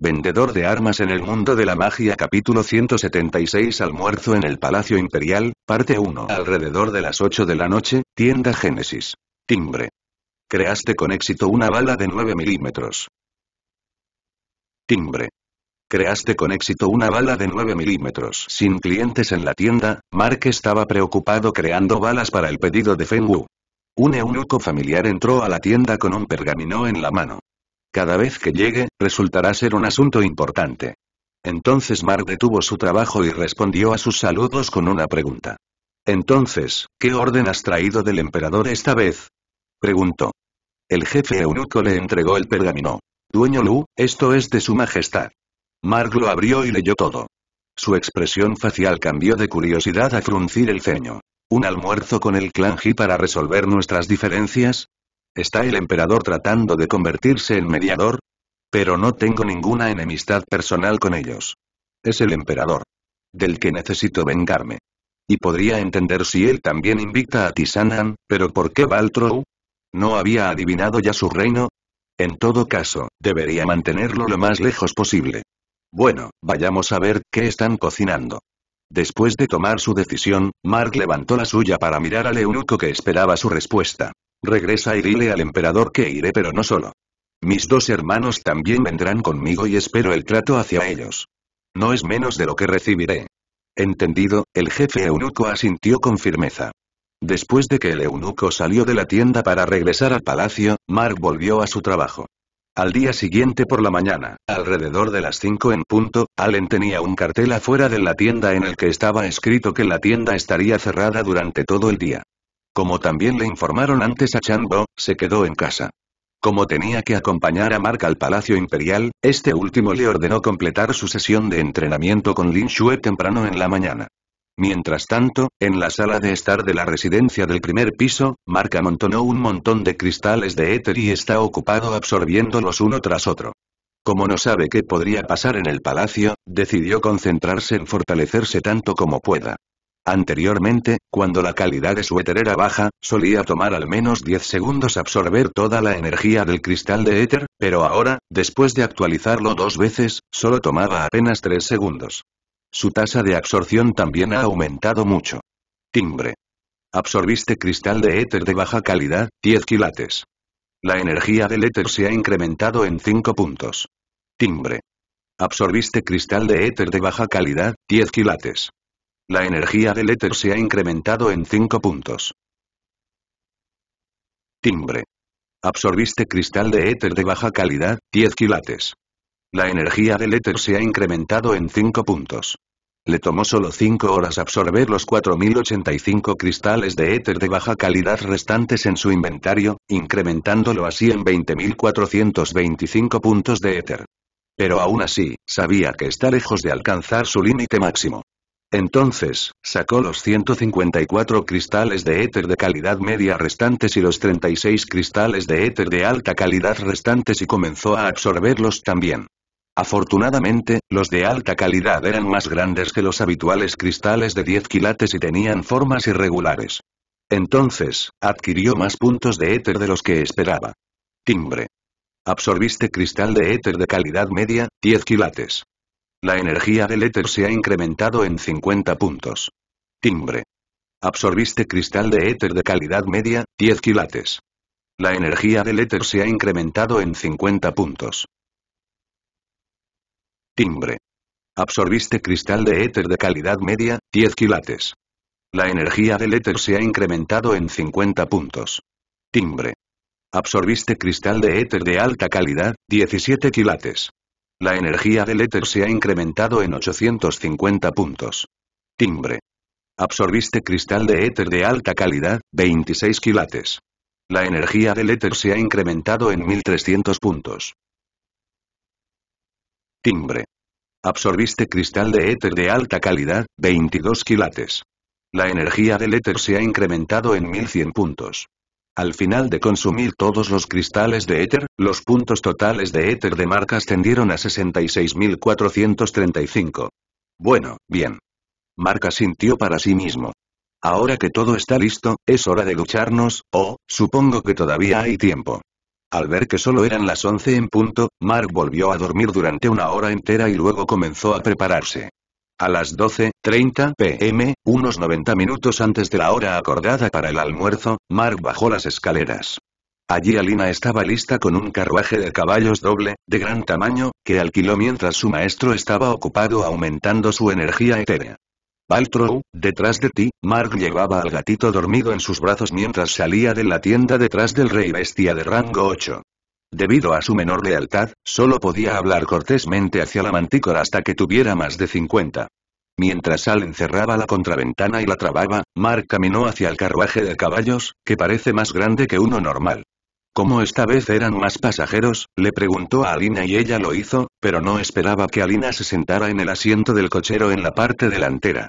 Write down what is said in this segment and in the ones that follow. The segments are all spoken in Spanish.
Vendedor de armas en el mundo de la magia capítulo 176 Almuerzo en el Palacio Imperial, parte 1 Alrededor de las 8 de la noche, tienda Génesis. Timbre. Creaste con éxito una bala de 9 milímetros. Timbre. Creaste con éxito una bala de 9 milímetros. Sin clientes en la tienda, Mark estaba preocupado creando balas para el pedido de Feng Wu. Un eunuco familiar entró a la tienda con un pergamino en la mano. Cada vez que llegue, resultará ser un asunto importante. Entonces Mark detuvo su trabajo y respondió a sus saludos con una pregunta. Entonces, ¿qué orden has traído del emperador esta vez? Preguntó. El jefe eunuco le entregó el pergamino. Dueño Lu, esto es de su majestad. Mark lo abrió y leyó todo. Su expresión facial cambió de curiosidad a fruncir el ceño. ¿Un almuerzo con el clan Ji para resolver nuestras diferencias? ¿Está el emperador tratando de convertirse en mediador? Pero no tengo ninguna enemistad personal con ellos. Es el emperador. Del que necesito vengarme. Y podría entender si él también invicta a Tisanan, pero ¿por qué Baltrow? ¿No había adivinado ya su reino? En todo caso, debería mantenerlo lo más lejos posible. Bueno, vayamos a ver qué están cocinando. Después de tomar su decisión, Mark levantó la suya para mirar al eunuco que esperaba su respuesta. Regresa y dile al emperador que iré pero no solo. Mis dos hermanos también vendrán conmigo y espero el trato hacia ellos. No es menos de lo que recibiré. Entendido, el jefe eunuco asintió con firmeza. Después de que el eunuco salió de la tienda para regresar al palacio, Mark volvió a su trabajo. Al día siguiente por la mañana, alrededor de las 5 en punto, Allen tenía un cartel afuera de la tienda en el que estaba escrito que la tienda estaría cerrada durante todo el día. Como también le informaron antes a Chanbo, se quedó en casa. Como tenía que acompañar a Mark al Palacio Imperial, este último le ordenó completar su sesión de entrenamiento con Lin Shue temprano en la mañana. Mientras tanto, en la sala de estar de la residencia del primer piso, Mark amontonó un montón de cristales de éter y está ocupado absorbiéndolos uno tras otro. Como no sabe qué podría pasar en el palacio, decidió concentrarse en fortalecerse tanto como pueda. Anteriormente, cuando la calidad de su éter era baja, solía tomar al menos 10 segundos absorber toda la energía del cristal de éter, pero ahora, después de actualizarlo dos veces, solo tomaba apenas 3 segundos. Su tasa de absorción también ha aumentado mucho. Timbre. Absorbiste cristal de éter de baja calidad, 10 quilates. La energía del éter se ha incrementado en 5 puntos. Timbre. Absorbiste cristal de éter de baja calidad, 10 quilates. La energía del éter se ha incrementado en 5 puntos. Timbre. Absorbiste cristal de éter de baja calidad, 10 kilates. La energía del éter se ha incrementado en 5 puntos. Le tomó solo 5 horas absorber los 4085 cristales de éter de baja calidad restantes en su inventario, incrementándolo así en 20425 puntos de éter. Pero aún así, sabía que está lejos de alcanzar su límite máximo. Entonces, sacó los 154 cristales de éter de calidad media restantes y los 36 cristales de éter de alta calidad restantes y comenzó a absorberlos también. Afortunadamente, los de alta calidad eran más grandes que los habituales cristales de 10 quilates y tenían formas irregulares. Entonces, adquirió más puntos de éter de los que esperaba. Timbre. Absorbiste cristal de éter de calidad media, 10 quilates. La energía del éter se ha incrementado en 50 puntos. Timbre. Absorbiste cristal de éter de calidad media, 10 kilates. La energía del éter se ha incrementado en 50 puntos. Timbre. Absorbiste cristal de éter de calidad media, 10 kilates. La energía del éter se ha incrementado en 50 puntos. Timbre. Absorbiste cristal de éter de alta calidad, 17 kilates. La energía del éter se ha incrementado en 850 puntos. Timbre. Absorbiste cristal de éter de alta calidad, 26 kilates. La energía del éter se ha incrementado en 1300 puntos. Timbre. Absorbiste cristal de éter de alta calidad, 22 kilates. La energía del éter se ha incrementado en 1100 puntos. Al final de consumir todos los cristales de éter, los puntos totales de éter de marca ascendieron a 66.435. Bueno, bien. Marca sintió para sí mismo. Ahora que todo está listo, es hora de ducharnos, o, supongo que todavía hay tiempo. Al ver que solo eran las 11 en punto, Mark volvió a dormir durante una hora entera y luego comenzó a prepararse. A las 12.30 pm, unos 90 minutos antes de la hora acordada para el almuerzo, Mark bajó las escaleras. Allí Alina estaba lista con un carruaje de caballos doble, de gran tamaño, que alquiló mientras su maestro estaba ocupado aumentando su energía etérea. Baltrow, detrás de ti, Mark llevaba al gatito dormido en sus brazos mientras salía de la tienda detrás del rey bestia de rango 8. Debido a su menor lealtad, solo podía hablar cortésmente hacia la mantícora hasta que tuviera más de 50. Mientras Allen cerraba la contraventana y la trababa, Mark caminó hacia el carruaje de caballos, que parece más grande que uno normal. Como esta vez eran más pasajeros, le preguntó a Alina y ella lo hizo, pero no esperaba que Alina se sentara en el asiento del cochero en la parte delantera.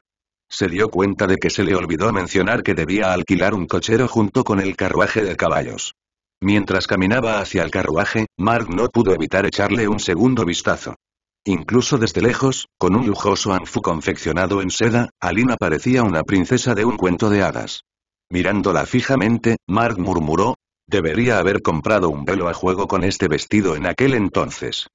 Se dio cuenta de que se le olvidó mencionar que debía alquilar un cochero junto con el carruaje de caballos. Mientras caminaba hacia el carruaje, Mark no pudo evitar echarle un segundo vistazo. Incluso desde lejos, con un lujoso anfu confeccionado en seda, Alina parecía una princesa de un cuento de hadas. Mirándola fijamente, Mark murmuró, debería haber comprado un velo a juego con este vestido en aquel entonces.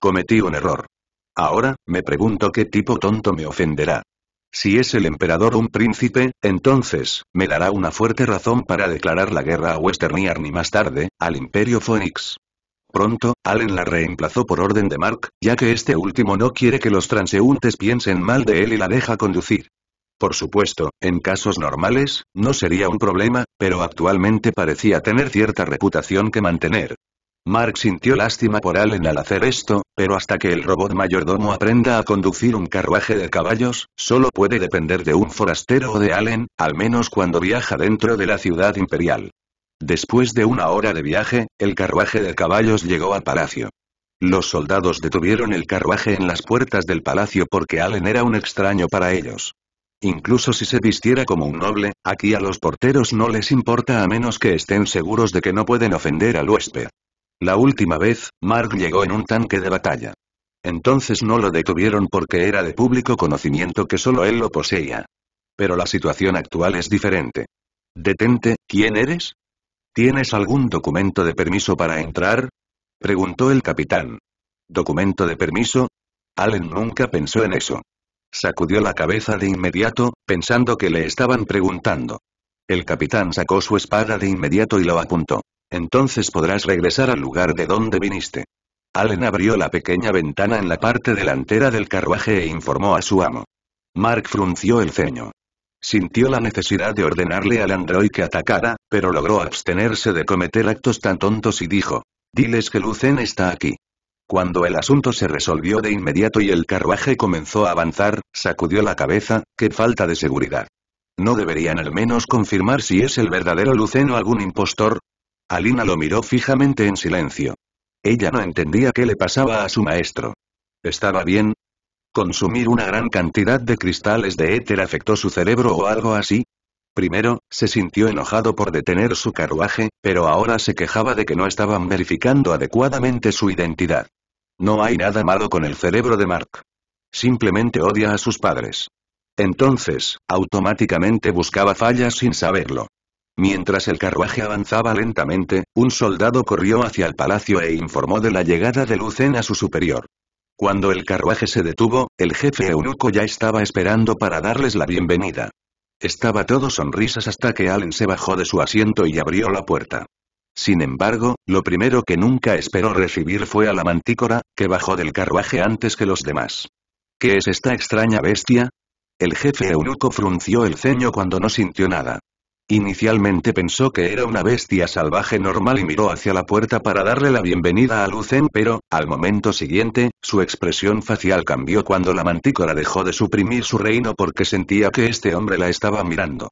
Cometí un error. Ahora, me pregunto qué tipo tonto me ofenderá. Si es el emperador un príncipe, entonces, me dará una fuerte razón para declarar la guerra a Western ni más tarde, al Imperio Phoenix. Pronto, Allen la reemplazó por orden de Mark, ya que este último no quiere que los transeúntes piensen mal de él y la deja conducir. Por supuesto, en casos normales, no sería un problema, pero actualmente parecía tener cierta reputación que mantener, Mark sintió lástima por Allen al hacer esto, pero hasta que el robot mayordomo aprenda a conducir un carruaje de caballos, solo puede depender de un forastero o de Allen, al menos cuando viaja dentro de la ciudad imperial. Después de una hora de viaje, el carruaje de caballos llegó al palacio. Los soldados detuvieron el carruaje en las puertas del palacio porque Allen era un extraño para ellos. Incluso si se vistiera como un noble, aquí a los porteros no les importa a menos que estén seguros de que no pueden ofender al huésped. La última vez, Mark llegó en un tanque de batalla. Entonces no lo detuvieron porque era de público conocimiento que solo él lo poseía. Pero la situación actual es diferente. Detente, ¿quién eres? ¿Tienes algún documento de permiso para entrar? Preguntó el capitán. ¿Documento de permiso? Allen nunca pensó en eso. Sacudió la cabeza de inmediato, pensando que le estaban preguntando. El capitán sacó su espada de inmediato y lo apuntó. Entonces podrás regresar al lugar de donde viniste. Allen abrió la pequeña ventana en la parte delantera del carruaje e informó a su amo. Mark frunció el ceño. Sintió la necesidad de ordenarle al android que atacara, pero logró abstenerse de cometer actos tan tontos y dijo, diles que Lucen está aquí. Cuando el asunto se resolvió de inmediato y el carruaje comenzó a avanzar, sacudió la cabeza, qué falta de seguridad. ¿No deberían al menos confirmar si es el verdadero Lucen o algún impostor? Alina lo miró fijamente en silencio. Ella no entendía qué le pasaba a su maestro. ¿Estaba bien? ¿Consumir una gran cantidad de cristales de éter afectó su cerebro o algo así? Primero, se sintió enojado por detener su carruaje, pero ahora se quejaba de que no estaban verificando adecuadamente su identidad. No hay nada malo con el cerebro de Mark. Simplemente odia a sus padres. Entonces, automáticamente buscaba fallas sin saberlo. Mientras el carruaje avanzaba lentamente, un soldado corrió hacia el palacio e informó de la llegada de Lucen a su superior. Cuando el carruaje se detuvo, el jefe eunuco ya estaba esperando para darles la bienvenida. Estaba todo sonrisas hasta que Allen se bajó de su asiento y abrió la puerta. Sin embargo, lo primero que nunca esperó recibir fue a la mantícora, que bajó del carruaje antes que los demás. ¿Qué es esta extraña bestia? El jefe eunuco frunció el ceño cuando no sintió nada. Inicialmente pensó que era una bestia salvaje normal y miró hacia la puerta para darle la bienvenida a Lucen pero, al momento siguiente, su expresión facial cambió cuando la mantícora dejó de suprimir su reino porque sentía que este hombre la estaba mirando.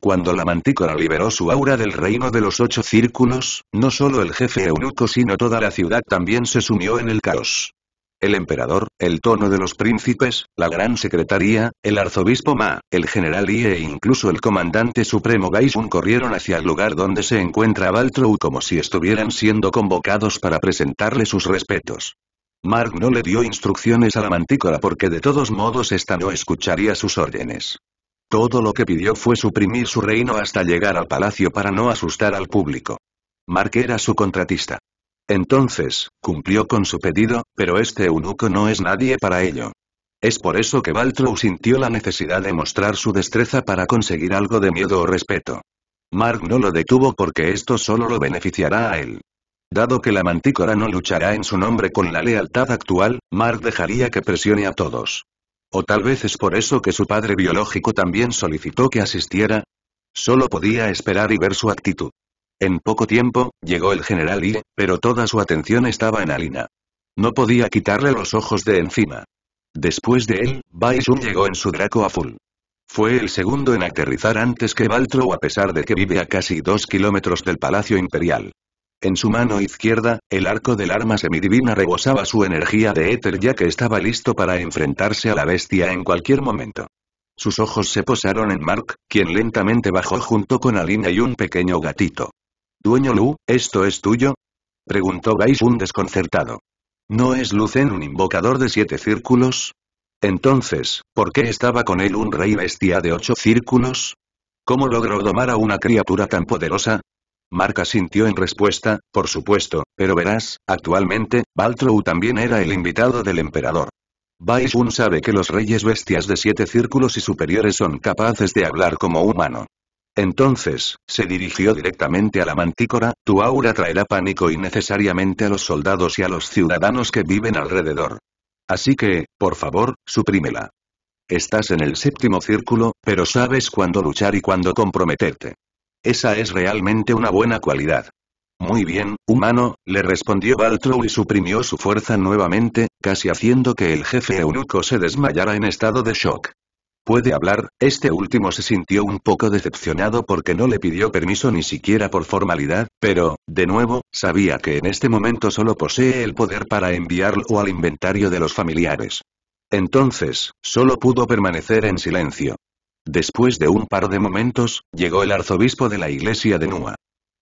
Cuando la mantícora liberó su aura del reino de los ocho círculos, no solo el jefe eunuco sino toda la ciudad también se sumió en el caos el emperador, el tono de los príncipes, la gran secretaría, el arzobispo Ma, el general Ie e incluso el comandante supremo Gaisun corrieron hacia el lugar donde se encuentra Baltrou como si estuvieran siendo convocados para presentarle sus respetos. Mark no le dio instrucciones a la mantícora porque de todos modos esta no escucharía sus órdenes. Todo lo que pidió fue suprimir su reino hasta llegar al palacio para no asustar al público. Mark era su contratista. Entonces, cumplió con su pedido, pero este eunuco no es nadie para ello. Es por eso que Baltrow sintió la necesidad de mostrar su destreza para conseguir algo de miedo o respeto. Mark no lo detuvo porque esto solo lo beneficiará a él. Dado que la mantícora no luchará en su nombre con la lealtad actual, Mark dejaría que presione a todos. O tal vez es por eso que su padre biológico también solicitó que asistiera. Solo podía esperar y ver su actitud. En poco tiempo, llegó el general Ie, pero toda su atención estaba en Alina. No podía quitarle los ojos de encima. Después de él, Bai llegó en su Draco a full. Fue el segundo en aterrizar antes que Baltro a pesar de que vive a casi dos kilómetros del Palacio Imperial. En su mano izquierda, el arco del arma semidivina rebosaba su energía de éter ya que estaba listo para enfrentarse a la bestia en cualquier momento. Sus ojos se posaron en Mark, quien lentamente bajó junto con Alina y un pequeño gatito. «Dueño Lu, ¿esto es tuyo?» Preguntó Gaisun desconcertado. ¿No es Lucen un invocador de siete círculos? Entonces, ¿por qué estaba con él un rey bestia de ocho círculos? ¿Cómo logró domar a una criatura tan poderosa? Marca sintió en respuesta, por supuesto, pero verás, actualmente, Baltrou también era el invitado del emperador. Baishun sabe que los reyes bestias de siete círculos y superiores son capaces de hablar como humano. Entonces, se dirigió directamente a la mantícora, tu aura traerá pánico innecesariamente a los soldados y a los ciudadanos que viven alrededor. Así que, por favor, suprímela. Estás en el séptimo círculo, pero sabes cuándo luchar y cuándo comprometerte. Esa es realmente una buena cualidad. Muy bien, humano, le respondió Baltrow y suprimió su fuerza nuevamente, casi haciendo que el jefe eunuco se desmayara en estado de shock puede hablar, este último se sintió un poco decepcionado porque no le pidió permiso ni siquiera por formalidad, pero, de nuevo, sabía que en este momento solo posee el poder para enviarlo al inventario de los familiares. Entonces, solo pudo permanecer en silencio. Después de un par de momentos, llegó el arzobispo de la iglesia de Nua.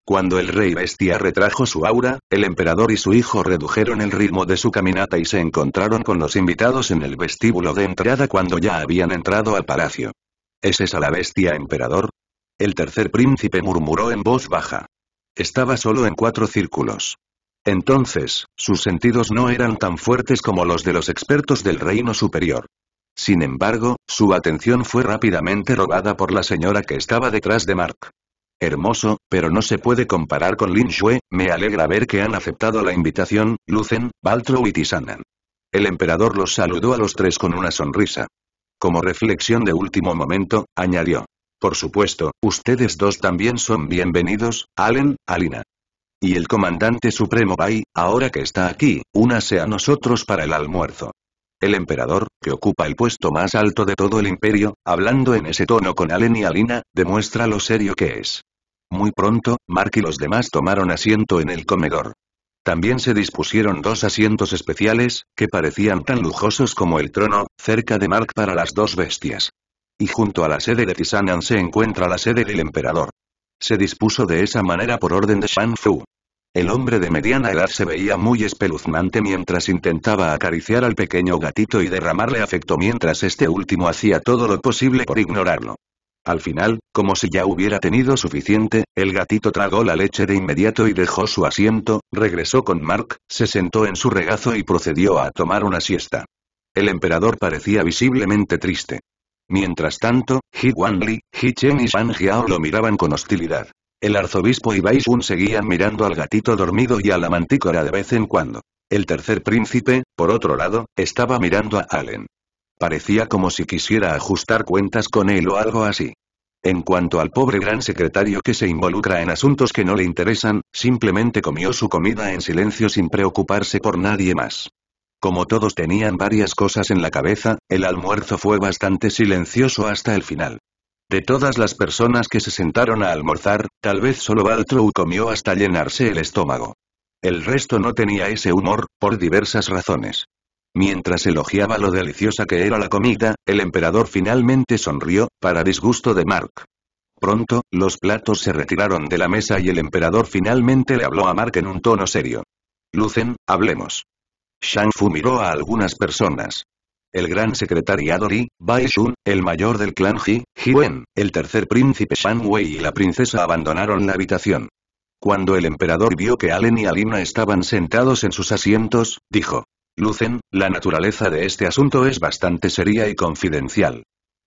Cuando el rey bestia retrajo su aura, el emperador y su hijo redujeron el ritmo de su caminata y se encontraron con los invitados en el vestíbulo de entrada cuando ya habían entrado al palacio. ¿Es esa la bestia emperador? El tercer príncipe murmuró en voz baja. Estaba solo en cuatro círculos. Entonces, sus sentidos no eran tan fuertes como los de los expertos del reino superior. Sin embargo, su atención fue rápidamente robada por la señora que estaba detrás de Mark. Hermoso, pero no se puede comparar con Lin Shui, me alegra ver que han aceptado la invitación, Lucen, Baltrow y Tisanan. El emperador los saludó a los tres con una sonrisa. Como reflexión de último momento, añadió. Por supuesto, ustedes dos también son bienvenidos, Allen, Alina. Y el comandante supremo Bai, ahora que está aquí, únase a nosotros para el almuerzo. El emperador, que ocupa el puesto más alto de todo el imperio, hablando en ese tono con Allen y Alina, demuestra lo serio que es. Muy pronto, Mark y los demás tomaron asiento en el comedor. También se dispusieron dos asientos especiales, que parecían tan lujosos como el trono, cerca de Mark para las dos bestias. Y junto a la sede de Tisanan se encuentra la sede del emperador. Se dispuso de esa manera por orden de Shan Fu. El hombre de mediana edad se veía muy espeluznante mientras intentaba acariciar al pequeño gatito y derramarle afecto mientras este último hacía todo lo posible por ignorarlo. Al final, como si ya hubiera tenido suficiente, el gatito tragó la leche de inmediato y dejó su asiento, regresó con Mark, se sentó en su regazo y procedió a tomar una siesta. El emperador parecía visiblemente triste. Mientras tanto, He Wanli, He Chen y Shang Jiao lo miraban con hostilidad. El arzobispo y Bai seguían mirando al gatito dormido y a la mantícora de vez en cuando. El tercer príncipe, por otro lado, estaba mirando a Allen. Parecía como si quisiera ajustar cuentas con él o algo así. En cuanto al pobre gran secretario que se involucra en asuntos que no le interesan, simplemente comió su comida en silencio sin preocuparse por nadie más. Como todos tenían varias cosas en la cabeza, el almuerzo fue bastante silencioso hasta el final. De todas las personas que se sentaron a almorzar, tal vez solo Baltrow comió hasta llenarse el estómago. El resto no tenía ese humor, por diversas razones. Mientras elogiaba lo deliciosa que era la comida, el emperador finalmente sonrió, para disgusto de Mark. Pronto, los platos se retiraron de la mesa y el emperador finalmente le habló a Mark en un tono serio. Lucen, hablemos. Shang Fu miró a algunas personas. El gran secretariado Li, Bai Shun, el mayor del clan Ji, Ji Wen, el tercer príncipe Shang Wei y la princesa abandonaron la habitación. Cuando el emperador vio que Allen y Alina estaban sentados en sus asientos, dijo, Lucen, la naturaleza de este asunto es bastante seria y confidencial.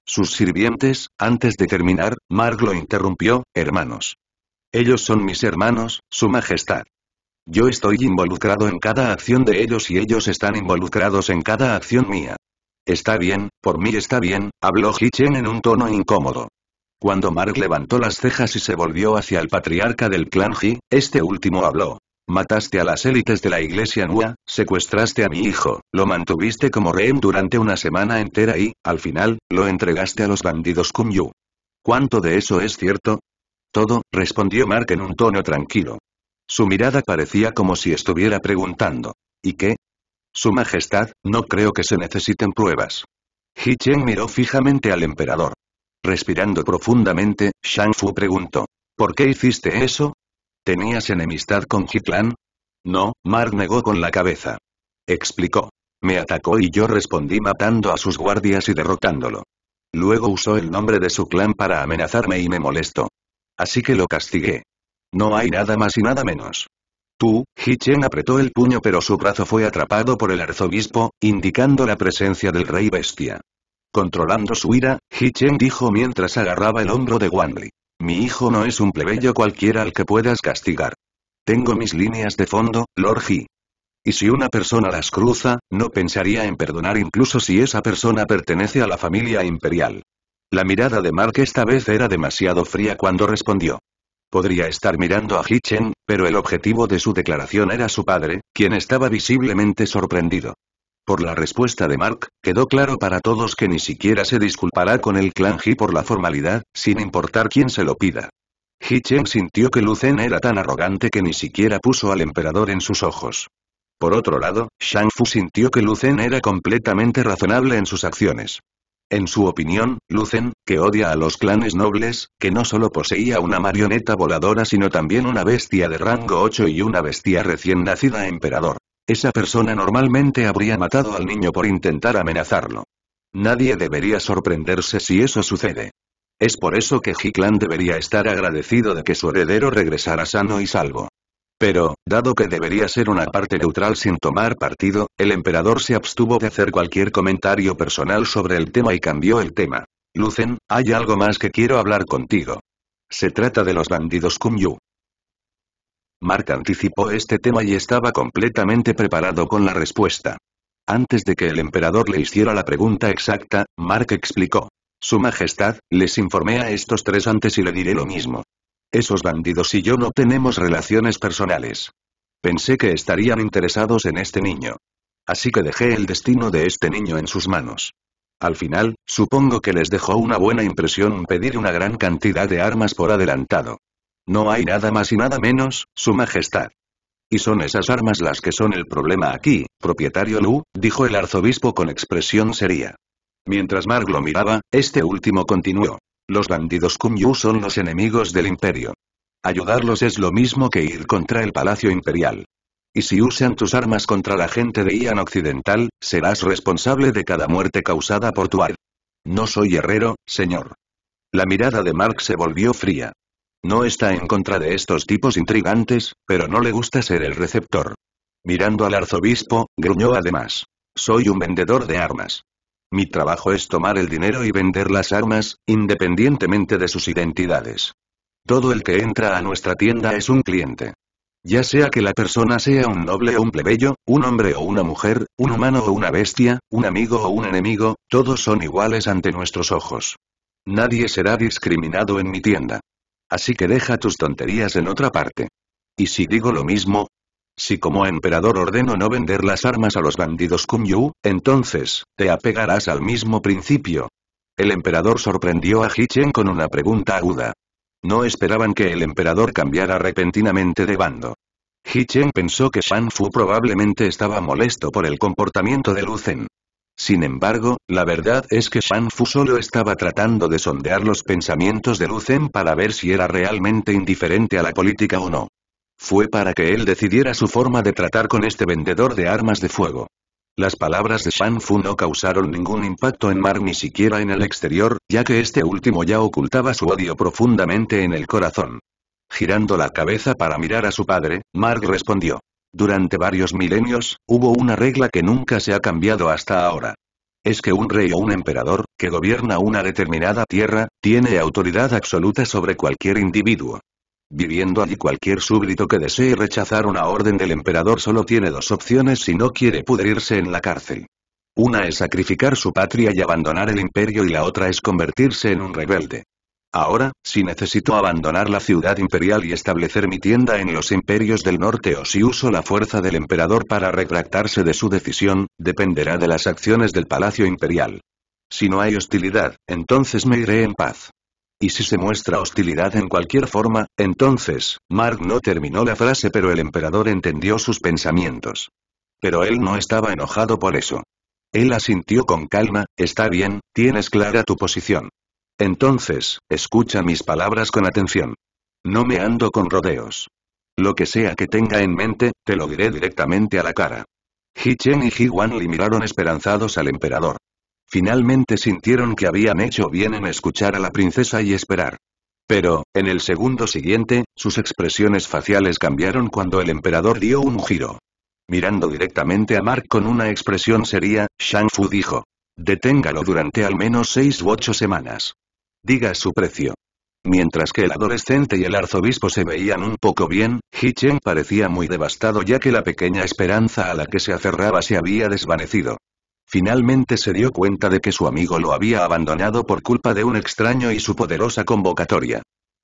Sus sirvientes, antes de terminar, Mark lo interrumpió, hermanos. Ellos son mis hermanos, Su Majestad. Yo estoy involucrado en cada acción de ellos y ellos están involucrados en cada acción mía. Está bien, por mí está bien, habló Hichen en un tono incómodo. Cuando Mark levantó las cejas y se volvió hacia el patriarca del clan Ji, este último habló. Mataste a las élites de la iglesia Nua, secuestraste a mi hijo, lo mantuviste como rehén durante una semana entera y, al final, lo entregaste a los bandidos Yu. ¿Cuánto de eso es cierto? Todo, respondió Mark en un tono tranquilo. Su mirada parecía como si estuviera preguntando. ¿Y qué? Su Majestad, no creo que se necesiten pruebas. Ji Cheng miró fijamente al emperador. Respirando profundamente, Shang Fu preguntó. ¿Por qué hiciste eso? ¿Tenías enemistad con Hitlan? No, Mark negó con la cabeza. Explicó. Me atacó y yo respondí matando a sus guardias y derrotándolo. Luego usó el nombre de su clan para amenazarme y me molestó. Así que lo castigué. No hay nada más y nada menos. Tú, Hichen apretó el puño pero su brazo fue atrapado por el arzobispo, indicando la presencia del rey bestia. Controlando su ira, Hichen dijo mientras agarraba el hombro de Wanli. Mi hijo no es un plebeyo cualquiera al que puedas castigar. Tengo mis líneas de fondo, Lord He. Y si una persona las cruza, no pensaría en perdonar incluso si esa persona pertenece a la familia imperial. La mirada de Mark esta vez era demasiado fría cuando respondió. Podría estar mirando a Hitchen, pero el objetivo de su declaración era su padre, quien estaba visiblemente sorprendido. Por la respuesta de Mark, quedó claro para todos que ni siquiera se disculpará con el clan He por la formalidad, sin importar quién se lo pida. He Chen sintió que Lucen era tan arrogante que ni siquiera puso al emperador en sus ojos. Por otro lado, Shang Fu sintió que Lucen era completamente razonable en sus acciones. En su opinión, Lucen, que odia a los clanes nobles, que no solo poseía una marioneta voladora sino también una bestia de rango 8 y una bestia recién nacida emperador, esa persona normalmente habría matado al niño por intentar amenazarlo. Nadie debería sorprenderse si eso sucede. Es por eso que Hiklan debería estar agradecido de que su heredero regresara sano y salvo. Pero, dado que debería ser una parte neutral sin tomar partido, el emperador se abstuvo de hacer cualquier comentario personal sobre el tema y cambió el tema. Lucen, hay algo más que quiero hablar contigo. Se trata de los bandidos Kumyu. Mark anticipó este tema y estaba completamente preparado con la respuesta. Antes de que el emperador le hiciera la pregunta exacta, Mark explicó. Su Majestad, les informé a estos tres antes y le diré lo mismo. Esos bandidos y yo no tenemos relaciones personales. Pensé que estarían interesados en este niño. Así que dejé el destino de este niño en sus manos. Al final, supongo que les dejó una buena impresión pedir una gran cantidad de armas por adelantado. No hay nada más y nada menos, su majestad. Y son esas armas las que son el problema aquí, propietario Lu, dijo el arzobispo con expresión seria. Mientras Mark lo miraba, este último continuó. Los bandidos Yu son los enemigos del imperio. Ayudarlos es lo mismo que ir contra el palacio imperial. Y si usan tus armas contra la gente de Ian Occidental, serás responsable de cada muerte causada por tu ar. No soy herrero, señor. La mirada de Mark se volvió fría. No está en contra de estos tipos intrigantes, pero no le gusta ser el receptor. Mirando al arzobispo, gruñó además. Soy un vendedor de armas. Mi trabajo es tomar el dinero y vender las armas, independientemente de sus identidades. Todo el que entra a nuestra tienda es un cliente. Ya sea que la persona sea un noble o un plebeyo, un hombre o una mujer, un humano o una bestia, un amigo o un enemigo, todos son iguales ante nuestros ojos. Nadie será discriminado en mi tienda. Así que deja tus tonterías en otra parte. ¿Y si digo lo mismo? Si como emperador ordeno no vender las armas a los bandidos Yu, entonces, te apegarás al mismo principio. El emperador sorprendió a Hichen con una pregunta aguda. No esperaban que el emperador cambiara repentinamente de bando. Hichen pensó que Shan Fu probablemente estaba molesto por el comportamiento de Lucen. Sin embargo, la verdad es que Shan Fu solo estaba tratando de sondear los pensamientos de Lu Zhen para ver si era realmente indiferente a la política o no. Fue para que él decidiera su forma de tratar con este vendedor de armas de fuego. Las palabras de Shan Fu no causaron ningún impacto en Mark ni siquiera en el exterior, ya que este último ya ocultaba su odio profundamente en el corazón. Girando la cabeza para mirar a su padre, Mark respondió. Durante varios milenios, hubo una regla que nunca se ha cambiado hasta ahora. Es que un rey o un emperador, que gobierna una determinada tierra, tiene autoridad absoluta sobre cualquier individuo. Viviendo allí cualquier súbdito que desee rechazar una orden del emperador solo tiene dos opciones si no quiere pudrirse en la cárcel. Una es sacrificar su patria y abandonar el imperio y la otra es convertirse en un rebelde. Ahora, si necesito abandonar la ciudad imperial y establecer mi tienda en los imperios del norte o si uso la fuerza del emperador para retractarse de su decisión, dependerá de las acciones del palacio imperial. Si no hay hostilidad, entonces me iré en paz. Y si se muestra hostilidad en cualquier forma, entonces, Mark no terminó la frase pero el emperador entendió sus pensamientos. Pero él no estaba enojado por eso. Él asintió con calma, está bien, tienes clara tu posición. Entonces, escucha mis palabras con atención. No me ando con rodeos. Lo que sea que tenga en mente, te lo diré directamente a la cara. Ji Chen y Ji Wanli miraron esperanzados al emperador. Finalmente sintieron que habían hecho bien en escuchar a la princesa y esperar. Pero, en el segundo siguiente, sus expresiones faciales cambiaron cuando el emperador dio un giro. Mirando directamente a Mark con una expresión seria, Shang Fu dijo. Deténgalo durante al menos seis u ocho semanas. Diga su precio. Mientras que el adolescente y el arzobispo se veían un poco bien, Hichen parecía muy devastado ya que la pequeña esperanza a la que se aferraba se había desvanecido. Finalmente se dio cuenta de que su amigo lo había abandonado por culpa de un extraño y su poderosa convocatoria.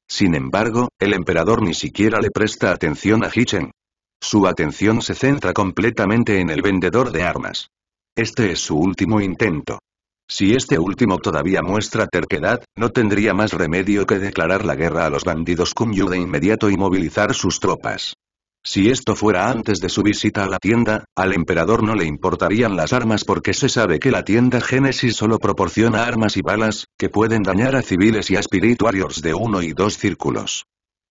Sin embargo, el emperador ni siquiera le presta atención a Hichen. Su atención se centra completamente en el vendedor de armas. Este es su último intento. Si este último todavía muestra terquedad, no tendría más remedio que declarar la guerra a los bandidos Kumyu de inmediato y movilizar sus tropas. Si esto fuera antes de su visita a la tienda, al emperador no le importarían las armas porque se sabe que la tienda Génesis solo proporciona armas y balas, que pueden dañar a civiles y a Spirit de uno y dos círculos.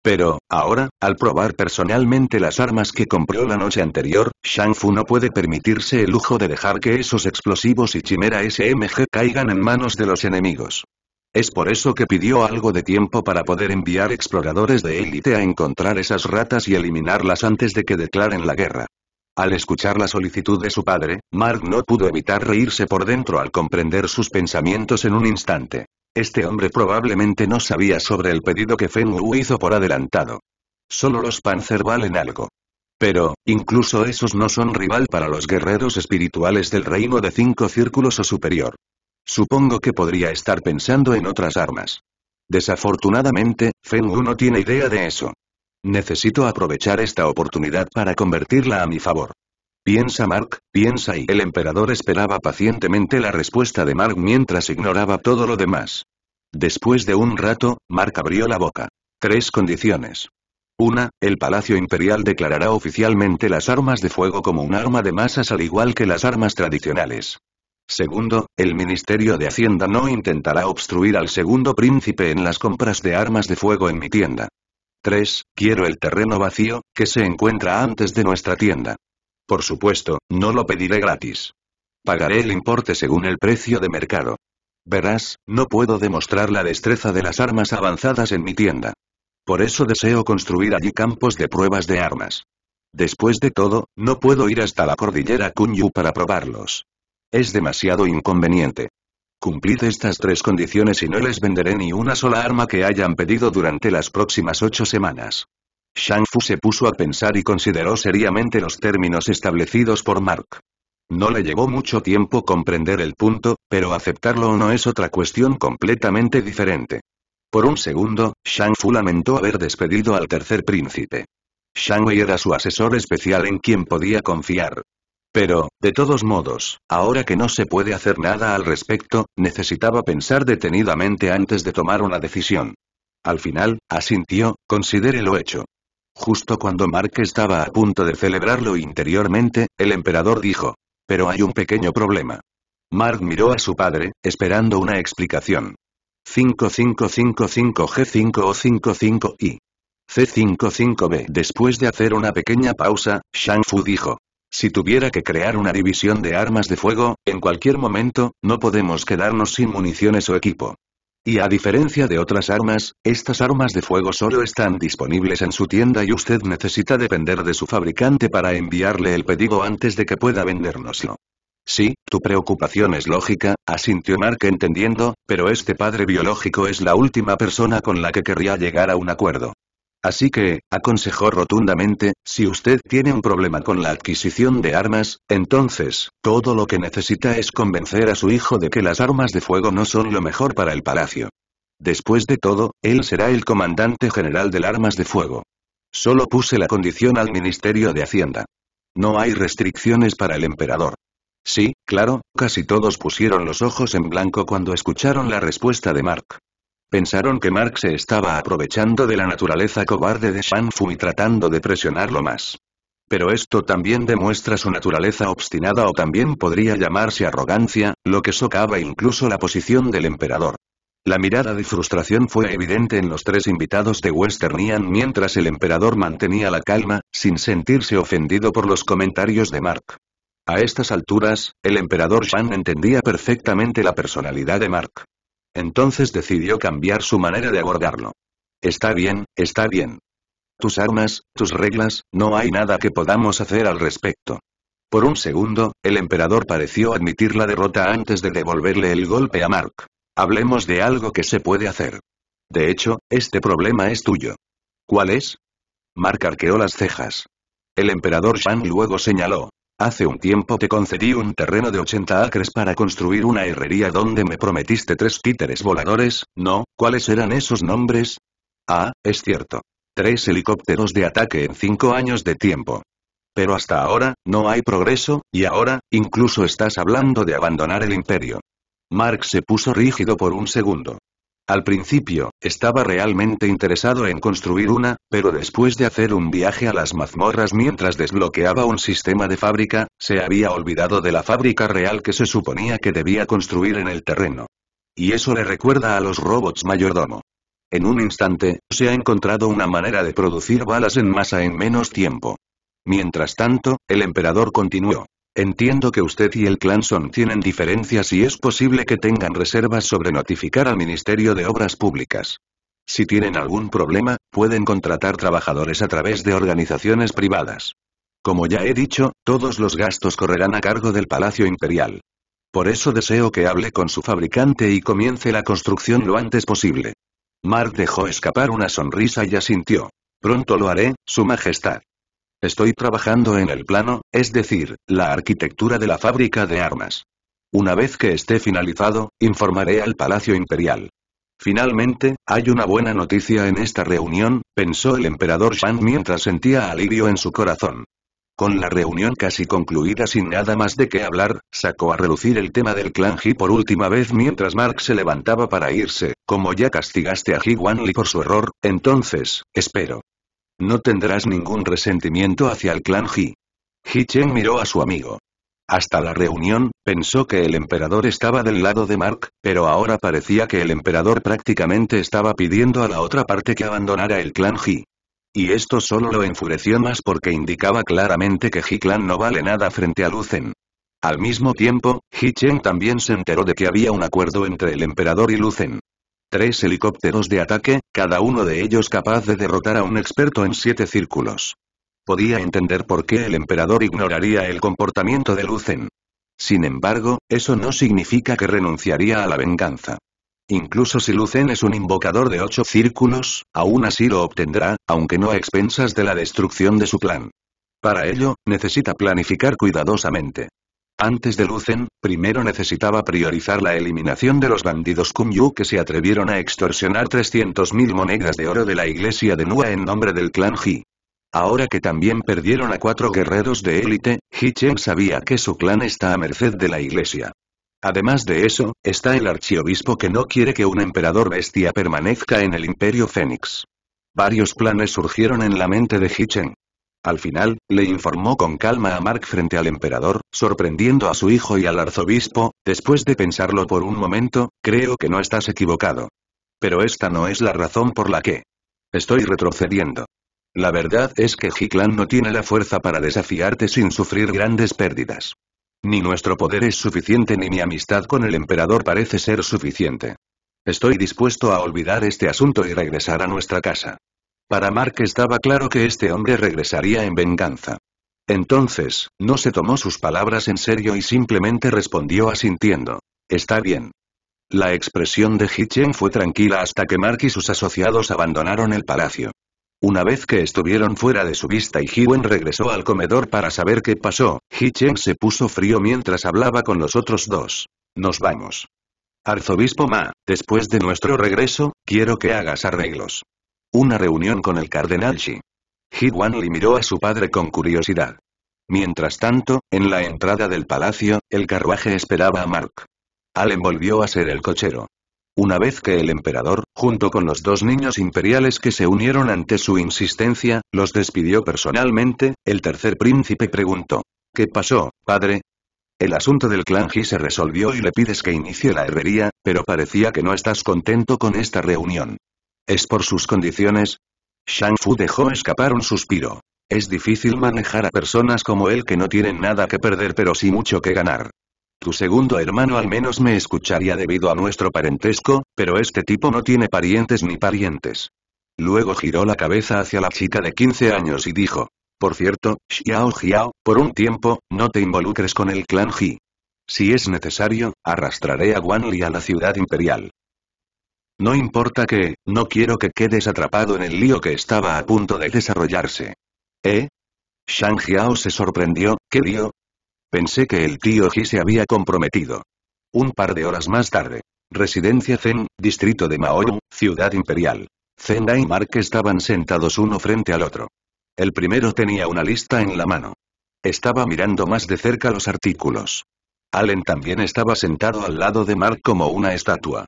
Pero, ahora, al probar personalmente las armas que compró la noche anterior, Shang Fu no puede permitirse el lujo de dejar que esos explosivos y chimera SMG caigan en manos de los enemigos. Es por eso que pidió algo de tiempo para poder enviar exploradores de élite a encontrar esas ratas y eliminarlas antes de que declaren la guerra. Al escuchar la solicitud de su padre, Mark no pudo evitar reírse por dentro al comprender sus pensamientos en un instante. Este hombre probablemente no sabía sobre el pedido que Wu hizo por adelantado. Solo los Panzer valen algo. Pero, incluso esos no son rival para los guerreros espirituales del reino de cinco círculos o superior. Supongo que podría estar pensando en otras armas. Desafortunadamente, Wu no tiene idea de eso. Necesito aprovechar esta oportunidad para convertirla a mi favor. Piensa Mark, piensa y el emperador esperaba pacientemente la respuesta de Mark mientras ignoraba todo lo demás. Después de un rato, Mark abrió la boca. Tres condiciones. Una, el Palacio Imperial declarará oficialmente las armas de fuego como un arma de masas al igual que las armas tradicionales. Segundo, el Ministerio de Hacienda no intentará obstruir al segundo príncipe en las compras de armas de fuego en mi tienda. 3. Quiero el terreno vacío, que se encuentra antes de nuestra tienda. Por supuesto, no lo pediré gratis. Pagaré el importe según el precio de mercado. Verás, no puedo demostrar la destreza de las armas avanzadas en mi tienda. Por eso deseo construir allí campos de pruebas de armas. Después de todo, no puedo ir hasta la cordillera Kunyu para probarlos. Es demasiado inconveniente. Cumplid estas tres condiciones y no les venderé ni una sola arma que hayan pedido durante las próximas ocho semanas. Shang Fu se puso a pensar y consideró seriamente los términos establecidos por Mark. No le llevó mucho tiempo comprender el punto, pero aceptarlo o no es otra cuestión completamente diferente. Por un segundo, Shang Fu lamentó haber despedido al tercer príncipe. Shang Wei era su asesor especial en quien podía confiar. Pero, de todos modos, ahora que no se puede hacer nada al respecto, necesitaba pensar detenidamente antes de tomar una decisión. Al final, asintió, lo hecho. Justo cuando Mark estaba a punto de celebrarlo interiormente, el emperador dijo. Pero hay un pequeño problema. Mark miró a su padre, esperando una explicación. 5555G5 o 55I. C55B. Después de hacer una pequeña pausa, Shang Fu dijo. Si tuviera que crear una división de armas de fuego, en cualquier momento, no podemos quedarnos sin municiones o equipo. Y a diferencia de otras armas, estas armas de fuego solo están disponibles en su tienda y usted necesita depender de su fabricante para enviarle el pedido antes de que pueda vendérnoslo. Sí, tu preocupación es lógica, asintió Mark entendiendo, pero este padre biológico es la última persona con la que querría llegar a un acuerdo. Así que, aconsejó rotundamente, si usted tiene un problema con la adquisición de armas, entonces, todo lo que necesita es convencer a su hijo de que las armas de fuego no son lo mejor para el palacio. Después de todo, él será el comandante general del armas de fuego. Solo puse la condición al Ministerio de Hacienda. No hay restricciones para el emperador. Sí, claro, casi todos pusieron los ojos en blanco cuando escucharon la respuesta de Mark. Pensaron que Mark se estaba aprovechando de la naturaleza cobarde de Shan Fu y tratando de presionarlo más. Pero esto también demuestra su naturaleza obstinada o también podría llamarse arrogancia, lo que socava incluso la posición del emperador. La mirada de frustración fue evidente en los tres invitados de Westernian mientras el emperador mantenía la calma, sin sentirse ofendido por los comentarios de Mark. A estas alturas, el emperador Shan entendía perfectamente la personalidad de Mark. Entonces decidió cambiar su manera de abordarlo. Está bien, está bien. Tus armas, tus reglas, no hay nada que podamos hacer al respecto. Por un segundo, el emperador pareció admitir la derrota antes de devolverle el golpe a Mark. Hablemos de algo que se puede hacer. De hecho, este problema es tuyo. ¿Cuál es? Mark arqueó las cejas. El emperador Shan luego señaló. Hace un tiempo te concedí un terreno de 80 acres para construir una herrería donde me prometiste tres títeres voladores, ¿no? ¿Cuáles eran esos nombres? Ah, es cierto. Tres helicópteros de ataque en cinco años de tiempo. Pero hasta ahora, no hay progreso, y ahora, incluso estás hablando de abandonar el imperio. Mark se puso rígido por un segundo. Al principio, estaba realmente interesado en construir una, pero después de hacer un viaje a las mazmorras mientras desbloqueaba un sistema de fábrica, se había olvidado de la fábrica real que se suponía que debía construir en el terreno. Y eso le recuerda a los robots mayordomo. En un instante, se ha encontrado una manera de producir balas en masa en menos tiempo. Mientras tanto, el emperador continuó. Entiendo que usted y el clan Son tienen diferencias y es posible que tengan reservas sobre notificar al Ministerio de Obras Públicas. Si tienen algún problema, pueden contratar trabajadores a través de organizaciones privadas. Como ya he dicho, todos los gastos correrán a cargo del Palacio Imperial. Por eso deseo que hable con su fabricante y comience la construcción lo antes posible. Mark dejó escapar una sonrisa y asintió. Pronto lo haré, Su Majestad. Estoy trabajando en el plano, es decir, la arquitectura de la fábrica de armas. Una vez que esté finalizado, informaré al Palacio Imperial. Finalmente, hay una buena noticia en esta reunión, pensó el emperador Shang mientras sentía alivio en su corazón. Con la reunión casi concluida sin nada más de qué hablar, sacó a relucir el tema del clan Ji por última vez mientras Mark se levantaba para irse, como ya castigaste a Ji Wanli por su error, entonces, espero, no tendrás ningún resentimiento hacia el clan Ji. Ji Chen miró a su amigo. Hasta la reunión, pensó que el emperador estaba del lado de Mark, pero ahora parecía que el emperador prácticamente estaba pidiendo a la otra parte que abandonara el clan Ji. Y esto solo lo enfureció más porque indicaba claramente que Ji clan no vale nada frente a Lucen. Al mismo tiempo, Ji Chen también se enteró de que había un acuerdo entre el emperador y Lucen. Tres helicópteros de ataque, cada uno de ellos capaz de derrotar a un experto en siete círculos. Podía entender por qué el emperador ignoraría el comportamiento de Lucen. Sin embargo, eso no significa que renunciaría a la venganza. Incluso si Lucen es un invocador de ocho círculos, aún así lo obtendrá, aunque no a expensas de la destrucción de su plan. Para ello, necesita planificar cuidadosamente. Antes de Lucen, primero necesitaba priorizar la eliminación de los bandidos Kumyu que se atrevieron a extorsionar 300.000 monedas de oro de la iglesia de Nua en nombre del clan Ji. Ahora que también perdieron a cuatro guerreros de élite, Chen sabía que su clan está a merced de la iglesia. Además de eso, está el archiobispo que no quiere que un emperador bestia permanezca en el Imperio Fénix. Varios planes surgieron en la mente de Chen. Al final, le informó con calma a Mark frente al emperador, sorprendiendo a su hijo y al arzobispo, después de pensarlo por un momento, creo que no estás equivocado. Pero esta no es la razón por la que estoy retrocediendo. La verdad es que Hiklan no tiene la fuerza para desafiarte sin sufrir grandes pérdidas. Ni nuestro poder es suficiente ni mi amistad con el emperador parece ser suficiente. Estoy dispuesto a olvidar este asunto y regresar a nuestra casa. Para Mark estaba claro que este hombre regresaría en venganza. Entonces, no se tomó sus palabras en serio y simplemente respondió asintiendo. Está bien. La expresión de Hitchen fue tranquila hasta que Mark y sus asociados abandonaron el palacio. Una vez que estuvieron fuera de su vista y Hiwen regresó al comedor para saber qué pasó, Hitchen se puso frío mientras hablaba con los otros dos. Nos vamos. Arzobispo Ma, después de nuestro regreso, quiero que hagas arreglos. Una reunión con el cardenal Xi. Ji le miró a su padre con curiosidad. Mientras tanto, en la entrada del palacio, el carruaje esperaba a Mark. Allen volvió a ser el cochero. Una vez que el emperador, junto con los dos niños imperiales que se unieron ante su insistencia, los despidió personalmente, el tercer príncipe preguntó. ¿Qué pasó, padre? El asunto del clan Ji se resolvió y le pides que inicie la herrería, pero parecía que no estás contento con esta reunión. ¿Es por sus condiciones? Shang Fu dejó escapar un suspiro. Es difícil manejar a personas como él que no tienen nada que perder pero sí mucho que ganar. Tu segundo hermano al menos me escucharía debido a nuestro parentesco, pero este tipo no tiene parientes ni parientes. Luego giró la cabeza hacia la chica de 15 años y dijo, por cierto, Xiao Xiao, por un tiempo, no te involucres con el clan Ji. Si es necesario, arrastraré a Guan a la ciudad imperial. No importa que, no quiero que quedes atrapado en el lío que estaba a punto de desarrollarse. ¿Eh? Shang Xiao se sorprendió, ¿qué lío? Pensé que el tío Ji se había comprometido. Un par de horas más tarde. Residencia Zen, distrito de Maoru, ciudad imperial. Zenda y Mark estaban sentados uno frente al otro. El primero tenía una lista en la mano. Estaba mirando más de cerca los artículos. Allen también estaba sentado al lado de Mark como una estatua.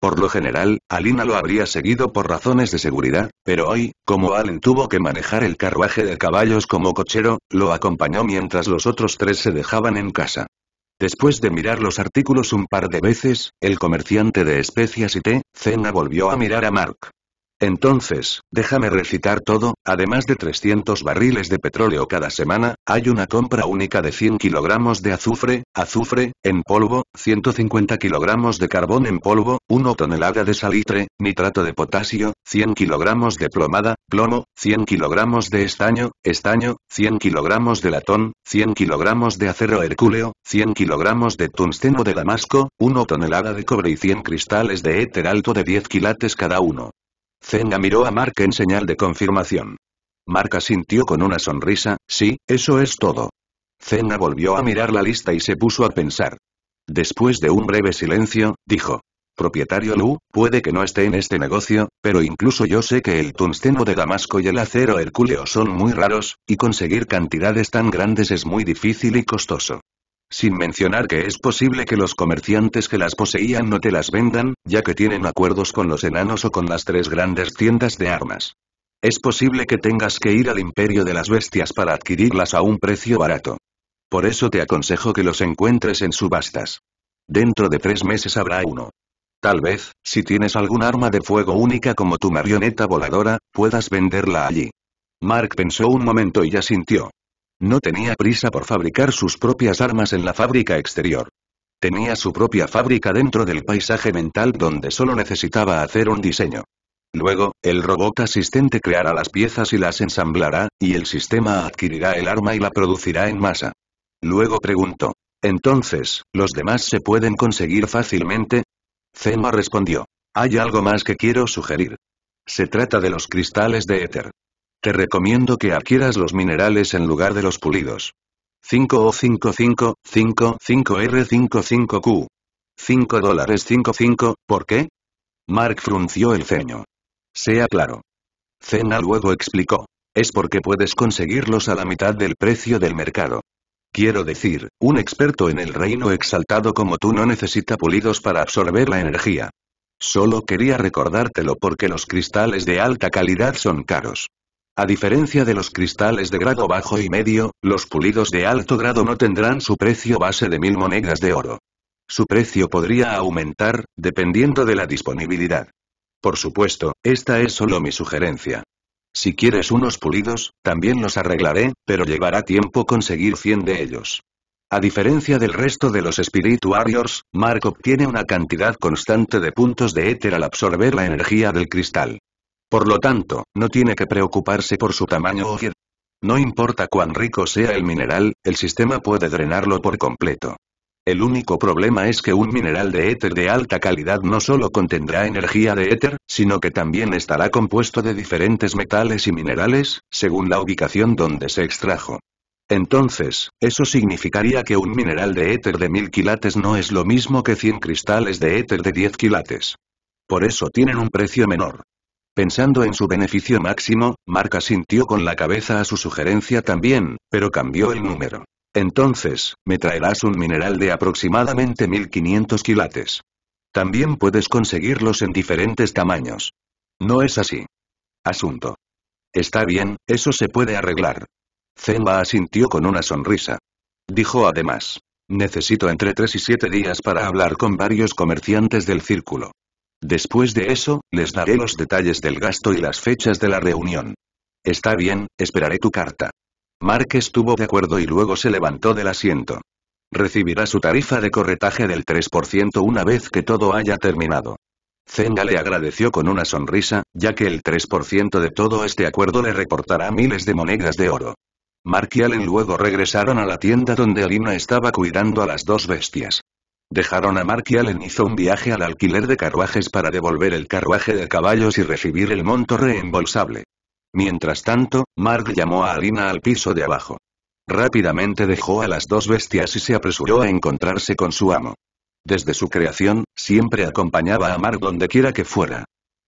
Por lo general, Alina lo habría seguido por razones de seguridad, pero hoy, como Allen tuvo que manejar el carruaje de caballos como cochero, lo acompañó mientras los otros tres se dejaban en casa. Después de mirar los artículos un par de veces, el comerciante de especias y té, Cena volvió a mirar a Mark. Entonces, déjame recitar todo, además de 300 barriles de petróleo cada semana, hay una compra única de 100 kilogramos de azufre, azufre, en polvo, 150 kilogramos de carbón en polvo, 1 tonelada de salitre, nitrato de potasio, 100 kilogramos de plomada, plomo, 100 kilogramos de estaño, estaño, 100 kilogramos de latón, 100 kilogramos de acero hercúleo, 100 kilogramos de tungsteno de damasco, 1 tonelada de cobre y 100 cristales de éter alto de 10 quilates cada uno. Zenna miró a Mark en señal de confirmación. Mark asintió con una sonrisa, sí, eso es todo. Zenna volvió a mirar la lista y se puso a pensar. Después de un breve silencio, dijo. Propietario Lu, puede que no esté en este negocio, pero incluso yo sé que el tungsteno de Damasco y el acero hercúleo son muy raros, y conseguir cantidades tan grandes es muy difícil y costoso. Sin mencionar que es posible que los comerciantes que las poseían no te las vendan, ya que tienen acuerdos con los enanos o con las tres grandes tiendas de armas. Es posible que tengas que ir al imperio de las bestias para adquirirlas a un precio barato. Por eso te aconsejo que los encuentres en subastas. Dentro de tres meses habrá uno. Tal vez, si tienes algún arma de fuego única como tu marioneta voladora, puedas venderla allí. Mark pensó un momento y ya sintió. No tenía prisa por fabricar sus propias armas en la fábrica exterior. Tenía su propia fábrica dentro del paisaje mental donde solo necesitaba hacer un diseño. Luego, el robot asistente creará las piezas y las ensamblará, y el sistema adquirirá el arma y la producirá en masa. Luego preguntó. Entonces, ¿los demás se pueden conseguir fácilmente? Zema respondió. Hay algo más que quiero sugerir. Se trata de los cristales de éter. Te recomiendo que adquieras los minerales en lugar de los pulidos. 5O55, 55R55Q. 5 dólares 55, ¿por qué? Mark frunció el ceño. Sea claro. Cena luego explicó. Es porque puedes conseguirlos a la mitad del precio del mercado. Quiero decir, un experto en el reino exaltado como tú no necesita pulidos para absorber la energía. Solo quería recordártelo porque los cristales de alta calidad son caros. A diferencia de los cristales de grado bajo y medio, los pulidos de alto grado no tendrán su precio base de mil monedas de oro. Su precio podría aumentar, dependiendo de la disponibilidad. Por supuesto, esta es solo mi sugerencia. Si quieres unos pulidos, también los arreglaré, pero llevará tiempo conseguir 100 de ellos. A diferencia del resto de los Spirit Warriors, Mark obtiene una cantidad constante de puntos de éter al absorber la energía del cristal. Por lo tanto, no tiene que preocuparse por su tamaño o no importa cuán rico sea el mineral, el sistema puede drenarlo por completo. El único problema es que un mineral de éter de alta calidad no solo contendrá energía de éter, sino que también estará compuesto de diferentes metales y minerales, según la ubicación donde se extrajo. Entonces, eso significaría que un mineral de éter de 1000 kilates no es lo mismo que 100 cristales de éter de 10 kilates. Por eso tienen un precio menor. Pensando en su beneficio máximo, Marca sintió con la cabeza a su sugerencia también, pero cambió el número. Entonces, me traerás un mineral de aproximadamente 1500 kilates. También puedes conseguirlos en diferentes tamaños. No es así. Asunto. Está bien, eso se puede arreglar. Zenba asintió con una sonrisa. Dijo además. Necesito entre 3 y 7 días para hablar con varios comerciantes del círculo. Después de eso, les daré los detalles del gasto y las fechas de la reunión. Está bien, esperaré tu carta. Mark estuvo de acuerdo y luego se levantó del asiento. Recibirá su tarifa de corretaje del 3% una vez que todo haya terminado. Zenga le agradeció con una sonrisa, ya que el 3% de todo este acuerdo le reportará miles de monedas de oro. Mark y Allen luego regresaron a la tienda donde Alina estaba cuidando a las dos bestias. Dejaron a Mark y Allen hizo un viaje al alquiler de carruajes para devolver el carruaje de caballos y recibir el monto reembolsable. Mientras tanto, Mark llamó a Alina al piso de abajo. Rápidamente dejó a las dos bestias y se apresuró a encontrarse con su amo. Desde su creación, siempre acompañaba a Mark quiera que fuera.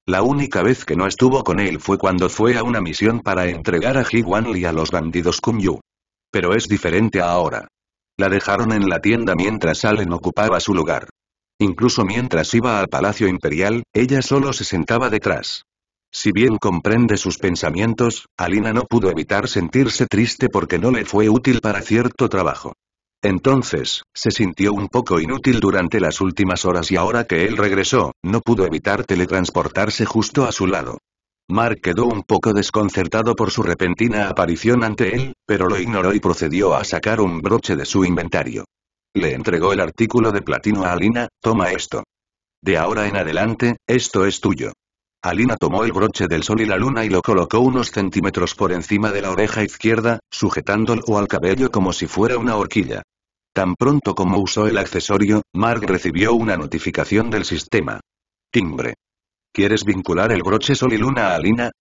La única vez que no estuvo con él fue cuando fue a una misión para entregar a Ji Wanli a los bandidos Kun-Yu. Pero es diferente ahora. La dejaron en la tienda mientras Allen ocupaba su lugar. Incluso mientras iba al Palacio Imperial, ella solo se sentaba detrás. Si bien comprende sus pensamientos, Alina no pudo evitar sentirse triste porque no le fue útil para cierto trabajo. Entonces, se sintió un poco inútil durante las últimas horas y ahora que él regresó, no pudo evitar teletransportarse justo a su lado. Mark quedó un poco desconcertado por su repentina aparición ante él, pero lo ignoró y procedió a sacar un broche de su inventario. Le entregó el artículo de platino a Alina, toma esto. De ahora en adelante, esto es tuyo. Alina tomó el broche del sol y la luna y lo colocó unos centímetros por encima de la oreja izquierda, sujetándolo al cabello como si fuera una horquilla. Tan pronto como usó el accesorio, Mark recibió una notificación del sistema. Timbre. ¿Quieres vincular el broche Sol y Luna a Alina?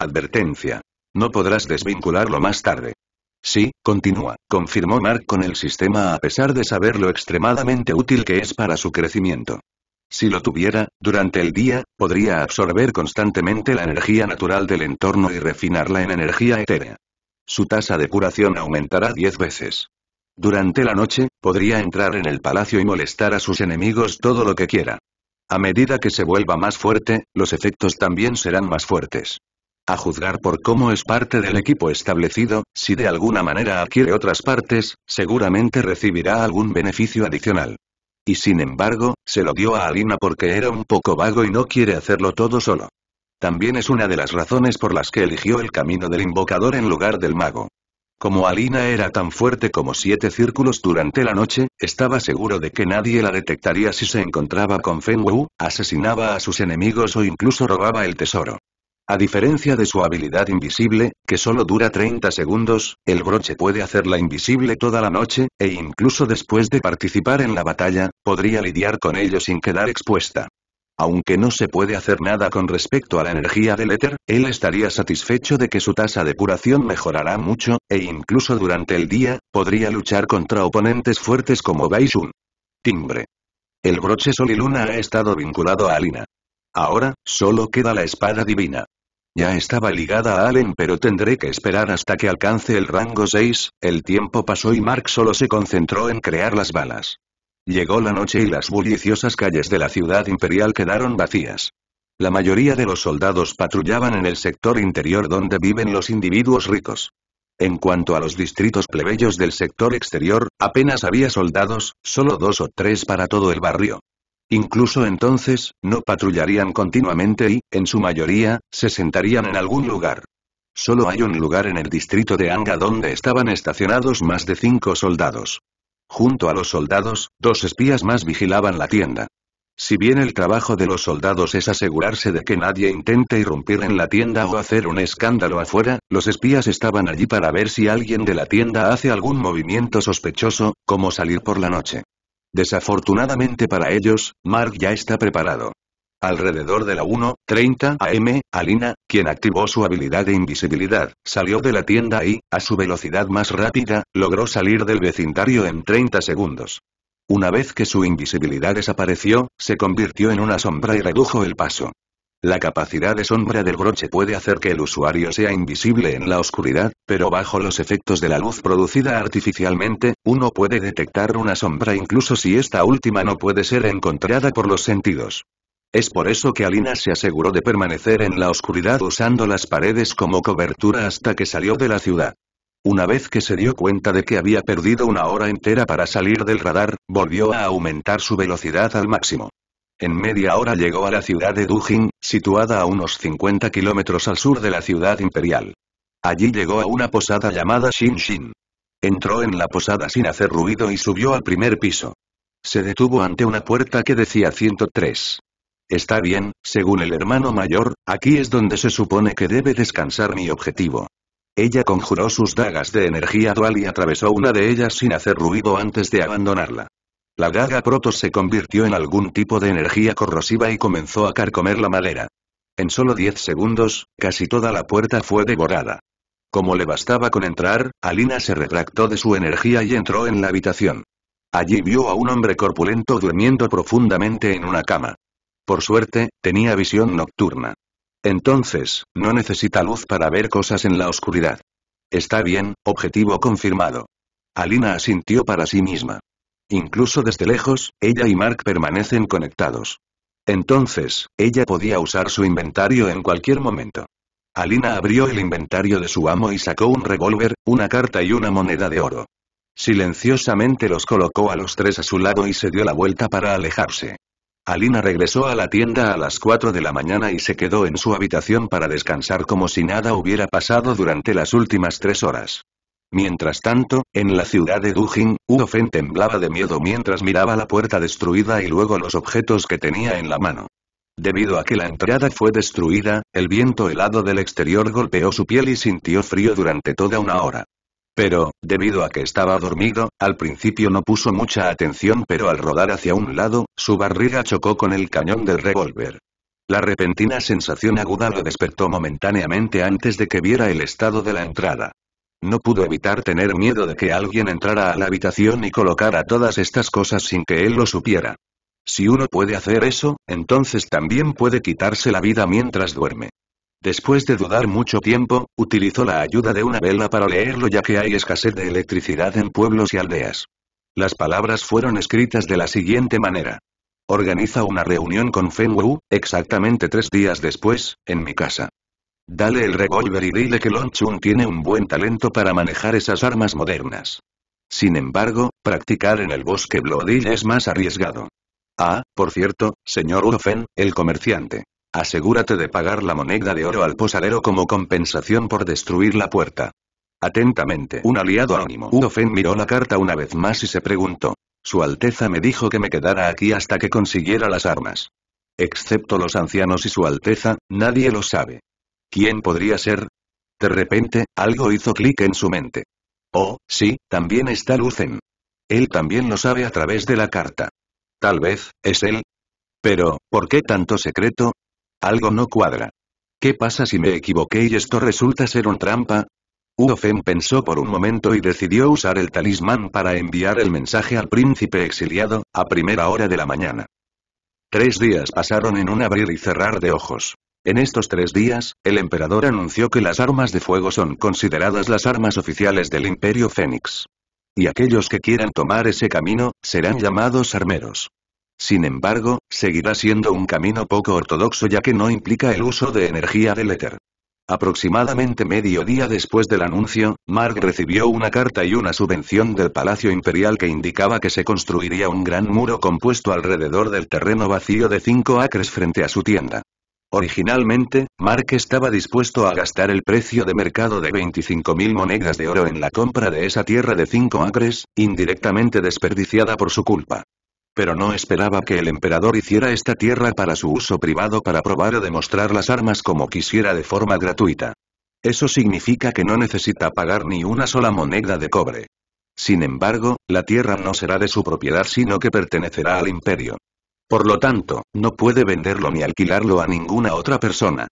Advertencia. No podrás desvincularlo más tarde. Sí, continúa, confirmó Mark con el sistema a pesar de saber lo extremadamente útil que es para su crecimiento. Si lo tuviera, durante el día, podría absorber constantemente la energía natural del entorno y refinarla en energía etérea. Su tasa de curación aumentará 10 veces. Durante la noche, podría entrar en el palacio y molestar a sus enemigos todo lo que quiera. A medida que se vuelva más fuerte, los efectos también serán más fuertes. A juzgar por cómo es parte del equipo establecido, si de alguna manera adquiere otras partes, seguramente recibirá algún beneficio adicional. Y sin embargo, se lo dio a Alina porque era un poco vago y no quiere hacerlo todo solo. También es una de las razones por las que eligió el camino del invocador en lugar del mago. Como Alina era tan fuerte como siete círculos durante la noche, estaba seguro de que nadie la detectaría si se encontraba con Feng Wu, asesinaba a sus enemigos o incluso robaba el tesoro. A diferencia de su habilidad invisible, que solo dura 30 segundos, el broche puede hacerla invisible toda la noche, e incluso después de participar en la batalla, podría lidiar con ello sin quedar expuesta. Aunque no se puede hacer nada con respecto a la energía del éter, él estaría satisfecho de que su tasa de curación mejorará mucho, e incluso durante el día, podría luchar contra oponentes fuertes como Baishun. Timbre. El broche Sol y Luna ha estado vinculado a Alina. Ahora, solo queda la espada divina. Ya estaba ligada a Allen pero tendré que esperar hasta que alcance el rango 6, el tiempo pasó y Mark solo se concentró en crear las balas. Llegó la noche y las bulliciosas calles de la ciudad imperial quedaron vacías. La mayoría de los soldados patrullaban en el sector interior donde viven los individuos ricos. En cuanto a los distritos plebeyos del sector exterior, apenas había soldados, solo dos o tres para todo el barrio. Incluso entonces, no patrullarían continuamente y, en su mayoría, se sentarían en algún lugar. Solo hay un lugar en el distrito de Anga donde estaban estacionados más de cinco soldados. Junto a los soldados, dos espías más vigilaban la tienda. Si bien el trabajo de los soldados es asegurarse de que nadie intente irrumpir en la tienda o hacer un escándalo afuera, los espías estaban allí para ver si alguien de la tienda hace algún movimiento sospechoso, como salir por la noche. Desafortunadamente para ellos, Mark ya está preparado. Alrededor de la 1.30 am, Alina, quien activó su habilidad de invisibilidad, salió de la tienda y, a su velocidad más rápida, logró salir del vecindario en 30 segundos. Una vez que su invisibilidad desapareció, se convirtió en una sombra y redujo el paso. La capacidad de sombra del broche puede hacer que el usuario sea invisible en la oscuridad, pero bajo los efectos de la luz producida artificialmente, uno puede detectar una sombra incluso si esta última no puede ser encontrada por los sentidos. Es por eso que Alina se aseguró de permanecer en la oscuridad usando las paredes como cobertura hasta que salió de la ciudad. Una vez que se dio cuenta de que había perdido una hora entera para salir del radar, volvió a aumentar su velocidad al máximo. En media hora llegó a la ciudad de Dujin, situada a unos 50 kilómetros al sur de la ciudad imperial. Allí llegó a una posada llamada Shin Shin. Entró en la posada sin hacer ruido y subió al primer piso. Se detuvo ante una puerta que decía 103. Está bien, según el hermano mayor, aquí es donde se supone que debe descansar mi objetivo. Ella conjuró sus dagas de energía dual y atravesó una de ellas sin hacer ruido antes de abandonarla. La daga proto se convirtió en algún tipo de energía corrosiva y comenzó a carcomer la madera. En solo 10 segundos, casi toda la puerta fue devorada. Como le bastaba con entrar, Alina se retractó de su energía y entró en la habitación. Allí vio a un hombre corpulento durmiendo profundamente en una cama. Por suerte, tenía visión nocturna. Entonces, no necesita luz para ver cosas en la oscuridad. Está bien, objetivo confirmado. Alina asintió para sí misma. Incluso desde lejos, ella y Mark permanecen conectados. Entonces, ella podía usar su inventario en cualquier momento. Alina abrió el inventario de su amo y sacó un revólver, una carta y una moneda de oro. Silenciosamente los colocó a los tres a su lado y se dio la vuelta para alejarse. Alina regresó a la tienda a las 4 de la mañana y se quedó en su habitación para descansar como si nada hubiera pasado durante las últimas tres horas. Mientras tanto, en la ciudad de Dujin, Uofen temblaba de miedo mientras miraba la puerta destruida y luego los objetos que tenía en la mano. Debido a que la entrada fue destruida, el viento helado del exterior golpeó su piel y sintió frío durante toda una hora. Pero, debido a que estaba dormido, al principio no puso mucha atención pero al rodar hacia un lado, su barriga chocó con el cañón del revólver. La repentina sensación aguda lo despertó momentáneamente antes de que viera el estado de la entrada. No pudo evitar tener miedo de que alguien entrara a la habitación y colocara todas estas cosas sin que él lo supiera. Si uno puede hacer eso, entonces también puede quitarse la vida mientras duerme. Después de dudar mucho tiempo, utilizó la ayuda de una vela para leerlo ya que hay escasez de electricidad en pueblos y aldeas. Las palabras fueron escritas de la siguiente manera. Organiza una reunión con Wu, exactamente tres días después, en mi casa. Dale el revólver y dile que Long Chun tiene un buen talento para manejar esas armas modernas. Sin embargo, practicar en el bosque Bloodil es más arriesgado. Ah, por cierto, señor Feng, el comerciante. Asegúrate de pagar la moneda de oro al posadero como compensación por destruir la puerta. Atentamente, un aliado anónimo. uofen miró la carta una vez más y se preguntó. Su Alteza me dijo que me quedara aquí hasta que consiguiera las armas. Excepto los ancianos y su Alteza, nadie lo sabe. ¿Quién podría ser? De repente, algo hizo clic en su mente. Oh, sí, también está Lucen. Él también lo sabe a través de la carta. Tal vez, es él. Pero, ¿por qué tanto secreto? Algo no cuadra. ¿Qué pasa si me equivoqué y esto resulta ser un trampa? Uofen pensó por un momento y decidió usar el talismán para enviar el mensaje al príncipe exiliado, a primera hora de la mañana. Tres días pasaron en un abrir y cerrar de ojos. En estos tres días, el emperador anunció que las armas de fuego son consideradas las armas oficiales del Imperio Fénix. Y aquellos que quieran tomar ese camino, serán llamados armeros. Sin embargo, seguirá siendo un camino poco ortodoxo ya que no implica el uso de energía del éter. Aproximadamente medio día después del anuncio, Mark recibió una carta y una subvención del Palacio Imperial que indicaba que se construiría un gran muro compuesto alrededor del terreno vacío de 5 acres frente a su tienda. Originalmente, Mark estaba dispuesto a gastar el precio de mercado de 25.000 monedas de oro en la compra de esa tierra de 5 acres, indirectamente desperdiciada por su culpa pero no esperaba que el emperador hiciera esta tierra para su uso privado para probar o demostrar las armas como quisiera de forma gratuita. Eso significa que no necesita pagar ni una sola moneda de cobre. Sin embargo, la tierra no será de su propiedad sino que pertenecerá al imperio. Por lo tanto, no puede venderlo ni alquilarlo a ninguna otra persona.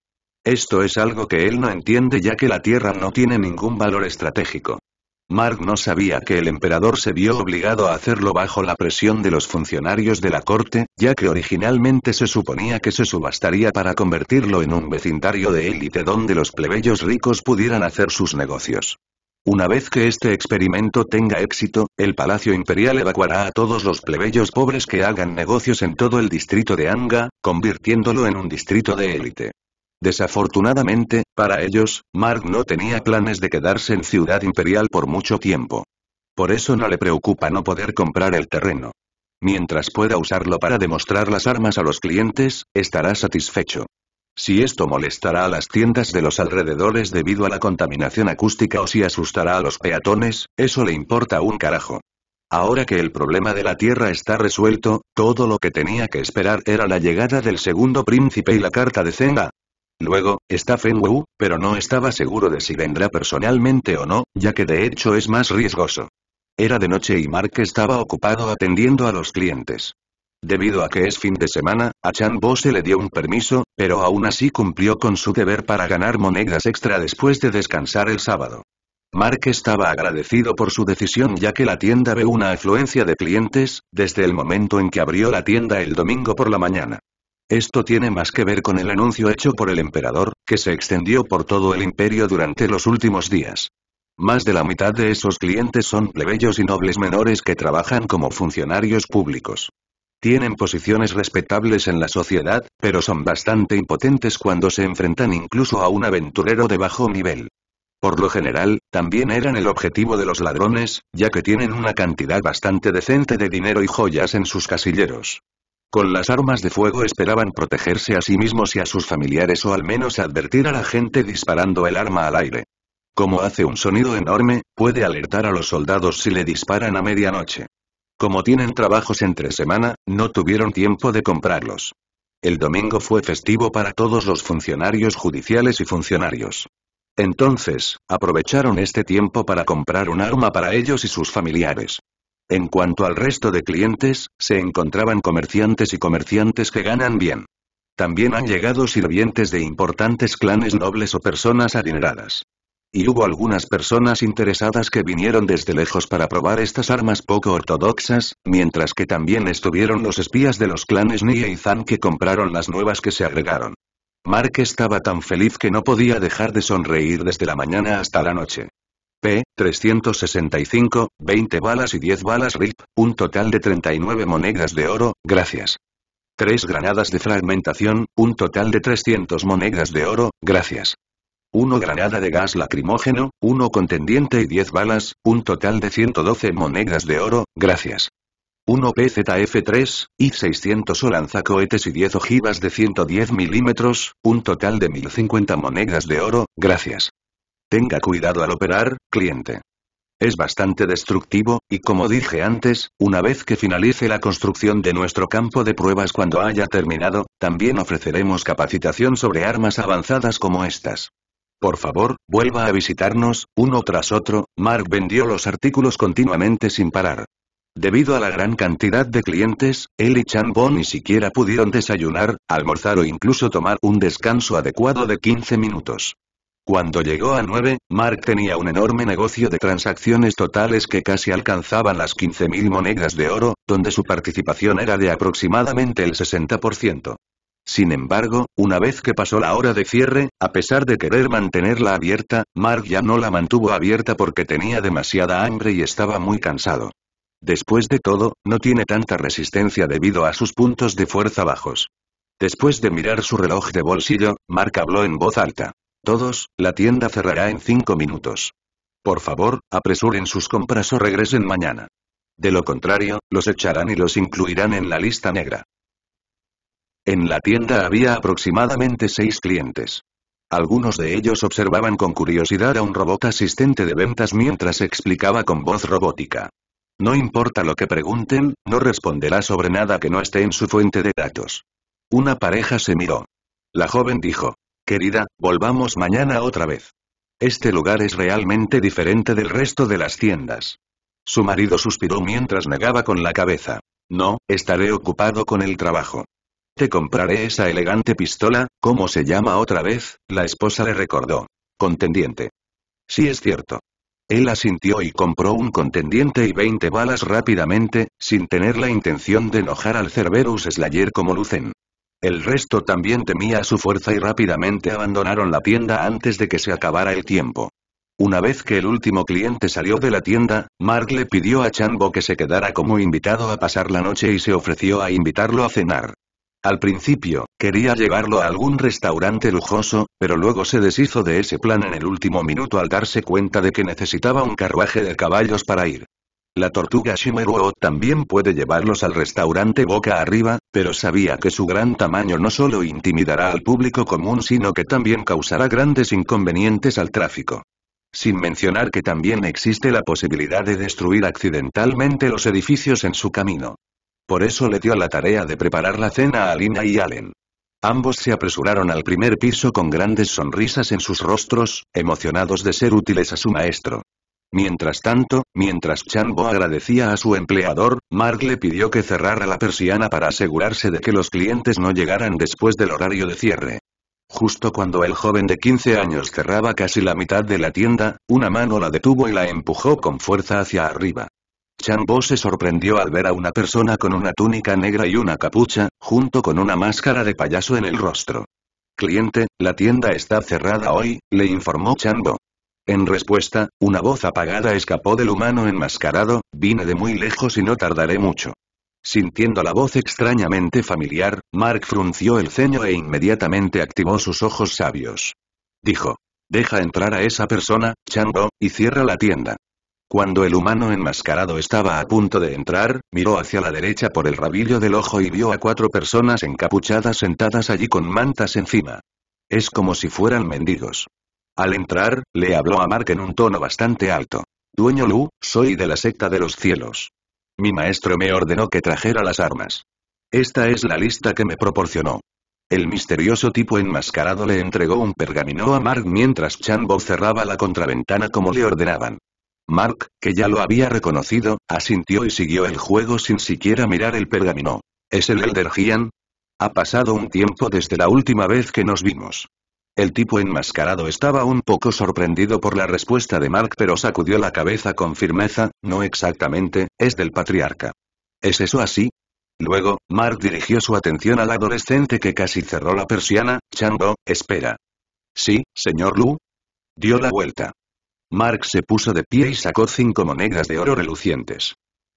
Esto es algo que él no entiende ya que la tierra no tiene ningún valor estratégico. Mark no sabía que el emperador se vio obligado a hacerlo bajo la presión de los funcionarios de la corte, ya que originalmente se suponía que se subastaría para convertirlo en un vecindario de élite donde los plebeyos ricos pudieran hacer sus negocios. Una vez que este experimento tenga éxito, el Palacio Imperial evacuará a todos los plebeyos pobres que hagan negocios en todo el distrito de Anga, convirtiéndolo en un distrito de élite. Desafortunadamente, para ellos, Mark no tenía planes de quedarse en Ciudad Imperial por mucho tiempo. Por eso no le preocupa no poder comprar el terreno. Mientras pueda usarlo para demostrar las armas a los clientes, estará satisfecho. Si esto molestará a las tiendas de los alrededores debido a la contaminación acústica o si asustará a los peatones, eso le importa un carajo. Ahora que el problema de la Tierra está resuelto, todo lo que tenía que esperar era la llegada del segundo príncipe y la carta de Zenga, Luego, está Feng Wu, pero no estaba seguro de si vendrá personalmente o no, ya que de hecho es más riesgoso. Era de noche y Mark estaba ocupado atendiendo a los clientes. Debido a que es fin de semana, a Chan Bo se le dio un permiso, pero aún así cumplió con su deber para ganar monedas extra después de descansar el sábado. Mark estaba agradecido por su decisión ya que la tienda ve una afluencia de clientes, desde el momento en que abrió la tienda el domingo por la mañana. Esto tiene más que ver con el anuncio hecho por el emperador, que se extendió por todo el imperio durante los últimos días. Más de la mitad de esos clientes son plebeyos y nobles menores que trabajan como funcionarios públicos. Tienen posiciones respetables en la sociedad, pero son bastante impotentes cuando se enfrentan incluso a un aventurero de bajo nivel. Por lo general, también eran el objetivo de los ladrones, ya que tienen una cantidad bastante decente de dinero y joyas en sus casilleros. Con las armas de fuego esperaban protegerse a sí mismos y a sus familiares o al menos advertir a la gente disparando el arma al aire. Como hace un sonido enorme, puede alertar a los soldados si le disparan a medianoche. Como tienen trabajos entre semana, no tuvieron tiempo de comprarlos. El domingo fue festivo para todos los funcionarios judiciales y funcionarios. Entonces, aprovecharon este tiempo para comprar un arma para ellos y sus familiares. En cuanto al resto de clientes, se encontraban comerciantes y comerciantes que ganan bien. También han llegado sirvientes de importantes clanes nobles o personas adineradas. Y hubo algunas personas interesadas que vinieron desde lejos para probar estas armas poco ortodoxas, mientras que también estuvieron los espías de los clanes Nia y e Zan que compraron las nuevas que se agregaron. Mark estaba tan feliz que no podía dejar de sonreír desde la mañana hasta la noche. 365, 20 balas y 10 balas RIP, un total de 39 monedas de oro, gracias. 3 granadas de fragmentación, un total de 300 monedas de oro, gracias. 1 granada de gas lacrimógeno, 1 contendiente y 10 balas, un total de 112 monedas de oro, gracias. 1 PZF-3, y 600 o lanzacohetes y 10 ojivas de 110 milímetros, un total de 1050 monedas de oro, gracias. Tenga cuidado al operar, cliente. Es bastante destructivo, y como dije antes, una vez que finalice la construcción de nuestro campo de pruebas cuando haya terminado, también ofreceremos capacitación sobre armas avanzadas como estas. Por favor, vuelva a visitarnos, uno tras otro, Mark vendió los artículos continuamente sin parar. Debido a la gran cantidad de clientes, él y bon ni siquiera pudieron desayunar, almorzar o incluso tomar un descanso adecuado de 15 minutos. Cuando llegó a 9, Mark tenía un enorme negocio de transacciones totales que casi alcanzaban las 15.000 monedas de oro, donde su participación era de aproximadamente el 60%. Sin embargo, una vez que pasó la hora de cierre, a pesar de querer mantenerla abierta, Mark ya no la mantuvo abierta porque tenía demasiada hambre y estaba muy cansado. Después de todo, no tiene tanta resistencia debido a sus puntos de fuerza bajos. Después de mirar su reloj de bolsillo, Mark habló en voz alta. Todos, la tienda cerrará en cinco minutos. Por favor, apresuren sus compras o regresen mañana. De lo contrario, los echarán y los incluirán en la lista negra. En la tienda había aproximadamente seis clientes. Algunos de ellos observaban con curiosidad a un robot asistente de ventas mientras explicaba con voz robótica. No importa lo que pregunten, no responderá sobre nada que no esté en su fuente de datos. Una pareja se miró. La joven dijo, Querida, volvamos mañana otra vez. Este lugar es realmente diferente del resto de las tiendas. Su marido suspiró mientras negaba con la cabeza. No, estaré ocupado con el trabajo. Te compraré esa elegante pistola, ¿cómo se llama otra vez? La esposa le recordó. Contendiente. Sí es cierto. Él asintió y compró un contendiente y 20 balas rápidamente, sin tener la intención de enojar al Cerberus Slayer como Lucen. El resto también temía su fuerza y rápidamente abandonaron la tienda antes de que se acabara el tiempo. Una vez que el último cliente salió de la tienda, Mark le pidió a Chambo que se quedara como invitado a pasar la noche y se ofreció a invitarlo a cenar. Al principio, quería llevarlo a algún restaurante lujoso, pero luego se deshizo de ese plan en el último minuto al darse cuenta de que necesitaba un carruaje de caballos para ir. La tortuga Shimeruo también puede llevarlos al restaurante boca arriba, pero sabía que su gran tamaño no solo intimidará al público común sino que también causará grandes inconvenientes al tráfico. Sin mencionar que también existe la posibilidad de destruir accidentalmente los edificios en su camino. Por eso le dio la tarea de preparar la cena a Lina y Allen. Ambos se apresuraron al primer piso con grandes sonrisas en sus rostros, emocionados de ser útiles a su maestro. Mientras tanto, mientras chambo agradecía a su empleador, Mark le pidió que cerrara la persiana para asegurarse de que los clientes no llegaran después del horario de cierre. Justo cuando el joven de 15 años cerraba casi la mitad de la tienda, una mano la detuvo y la empujó con fuerza hacia arriba. chambo se sorprendió al ver a una persona con una túnica negra y una capucha, junto con una máscara de payaso en el rostro. Cliente, la tienda está cerrada hoy, le informó chambo en respuesta, una voz apagada escapó del humano enmascarado, vine de muy lejos y no tardaré mucho. Sintiendo la voz extrañamente familiar, Mark frunció el ceño e inmediatamente activó sus ojos sabios. Dijo. Deja entrar a esa persona, Chango, y cierra la tienda. Cuando el humano enmascarado estaba a punto de entrar, miró hacia la derecha por el rabillo del ojo y vio a cuatro personas encapuchadas sentadas allí con mantas encima. Es como si fueran mendigos. Al entrar, le habló a Mark en un tono bastante alto. Dueño Lu, soy de la secta de los cielos. Mi maestro me ordenó que trajera las armas. Esta es la lista que me proporcionó. El misterioso tipo enmascarado le entregó un pergamino a Mark mientras Chanbo cerraba la contraventana como le ordenaban. Mark, que ya lo había reconocido, asintió y siguió el juego sin siquiera mirar el pergamino. ¿Es el Elder Gian? Ha pasado un tiempo desde la última vez que nos vimos. El tipo enmascarado estaba un poco sorprendido por la respuesta de Mark pero sacudió la cabeza con firmeza, no exactamente, es del patriarca. ¿Es eso así? Luego, Mark dirigió su atención al adolescente que casi cerró la persiana, Chando, espera. Sí, señor Lu. Dio la vuelta. Mark se puso de pie y sacó cinco monedas de oro relucientes.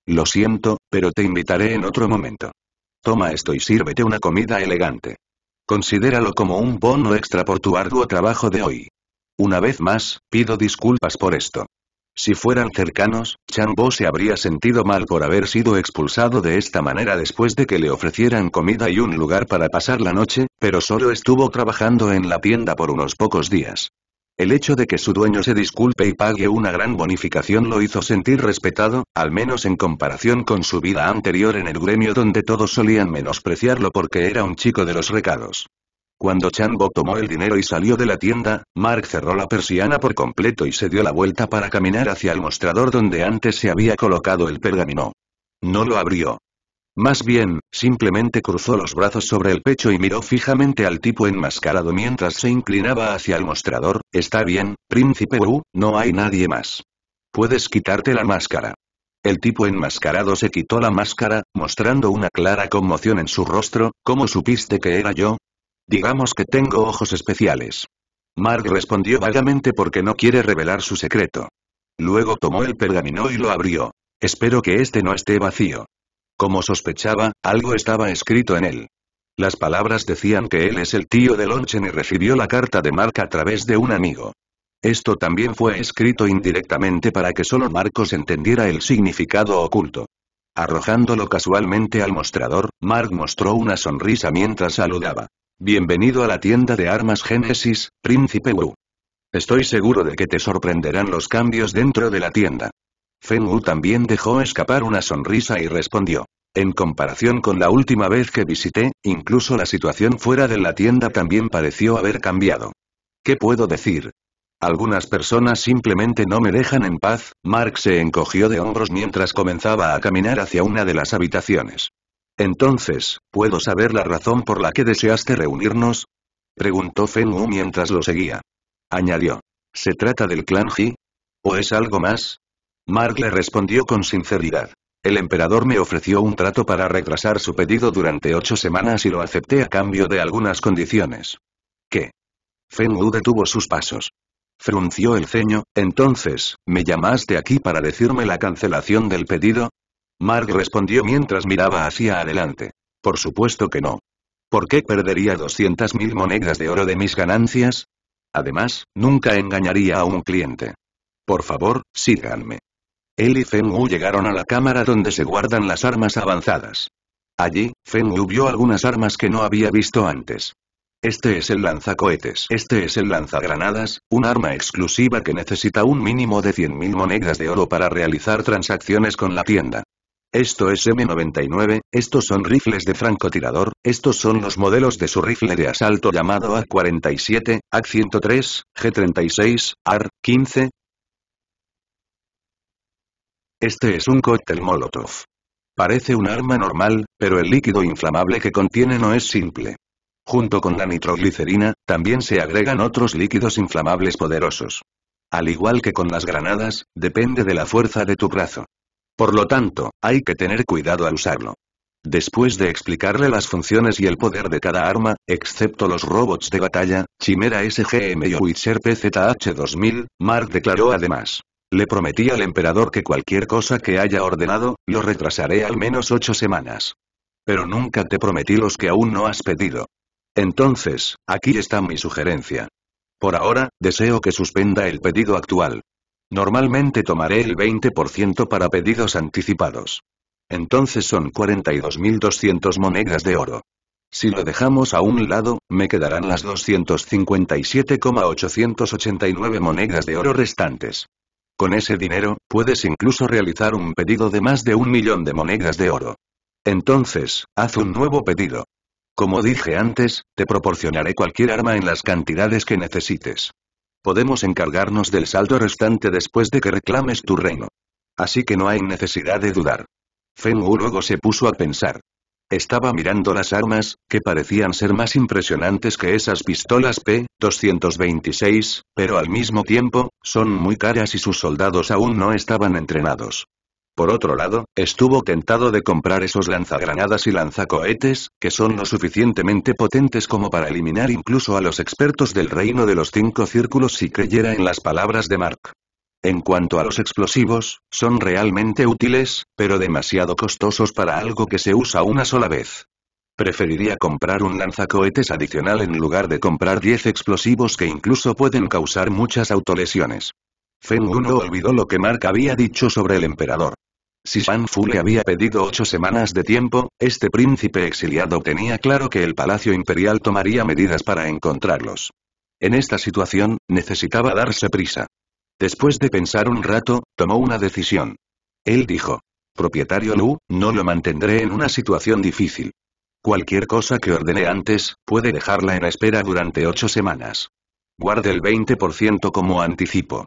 Lo siento, pero te invitaré en otro momento. Toma esto y sírvete una comida elegante. Considéralo como un bono extra por tu arduo trabajo de hoy. Una vez más, pido disculpas por esto. Si fueran cercanos, Chambo se habría sentido mal por haber sido expulsado de esta manera después de que le ofrecieran comida y un lugar para pasar la noche, pero solo estuvo trabajando en la tienda por unos pocos días. El hecho de que su dueño se disculpe y pague una gran bonificación lo hizo sentir respetado, al menos en comparación con su vida anterior en el gremio donde todos solían menospreciarlo porque era un chico de los recados. Cuando Chanbo tomó el dinero y salió de la tienda, Mark cerró la persiana por completo y se dio la vuelta para caminar hacia el mostrador donde antes se había colocado el pergamino. No lo abrió. Más bien, simplemente cruzó los brazos sobre el pecho y miró fijamente al tipo enmascarado mientras se inclinaba hacia el mostrador, está bien, príncipe Wu, no hay nadie más. Puedes quitarte la máscara. El tipo enmascarado se quitó la máscara, mostrando una clara conmoción en su rostro, ¿cómo supiste que era yo? Digamos que tengo ojos especiales. Mark respondió vagamente porque no quiere revelar su secreto. Luego tomó el pergamino y lo abrió. Espero que este no esté vacío. Como sospechaba, algo estaba escrito en él. Las palabras decían que él es el tío de Lonchen y recibió la carta de Mark a través de un amigo. Esto también fue escrito indirectamente para que solo Marcos entendiera el significado oculto. Arrojándolo casualmente al mostrador, Mark mostró una sonrisa mientras saludaba. Bienvenido a la tienda de armas Génesis, Príncipe Wu. Estoy seguro de que te sorprenderán los cambios dentro de la tienda. Feng Wu también dejó escapar una sonrisa y respondió. En comparación con la última vez que visité, incluso la situación fuera de la tienda también pareció haber cambiado. ¿Qué puedo decir? Algunas personas simplemente no me dejan en paz, Mark se encogió de hombros mientras comenzaba a caminar hacia una de las habitaciones. Entonces, ¿puedo saber la razón por la que deseaste reunirnos? Preguntó Feng Wu mientras lo seguía. Añadió. ¿Se trata del clan Ji? ¿O es algo más? Mark le respondió con sinceridad. El emperador me ofreció un trato para retrasar su pedido durante ocho semanas y lo acepté a cambio de algunas condiciones. ¿Qué? Feng Wu detuvo sus pasos. Frunció el ceño, entonces, ¿me llamaste aquí para decirme la cancelación del pedido? Mark respondió mientras miraba hacia adelante. Por supuesto que no. ¿Por qué perdería 200.000 monedas de oro de mis ganancias? Además, nunca engañaría a un cliente. Por favor, síganme. Él y Feng Wu llegaron a la cámara donde se guardan las armas avanzadas. Allí, Feng Wu vio algunas armas que no había visto antes. Este es el lanzacohetes. Este es el lanzagranadas, un arma exclusiva que necesita un mínimo de 100.000 monedas de oro para realizar transacciones con la tienda. Esto es M99, estos son rifles de francotirador, estos son los modelos de su rifle de asalto llamado A47, a 103 G36, AR-15, este es un cóctel Molotov. Parece un arma normal, pero el líquido inflamable que contiene no es simple. Junto con la nitroglicerina, también se agregan otros líquidos inflamables poderosos. Al igual que con las granadas, depende de la fuerza de tu brazo. Por lo tanto, hay que tener cuidado al usarlo. Después de explicarle las funciones y el poder de cada arma, excepto los robots de batalla, Chimera SGM y Witcher PZH 2000, Mark declaró además. Le prometí al emperador que cualquier cosa que haya ordenado, lo retrasaré al menos ocho semanas. Pero nunca te prometí los que aún no has pedido. Entonces, aquí está mi sugerencia. Por ahora, deseo que suspenda el pedido actual. Normalmente tomaré el 20% para pedidos anticipados. Entonces son 42.200 monedas de oro. Si lo dejamos a un lado, me quedarán las 257,889 monedas de oro restantes. Con ese dinero, puedes incluso realizar un pedido de más de un millón de monedas de oro. Entonces, haz un nuevo pedido. Como dije antes, te proporcionaré cualquier arma en las cantidades que necesites. Podemos encargarnos del saldo restante después de que reclames tu reino. Así que no hay necesidad de dudar. Fenwu luego se puso a pensar. Estaba mirando las armas, que parecían ser más impresionantes que esas pistolas P-226, pero al mismo tiempo, son muy caras y sus soldados aún no estaban entrenados. Por otro lado, estuvo tentado de comprar esos lanzagranadas y lanzacohetes, que son lo suficientemente potentes como para eliminar incluso a los expertos del reino de los cinco círculos si creyera en las palabras de Mark. En cuanto a los explosivos, son realmente útiles, pero demasiado costosos para algo que se usa una sola vez. Preferiría comprar un lanzacohetes adicional en lugar de comprar 10 explosivos que incluso pueden causar muchas autolesiones. Feng no olvidó lo que Mark había dicho sobre el emperador. Si Shan Fu le había pedido ocho semanas de tiempo, este príncipe exiliado tenía claro que el palacio imperial tomaría medidas para encontrarlos. En esta situación, necesitaba darse prisa. Después de pensar un rato, tomó una decisión. Él dijo. Propietario Lu, no lo mantendré en una situación difícil. Cualquier cosa que ordene antes, puede dejarla en espera durante ocho semanas. Guarde el 20% como anticipo.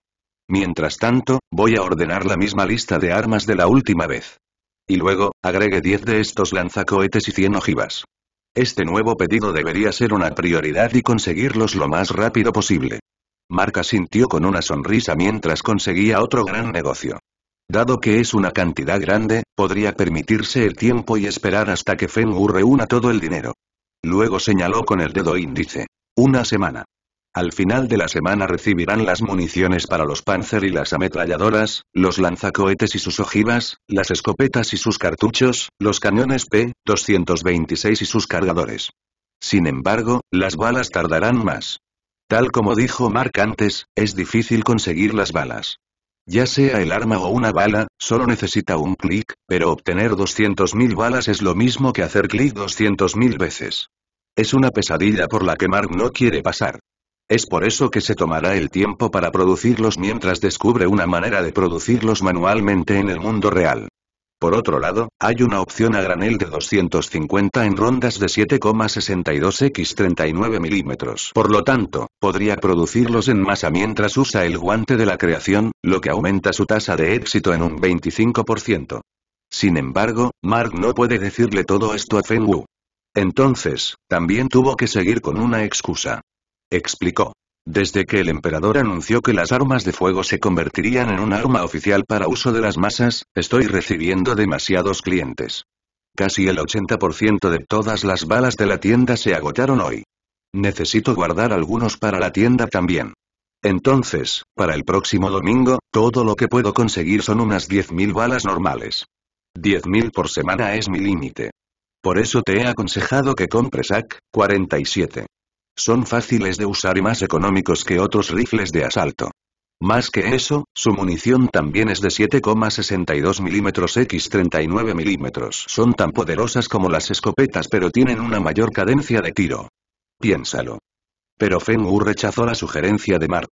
Mientras tanto, voy a ordenar la misma lista de armas de la última vez. Y luego, agregue 10 de estos lanzacohetes y 100 ojivas. Este nuevo pedido debería ser una prioridad y conseguirlos lo más rápido posible. Mark sintió con una sonrisa mientras conseguía otro gran negocio. Dado que es una cantidad grande, podría permitirse el tiempo y esperar hasta que Wu reúna todo el dinero. Luego señaló con el dedo índice. Una semana. Al final de la semana recibirán las municiones para los Panzer y las ametralladoras, los lanzacohetes y sus ojivas, las escopetas y sus cartuchos, los cañones P-226 y sus cargadores. Sin embargo, las balas tardarán más. Tal como dijo Mark antes, es difícil conseguir las balas. Ya sea el arma o una bala, solo necesita un clic, pero obtener 200.000 balas es lo mismo que hacer clic 200.000 veces. Es una pesadilla por la que Mark no quiere pasar. Es por eso que se tomará el tiempo para producirlos mientras descubre una manera de producirlos manualmente en el mundo real. Por otro lado, hay una opción a granel de 250 en rondas de 7,62 x 39 milímetros. Por lo tanto, podría producirlos en masa mientras usa el guante de la creación, lo que aumenta su tasa de éxito en un 25%. Sin embargo, Mark no puede decirle todo esto a Feng Wu. Entonces, también tuvo que seguir con una excusa. Explicó. Desde que el emperador anunció que las armas de fuego se convertirían en un arma oficial para uso de las masas, estoy recibiendo demasiados clientes. Casi el 80% de todas las balas de la tienda se agotaron hoy. Necesito guardar algunos para la tienda también. Entonces, para el próximo domingo, todo lo que puedo conseguir son unas 10.000 balas normales. 10.000 por semana es mi límite. Por eso te he aconsejado que compres ak 47 son fáciles de usar y más económicos que otros rifles de asalto. Más que eso, su munición también es de 7,62 mm x 39 mm. Son tan poderosas como las escopetas pero tienen una mayor cadencia de tiro. Piénsalo. Pero Wu rechazó la sugerencia de Mark.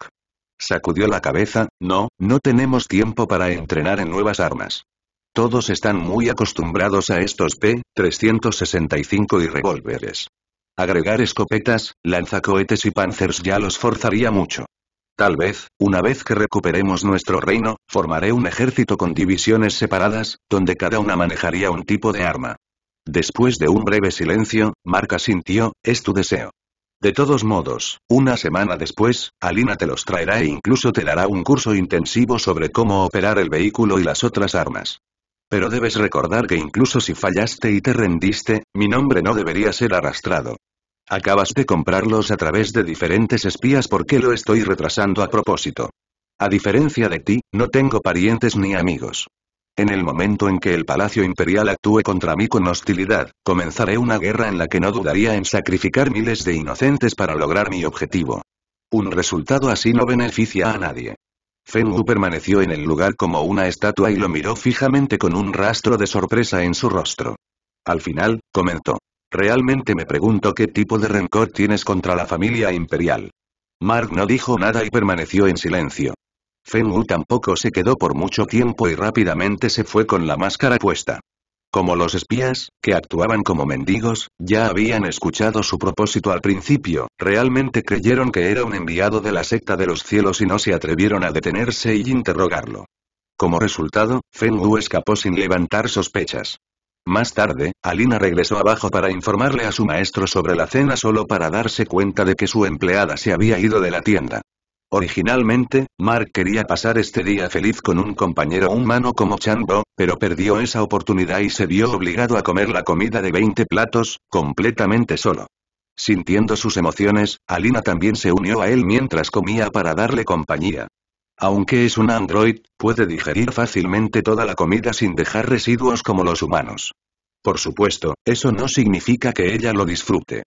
Sacudió la cabeza, no, no tenemos tiempo para entrenar en nuevas armas. Todos están muy acostumbrados a estos P-365 y revólveres. Agregar escopetas, lanzacohetes y panzers ya los forzaría mucho. Tal vez, una vez que recuperemos nuestro reino, formaré un ejército con divisiones separadas, donde cada una manejaría un tipo de arma. Después de un breve silencio, Marca sintió, es tu deseo. De todos modos, una semana después, Alina te los traerá e incluso te dará un curso intensivo sobre cómo operar el vehículo y las otras armas. Pero debes recordar que incluso si fallaste y te rendiste, mi nombre no debería ser arrastrado. Acabas de comprarlos a través de diferentes espías porque lo estoy retrasando a propósito. A diferencia de ti, no tengo parientes ni amigos. En el momento en que el Palacio Imperial actúe contra mí con hostilidad, comenzaré una guerra en la que no dudaría en sacrificar miles de inocentes para lograr mi objetivo. Un resultado así no beneficia a nadie. Wu permaneció en el lugar como una estatua y lo miró fijamente con un rastro de sorpresa en su rostro. Al final, comentó. Realmente me pregunto qué tipo de rencor tienes contra la familia imperial. Mark no dijo nada y permaneció en silencio. Wu tampoco se quedó por mucho tiempo y rápidamente se fue con la máscara puesta como los espías, que actuaban como mendigos, ya habían escuchado su propósito al principio, realmente creyeron que era un enviado de la secta de los cielos y no se atrevieron a detenerse y interrogarlo. Como resultado, Feng Wu escapó sin levantar sospechas. Más tarde, Alina regresó abajo para informarle a su maestro sobre la cena solo para darse cuenta de que su empleada se había ido de la tienda. Originalmente, Mark quería pasar este día feliz con un compañero humano como Chango, pero perdió esa oportunidad y se vio obligado a comer la comida de 20 platos, completamente solo. Sintiendo sus emociones, Alina también se unió a él mientras comía para darle compañía. Aunque es un android, puede digerir fácilmente toda la comida sin dejar residuos como los humanos. Por supuesto, eso no significa que ella lo disfrute.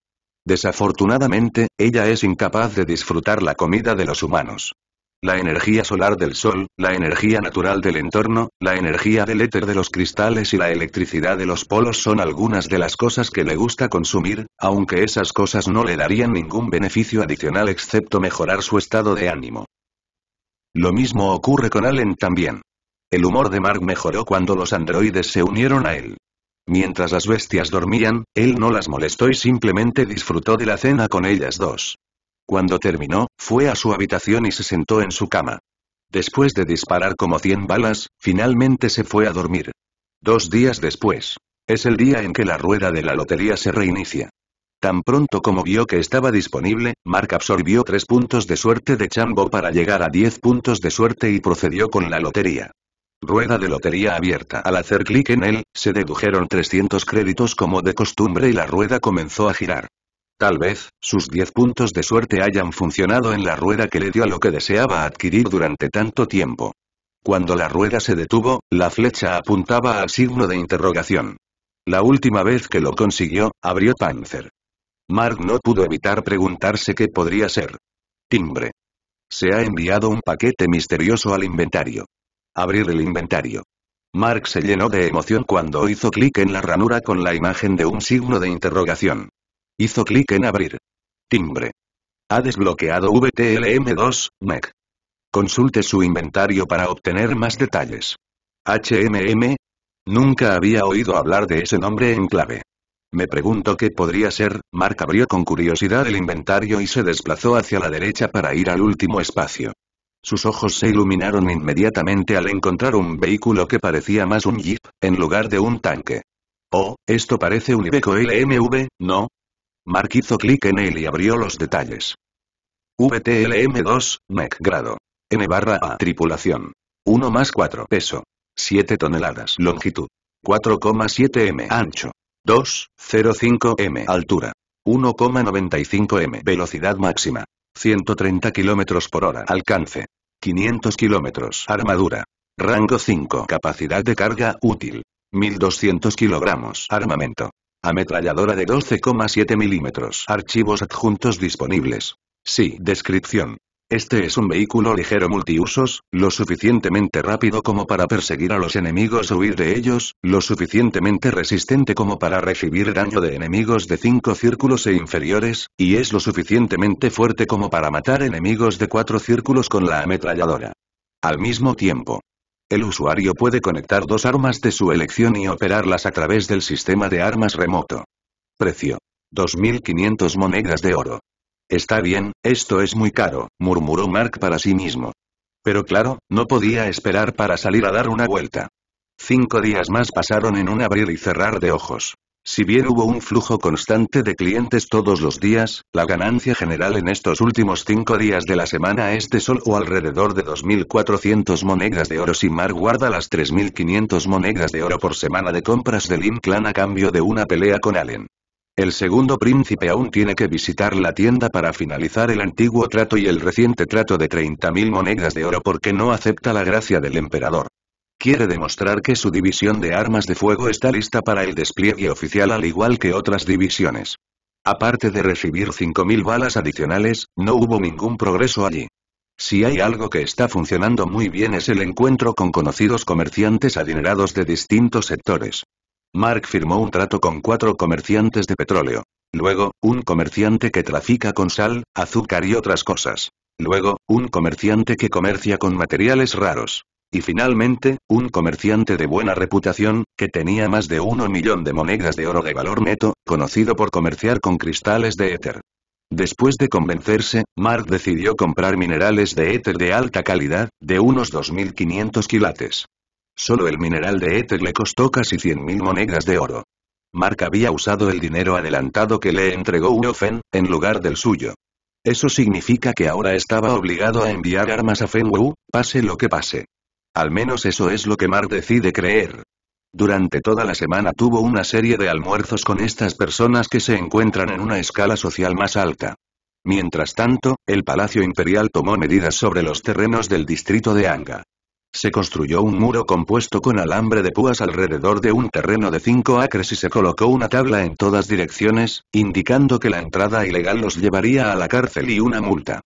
Desafortunadamente, ella es incapaz de disfrutar la comida de los humanos. La energía solar del sol, la energía natural del entorno, la energía del éter de los cristales y la electricidad de los polos son algunas de las cosas que le gusta consumir, aunque esas cosas no le darían ningún beneficio adicional excepto mejorar su estado de ánimo. Lo mismo ocurre con Allen también. El humor de Mark mejoró cuando los androides se unieron a él. Mientras las bestias dormían, él no las molestó y simplemente disfrutó de la cena con ellas dos. Cuando terminó, fue a su habitación y se sentó en su cama. Después de disparar como 100 balas, finalmente se fue a dormir. Dos días después. Es el día en que la rueda de la lotería se reinicia. Tan pronto como vio que estaba disponible, Mark absorbió tres puntos de suerte de Chambo para llegar a 10 puntos de suerte y procedió con la lotería. Rueda de lotería abierta. Al hacer clic en él, se dedujeron 300 créditos como de costumbre y la rueda comenzó a girar. Tal vez, sus 10 puntos de suerte hayan funcionado en la rueda que le dio a lo que deseaba adquirir durante tanto tiempo. Cuando la rueda se detuvo, la flecha apuntaba al signo de interrogación. La última vez que lo consiguió, abrió Panzer. Mark no pudo evitar preguntarse qué podría ser. Timbre. Se ha enviado un paquete misterioso al inventario. Abrir el inventario. Mark se llenó de emoción cuando hizo clic en la ranura con la imagen de un signo de interrogación. Hizo clic en abrir. Timbre. Ha desbloqueado VTLM2, MEC. Consulte su inventario para obtener más detalles. HMM. Nunca había oído hablar de ese nombre en clave. Me pregunto qué podría ser, Mark abrió con curiosidad el inventario y se desplazó hacia la derecha para ir al último espacio. Sus ojos se iluminaron inmediatamente al encontrar un vehículo que parecía más un jeep, en lugar de un tanque. Oh, esto parece un Iveco LMV, ¿no? Mark hizo clic en él y abrió los detalles. VTLM2, MEC grado. N barra A tripulación. 1 más 4 peso. 7 toneladas longitud. 4,7 m ancho. 2,05 m altura. 1,95 m velocidad máxima. 130 km por hora. Alcance. 500 km. Armadura. Rango 5. Capacidad de carga útil. 1200 kg. Armamento. Ametralladora de 12,7 milímetros. Archivos adjuntos disponibles. Sí, descripción. Este es un vehículo ligero multiusos, lo suficientemente rápido como para perseguir a los enemigos o huir de ellos, lo suficientemente resistente como para recibir daño de enemigos de 5 círculos e inferiores, y es lo suficientemente fuerte como para matar enemigos de 4 círculos con la ametralladora. Al mismo tiempo, el usuario puede conectar dos armas de su elección y operarlas a través del sistema de armas remoto. Precio. 2.500 monedas de oro. Está bien, esto es muy caro, murmuró Mark para sí mismo. Pero claro, no podía esperar para salir a dar una vuelta. Cinco días más pasaron en un abrir y cerrar de ojos. Si bien hubo un flujo constante de clientes todos los días, la ganancia general en estos últimos cinco días de la semana es de solo alrededor de 2.400 monedas de oro. Si Mark guarda las 3.500 monedas de oro por semana de compras del Clan a cambio de una pelea con Allen. El segundo príncipe aún tiene que visitar la tienda para finalizar el antiguo trato y el reciente trato de 30.000 monedas de oro porque no acepta la gracia del emperador. Quiere demostrar que su división de armas de fuego está lista para el despliegue oficial al igual que otras divisiones. Aparte de recibir 5.000 balas adicionales, no hubo ningún progreso allí. Si hay algo que está funcionando muy bien es el encuentro con conocidos comerciantes adinerados de distintos sectores. Mark firmó un trato con cuatro comerciantes de petróleo. Luego, un comerciante que trafica con sal, azúcar y otras cosas. Luego, un comerciante que comercia con materiales raros. Y finalmente, un comerciante de buena reputación, que tenía más de uno millón de monedas de oro de valor neto, conocido por comerciar con cristales de éter. Después de convencerse, Mark decidió comprar minerales de éter de alta calidad, de unos 2.500 kilates. Solo el mineral de éter le costó casi 100.000 monedas de oro. Mark había usado el dinero adelantado que le entregó Uofen, en lugar del suyo. Eso significa que ahora estaba obligado a enviar armas a Fenwu, pase lo que pase. Al menos eso es lo que Mark decide creer. Durante toda la semana tuvo una serie de almuerzos con estas personas que se encuentran en una escala social más alta. Mientras tanto, el Palacio Imperial tomó medidas sobre los terrenos del distrito de Anga. Se construyó un muro compuesto con alambre de púas alrededor de un terreno de cinco acres y se colocó una tabla en todas direcciones, indicando que la entrada ilegal los llevaría a la cárcel y una multa.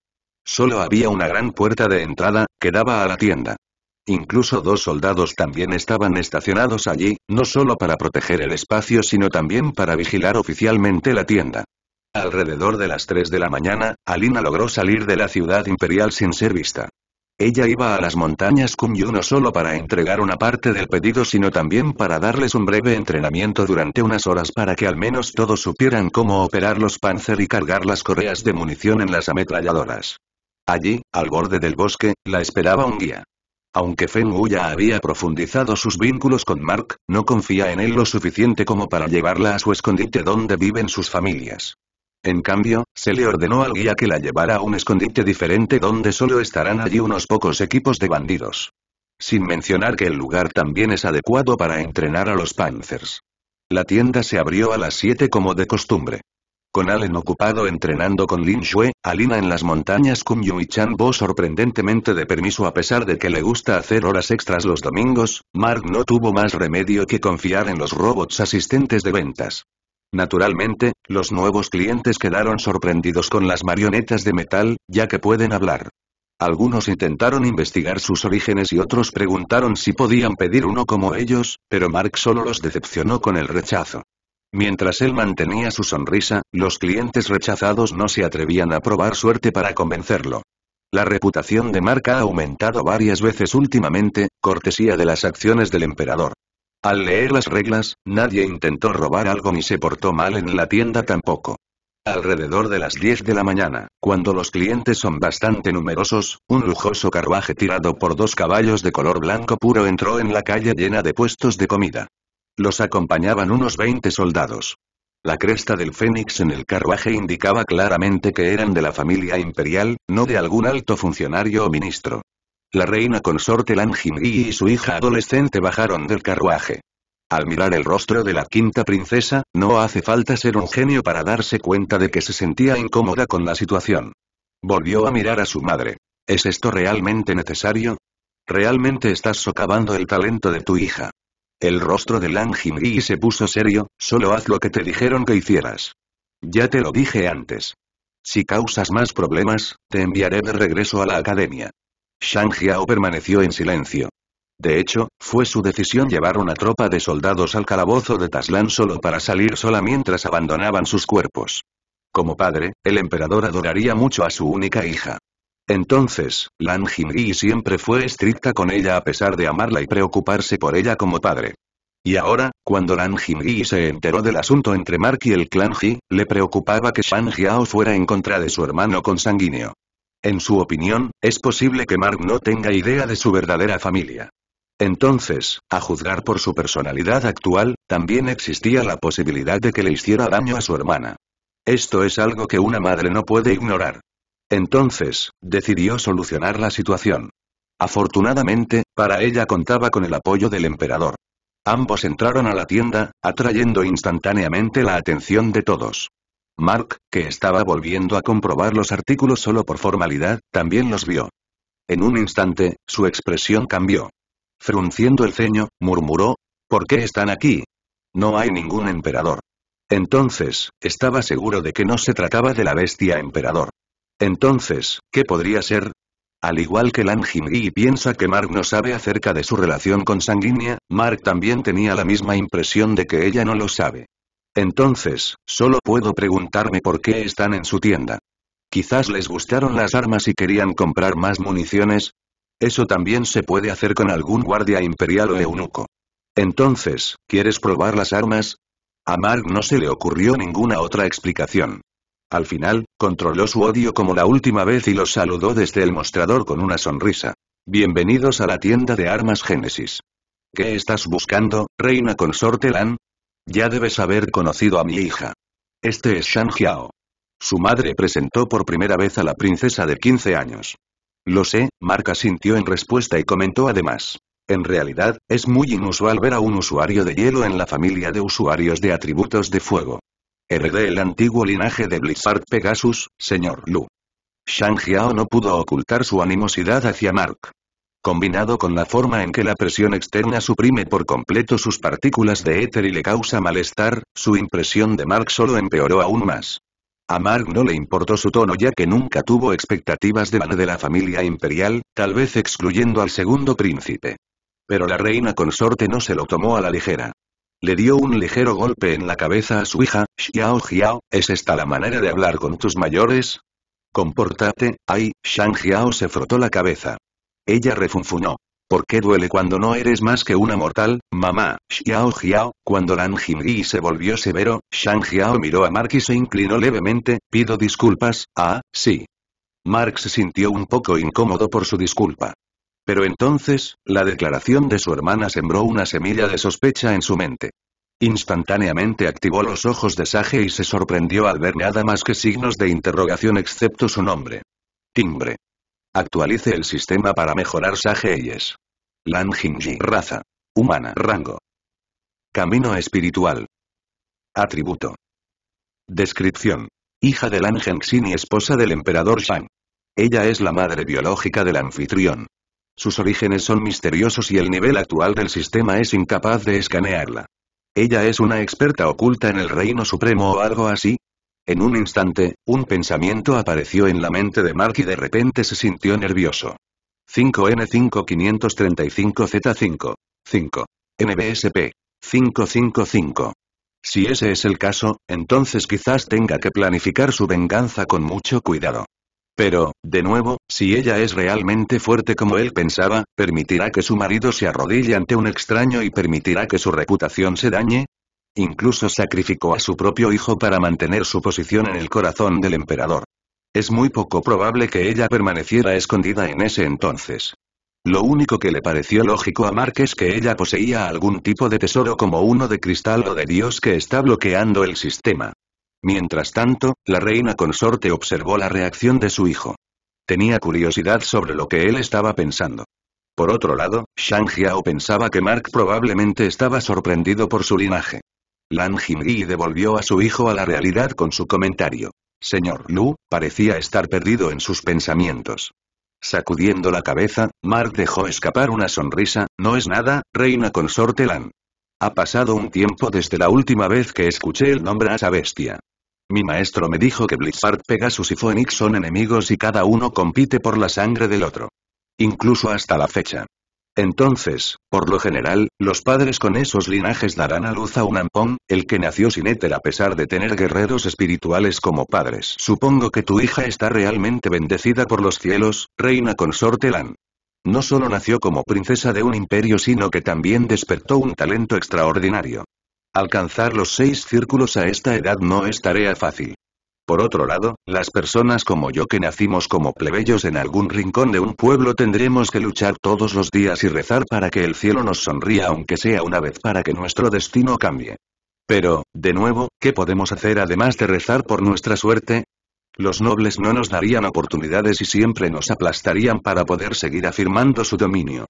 Solo había una gran puerta de entrada, que daba a la tienda. Incluso dos soldados también estaban estacionados allí, no solo para proteger el espacio sino también para vigilar oficialmente la tienda. Alrededor de las 3 de la mañana, Alina logró salir de la ciudad imperial sin ser vista. Ella iba a las montañas Kunyu no solo para entregar una parte del pedido sino también para darles un breve entrenamiento durante unas horas para que al menos todos supieran cómo operar los Panzer y cargar las correas de munición en las ametralladoras. Allí, al borde del bosque, la esperaba un guía. Aunque Feng ya había profundizado sus vínculos con Mark, no confía en él lo suficiente como para llevarla a su escondite donde viven sus familias. En cambio, se le ordenó al guía que la llevara a un escondite diferente donde solo estarán allí unos pocos equipos de bandidos. Sin mencionar que el lugar también es adecuado para entrenar a los Panzers. La tienda se abrió a las 7 como de costumbre. Con Allen ocupado entrenando con Lin Shue, Alina en las montañas Kun y Chan Bo sorprendentemente de permiso a pesar de que le gusta hacer horas extras los domingos, Mark no tuvo más remedio que confiar en los robots asistentes de ventas. Naturalmente, los nuevos clientes quedaron sorprendidos con las marionetas de metal, ya que pueden hablar. Algunos intentaron investigar sus orígenes y otros preguntaron si podían pedir uno como ellos, pero Mark solo los decepcionó con el rechazo. Mientras él mantenía su sonrisa, los clientes rechazados no se atrevían a probar suerte para convencerlo. La reputación de Mark ha aumentado varias veces últimamente, cortesía de las acciones del emperador. Al leer las reglas, nadie intentó robar algo ni se portó mal en la tienda tampoco. Alrededor de las 10 de la mañana, cuando los clientes son bastante numerosos, un lujoso carruaje tirado por dos caballos de color blanco puro entró en la calle llena de puestos de comida. Los acompañaban unos 20 soldados. La cresta del fénix en el carruaje indicaba claramente que eran de la familia imperial, no de algún alto funcionario o ministro. La reina consorte Jingyi y su hija adolescente bajaron del carruaje. Al mirar el rostro de la quinta princesa, no hace falta ser un genio para darse cuenta de que se sentía incómoda con la situación. Volvió a mirar a su madre. ¿Es esto realmente necesario? Realmente estás socavando el talento de tu hija. El rostro de Lan y se puso serio, solo haz lo que te dijeron que hicieras. Ya te lo dije antes. Si causas más problemas, te enviaré de regreso a la academia. Shang permaneció en silencio. De hecho, fue su decisión llevar una tropa de soldados al calabozo de Taslan solo para salir sola mientras abandonaban sus cuerpos. Como padre, el emperador adoraría mucho a su única hija. Entonces, Lan Jingyi siempre fue estricta con ella a pesar de amarla y preocuparse por ella como padre. Y ahora, cuando Lan Jingyi se enteró del asunto entre Mark y el clan Ji, le preocupaba que Shang fuera en contra de su hermano consanguíneo. En su opinión, es posible que Mark no tenga idea de su verdadera familia. Entonces, a juzgar por su personalidad actual, también existía la posibilidad de que le hiciera daño a su hermana. Esto es algo que una madre no puede ignorar. Entonces, decidió solucionar la situación. Afortunadamente, para ella contaba con el apoyo del emperador. Ambos entraron a la tienda, atrayendo instantáneamente la atención de todos. Mark, que estaba volviendo a comprobar los artículos solo por formalidad, también los vio. En un instante, su expresión cambió. Frunciendo el ceño, murmuró, ¿Por qué están aquí? No hay ningún emperador. Entonces, estaba seguro de que no se trataba de la bestia emperador. Entonces, ¿qué podría ser? Al igual que Lan y piensa que Mark no sabe acerca de su relación con Sanguínea, Mark también tenía la misma impresión de que ella no lo sabe. Entonces, solo puedo preguntarme por qué están en su tienda. Quizás les gustaron las armas y querían comprar más municiones. Eso también se puede hacer con algún guardia imperial o eunuco. Entonces, ¿quieres probar las armas? A Mark no se le ocurrió ninguna otra explicación. Al final, controló su odio como la última vez y los saludó desde el mostrador con una sonrisa. Bienvenidos a la tienda de armas Génesis. ¿Qué estás buscando, reina consorte Lan? Ya debes haber conocido a mi hija. Este es Shang Xiao. Su madre presentó por primera vez a la princesa de 15 años. Lo sé, Mark sintió en respuesta y comentó además. En realidad, es muy inusual ver a un usuario de hielo en la familia de usuarios de atributos de fuego. Heredé el antiguo linaje de Blizzard Pegasus, señor Lu. Shang Xiao no pudo ocultar su animosidad hacia Mark combinado con la forma en que la presión externa suprime por completo sus partículas de éter y le causa malestar, su impresión de Mark solo empeoró aún más. A Mark no le importó su tono ya que nunca tuvo expectativas de van de la familia imperial, tal vez excluyendo al segundo príncipe. Pero la reina consorte no se lo tomó a la ligera. Le dio un ligero golpe en la cabeza a su hija, Xiao Xiao, ¿es esta la manera de hablar con tus mayores? Comportate, ay, Shang Xiao se frotó la cabeza. Ella refunfunó. ¿Por qué duele cuando no eres más que una mortal, mamá? Xiao Xiao, cuando Lan Jingyi se volvió severo, Shang Xiao miró a Mark y se inclinó levemente, pido disculpas, ah, sí. Mark se sintió un poco incómodo por su disculpa. Pero entonces, la declaración de su hermana sembró una semilla de sospecha en su mente. Instantáneamente activó los ojos de Sage y se sorprendió al ver nada más que signos de interrogación excepto su nombre. Timbre. Actualice el sistema para mejorar Lan Jinji, raza. Humana rango. Camino espiritual. Atributo. Descripción. Hija de Lan Hengxin y esposa del emperador Shang. Ella es la madre biológica del anfitrión. Sus orígenes son misteriosos y el nivel actual del sistema es incapaz de escanearla. Ella es una experta oculta en el reino supremo o algo así, en un instante, un pensamiento apareció en la mente de Mark y de repente se sintió nervioso. 5N5535Z5. 5. NBSP. 555. Si ese es el caso, entonces quizás tenga que planificar su venganza con mucho cuidado. Pero, de nuevo, si ella es realmente fuerte como él pensaba, ¿permitirá que su marido se arrodille ante un extraño y permitirá que su reputación se dañe? Incluso sacrificó a su propio hijo para mantener su posición en el corazón del emperador. Es muy poco probable que ella permaneciera escondida en ese entonces. Lo único que le pareció lógico a Mark es que ella poseía algún tipo de tesoro como uno de cristal o de dios que está bloqueando el sistema. Mientras tanto, la reina consorte observó la reacción de su hijo. Tenía curiosidad sobre lo que él estaba pensando. Por otro lado, Shang Xiao pensaba que Mark probablemente estaba sorprendido por su linaje. Lan Jingyi devolvió a su hijo a la realidad con su comentario. Señor Lu, parecía estar perdido en sus pensamientos. Sacudiendo la cabeza, Mark dejó escapar una sonrisa, no es nada, reina consorte Lan. Ha pasado un tiempo desde la última vez que escuché el nombre a esa bestia. Mi maestro me dijo que Blizzard, Pegasus y Phoenix son enemigos y cada uno compite por la sangre del otro. Incluso hasta la fecha. Entonces, por lo general, los padres con esos linajes darán a luz a un ampón, el que nació sin éter a pesar de tener guerreros espirituales como padres. Supongo que tu hija está realmente bendecida por los cielos, reina consorte Lan. No solo nació como princesa de un imperio sino que también despertó un talento extraordinario. Alcanzar los seis círculos a esta edad no es tarea fácil. Por otro lado, las personas como yo que nacimos como plebeyos en algún rincón de un pueblo tendremos que luchar todos los días y rezar para que el cielo nos sonría aunque sea una vez para que nuestro destino cambie. Pero, de nuevo, ¿qué podemos hacer además de rezar por nuestra suerte? Los nobles no nos darían oportunidades y siempre nos aplastarían para poder seguir afirmando su dominio.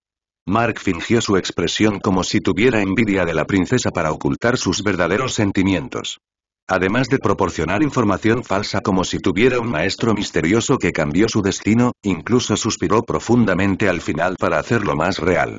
Mark fingió su expresión como si tuviera envidia de la princesa para ocultar sus verdaderos sentimientos. Además de proporcionar información falsa como si tuviera un maestro misterioso que cambió su destino, incluso suspiró profundamente al final para hacerlo más real.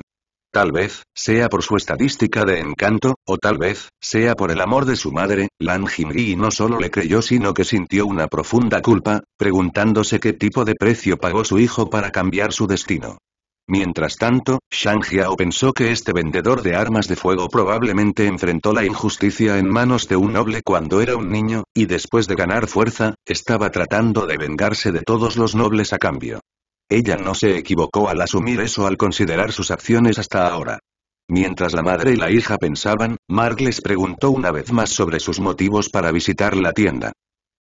Tal vez, sea por su estadística de encanto, o tal vez, sea por el amor de su madre, Lan Jingyi no solo le creyó sino que sintió una profunda culpa, preguntándose qué tipo de precio pagó su hijo para cambiar su destino. Mientras tanto, Shang Jiao pensó que este vendedor de armas de fuego probablemente enfrentó la injusticia en manos de un noble cuando era un niño, y después de ganar fuerza, estaba tratando de vengarse de todos los nobles a cambio. Ella no se equivocó al asumir eso al considerar sus acciones hasta ahora. Mientras la madre y la hija pensaban, Mark les preguntó una vez más sobre sus motivos para visitar la tienda.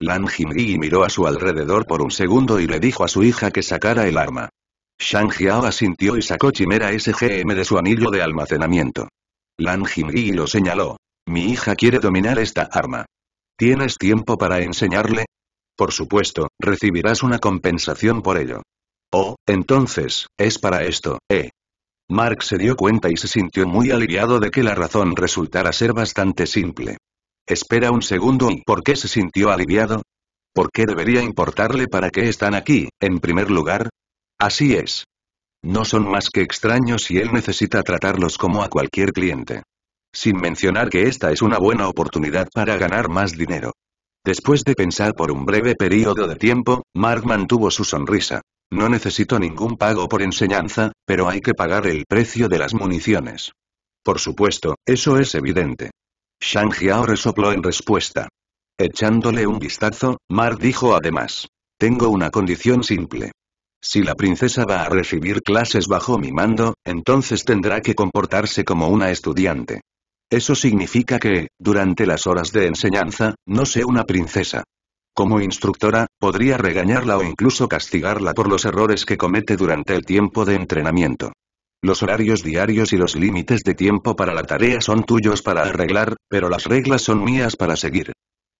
Lan Jingyi miró a su alrededor por un segundo y le dijo a su hija que sacara el arma. Shang Jiao asintió y sacó Chimera SGM de su anillo de almacenamiento. Lan Jingyi lo señaló. Mi hija quiere dominar esta arma. ¿Tienes tiempo para enseñarle? Por supuesto, recibirás una compensación por ello. Oh, entonces, es para esto, ¿eh? Mark se dio cuenta y se sintió muy aliviado de que la razón resultara ser bastante simple. Espera un segundo y ¿por qué se sintió aliviado? ¿Por qué debería importarle para qué están aquí, en primer lugar? Así es. No son más que extraños y él necesita tratarlos como a cualquier cliente. Sin mencionar que esta es una buena oportunidad para ganar más dinero. Después de pensar por un breve periodo de tiempo, Mark mantuvo su sonrisa. No necesito ningún pago por enseñanza, pero hay que pagar el precio de las municiones. Por supuesto, eso es evidente. Shang Xiao resopló en respuesta. Echándole un vistazo, Mark dijo además. Tengo una condición simple. Si la princesa va a recibir clases bajo mi mando, entonces tendrá que comportarse como una estudiante. Eso significa que, durante las horas de enseñanza, no sé una princesa. Como instructora, podría regañarla o incluso castigarla por los errores que comete durante el tiempo de entrenamiento. Los horarios diarios y los límites de tiempo para la tarea son tuyos para arreglar, pero las reglas son mías para seguir.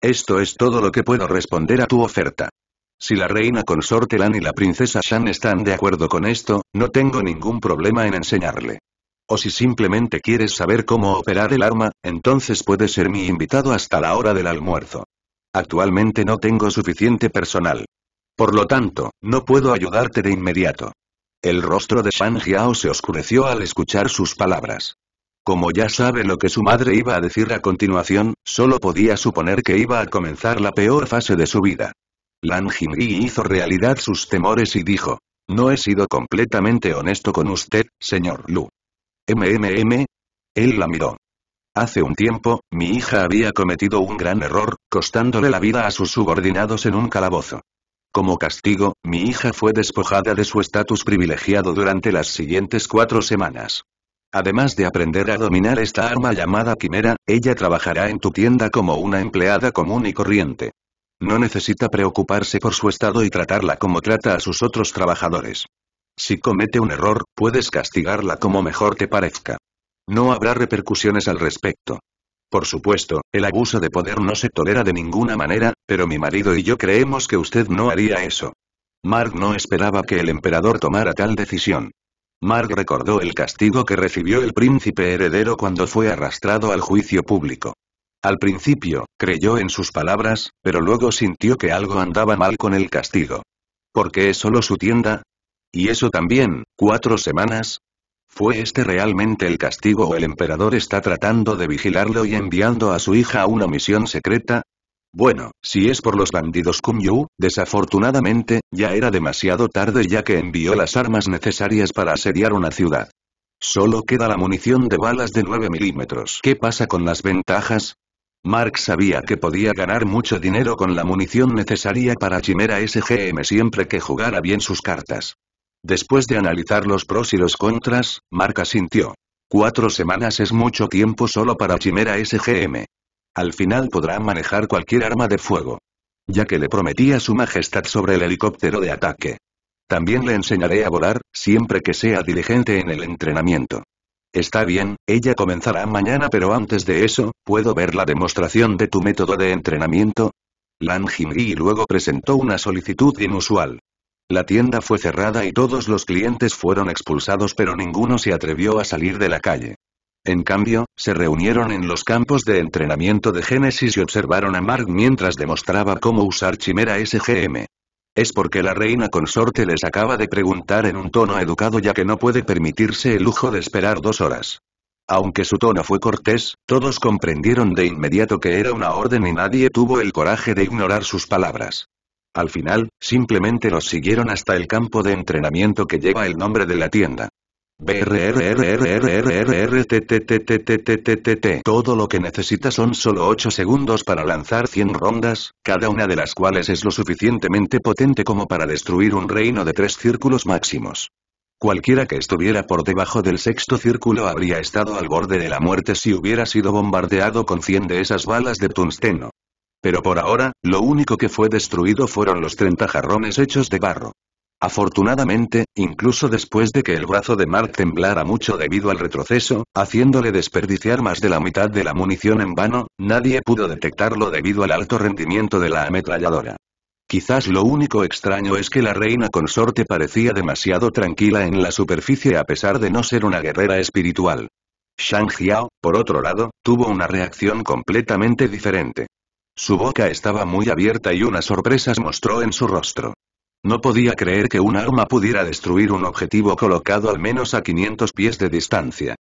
Esto es todo lo que puedo responder a tu oferta. Si la reina consorte Lan y la princesa Shan están de acuerdo con esto, no tengo ningún problema en enseñarle. O si simplemente quieres saber cómo operar el arma, entonces puedes ser mi invitado hasta la hora del almuerzo. Actualmente no tengo suficiente personal. Por lo tanto, no puedo ayudarte de inmediato. El rostro de Shan Hiao se oscureció al escuchar sus palabras. Como ya sabe lo que su madre iba a decir a continuación, solo podía suponer que iba a comenzar la peor fase de su vida. Lan Jimri hizo realidad sus temores y dijo. No he sido completamente honesto con usted, señor Lu. MMM. Él la miró. Hace un tiempo, mi hija había cometido un gran error, costándole la vida a sus subordinados en un calabozo. Como castigo, mi hija fue despojada de su estatus privilegiado durante las siguientes cuatro semanas. Además de aprender a dominar esta arma llamada quimera, ella trabajará en tu tienda como una empleada común y corriente. No necesita preocuparse por su estado y tratarla como trata a sus otros trabajadores. Si comete un error, puedes castigarla como mejor te parezca. No habrá repercusiones al respecto. Por supuesto, el abuso de poder no se tolera de ninguna manera, pero mi marido y yo creemos que usted no haría eso. Mark no esperaba que el emperador tomara tal decisión. Mark recordó el castigo que recibió el príncipe heredero cuando fue arrastrado al juicio público. Al principio, creyó en sus palabras, pero luego sintió que algo andaba mal con el castigo. ¿Por qué es solo su tienda? ¿Y eso también, cuatro semanas? ¿Fue este realmente el castigo o el emperador está tratando de vigilarlo y enviando a su hija a una misión secreta? Bueno, si es por los bandidos Yu, desafortunadamente, ya era demasiado tarde ya que envió las armas necesarias para asediar una ciudad. Solo queda la munición de balas de 9 milímetros. ¿Qué pasa con las ventajas? Mark sabía que podía ganar mucho dinero con la munición necesaria para Chimera SGM siempre que jugara bien sus cartas. Después de analizar los pros y los contras, Mark asintió. Cuatro semanas es mucho tiempo solo para Chimera SGM. Al final podrá manejar cualquier arma de fuego. Ya que le prometía su majestad sobre el helicóptero de ataque. También le enseñaré a volar, siempre que sea diligente en el entrenamiento. Está bien, ella comenzará mañana pero antes de eso, ¿puedo ver la demostración de tu método de entrenamiento? Lan Jingyi luego presentó una solicitud inusual. La tienda fue cerrada y todos los clientes fueron expulsados pero ninguno se atrevió a salir de la calle. En cambio, se reunieron en los campos de entrenamiento de Genesis y observaron a Mark mientras demostraba cómo usar Chimera SGM. Es porque la reina consorte les acaba de preguntar en un tono educado ya que no puede permitirse el lujo de esperar dos horas. Aunque su tono fue cortés, todos comprendieron de inmediato que era una orden y nadie tuvo el coraje de ignorar sus palabras. Al final, simplemente los siguieron hasta el campo de entrenamiento que lleva el nombre de la tienda. Todo lo que necesita son solo 8 segundos para lanzar 100 rondas, cada una de las cuales es lo suficientemente potente como para destruir un reino de tres círculos máximos. Cualquiera que estuviera por debajo del sexto círculo habría estado al borde de la muerte si hubiera sido bombardeado con 100 de esas balas de tungsteno. Pero por ahora, lo único que fue destruido fueron los 30 jarrones hechos de barro. Afortunadamente, incluso después de que el brazo de Mark temblara mucho debido al retroceso, haciéndole desperdiciar más de la mitad de la munición en vano, nadie pudo detectarlo debido al alto rendimiento de la ametralladora. Quizás lo único extraño es que la reina consorte parecía demasiado tranquila en la superficie a pesar de no ser una guerrera espiritual. Shang Xiao, por otro lado, tuvo una reacción completamente diferente. Su boca estaba muy abierta y unas sorpresas mostró en su rostro. No podía creer que un arma pudiera destruir un objetivo colocado al menos a 500 pies de distancia.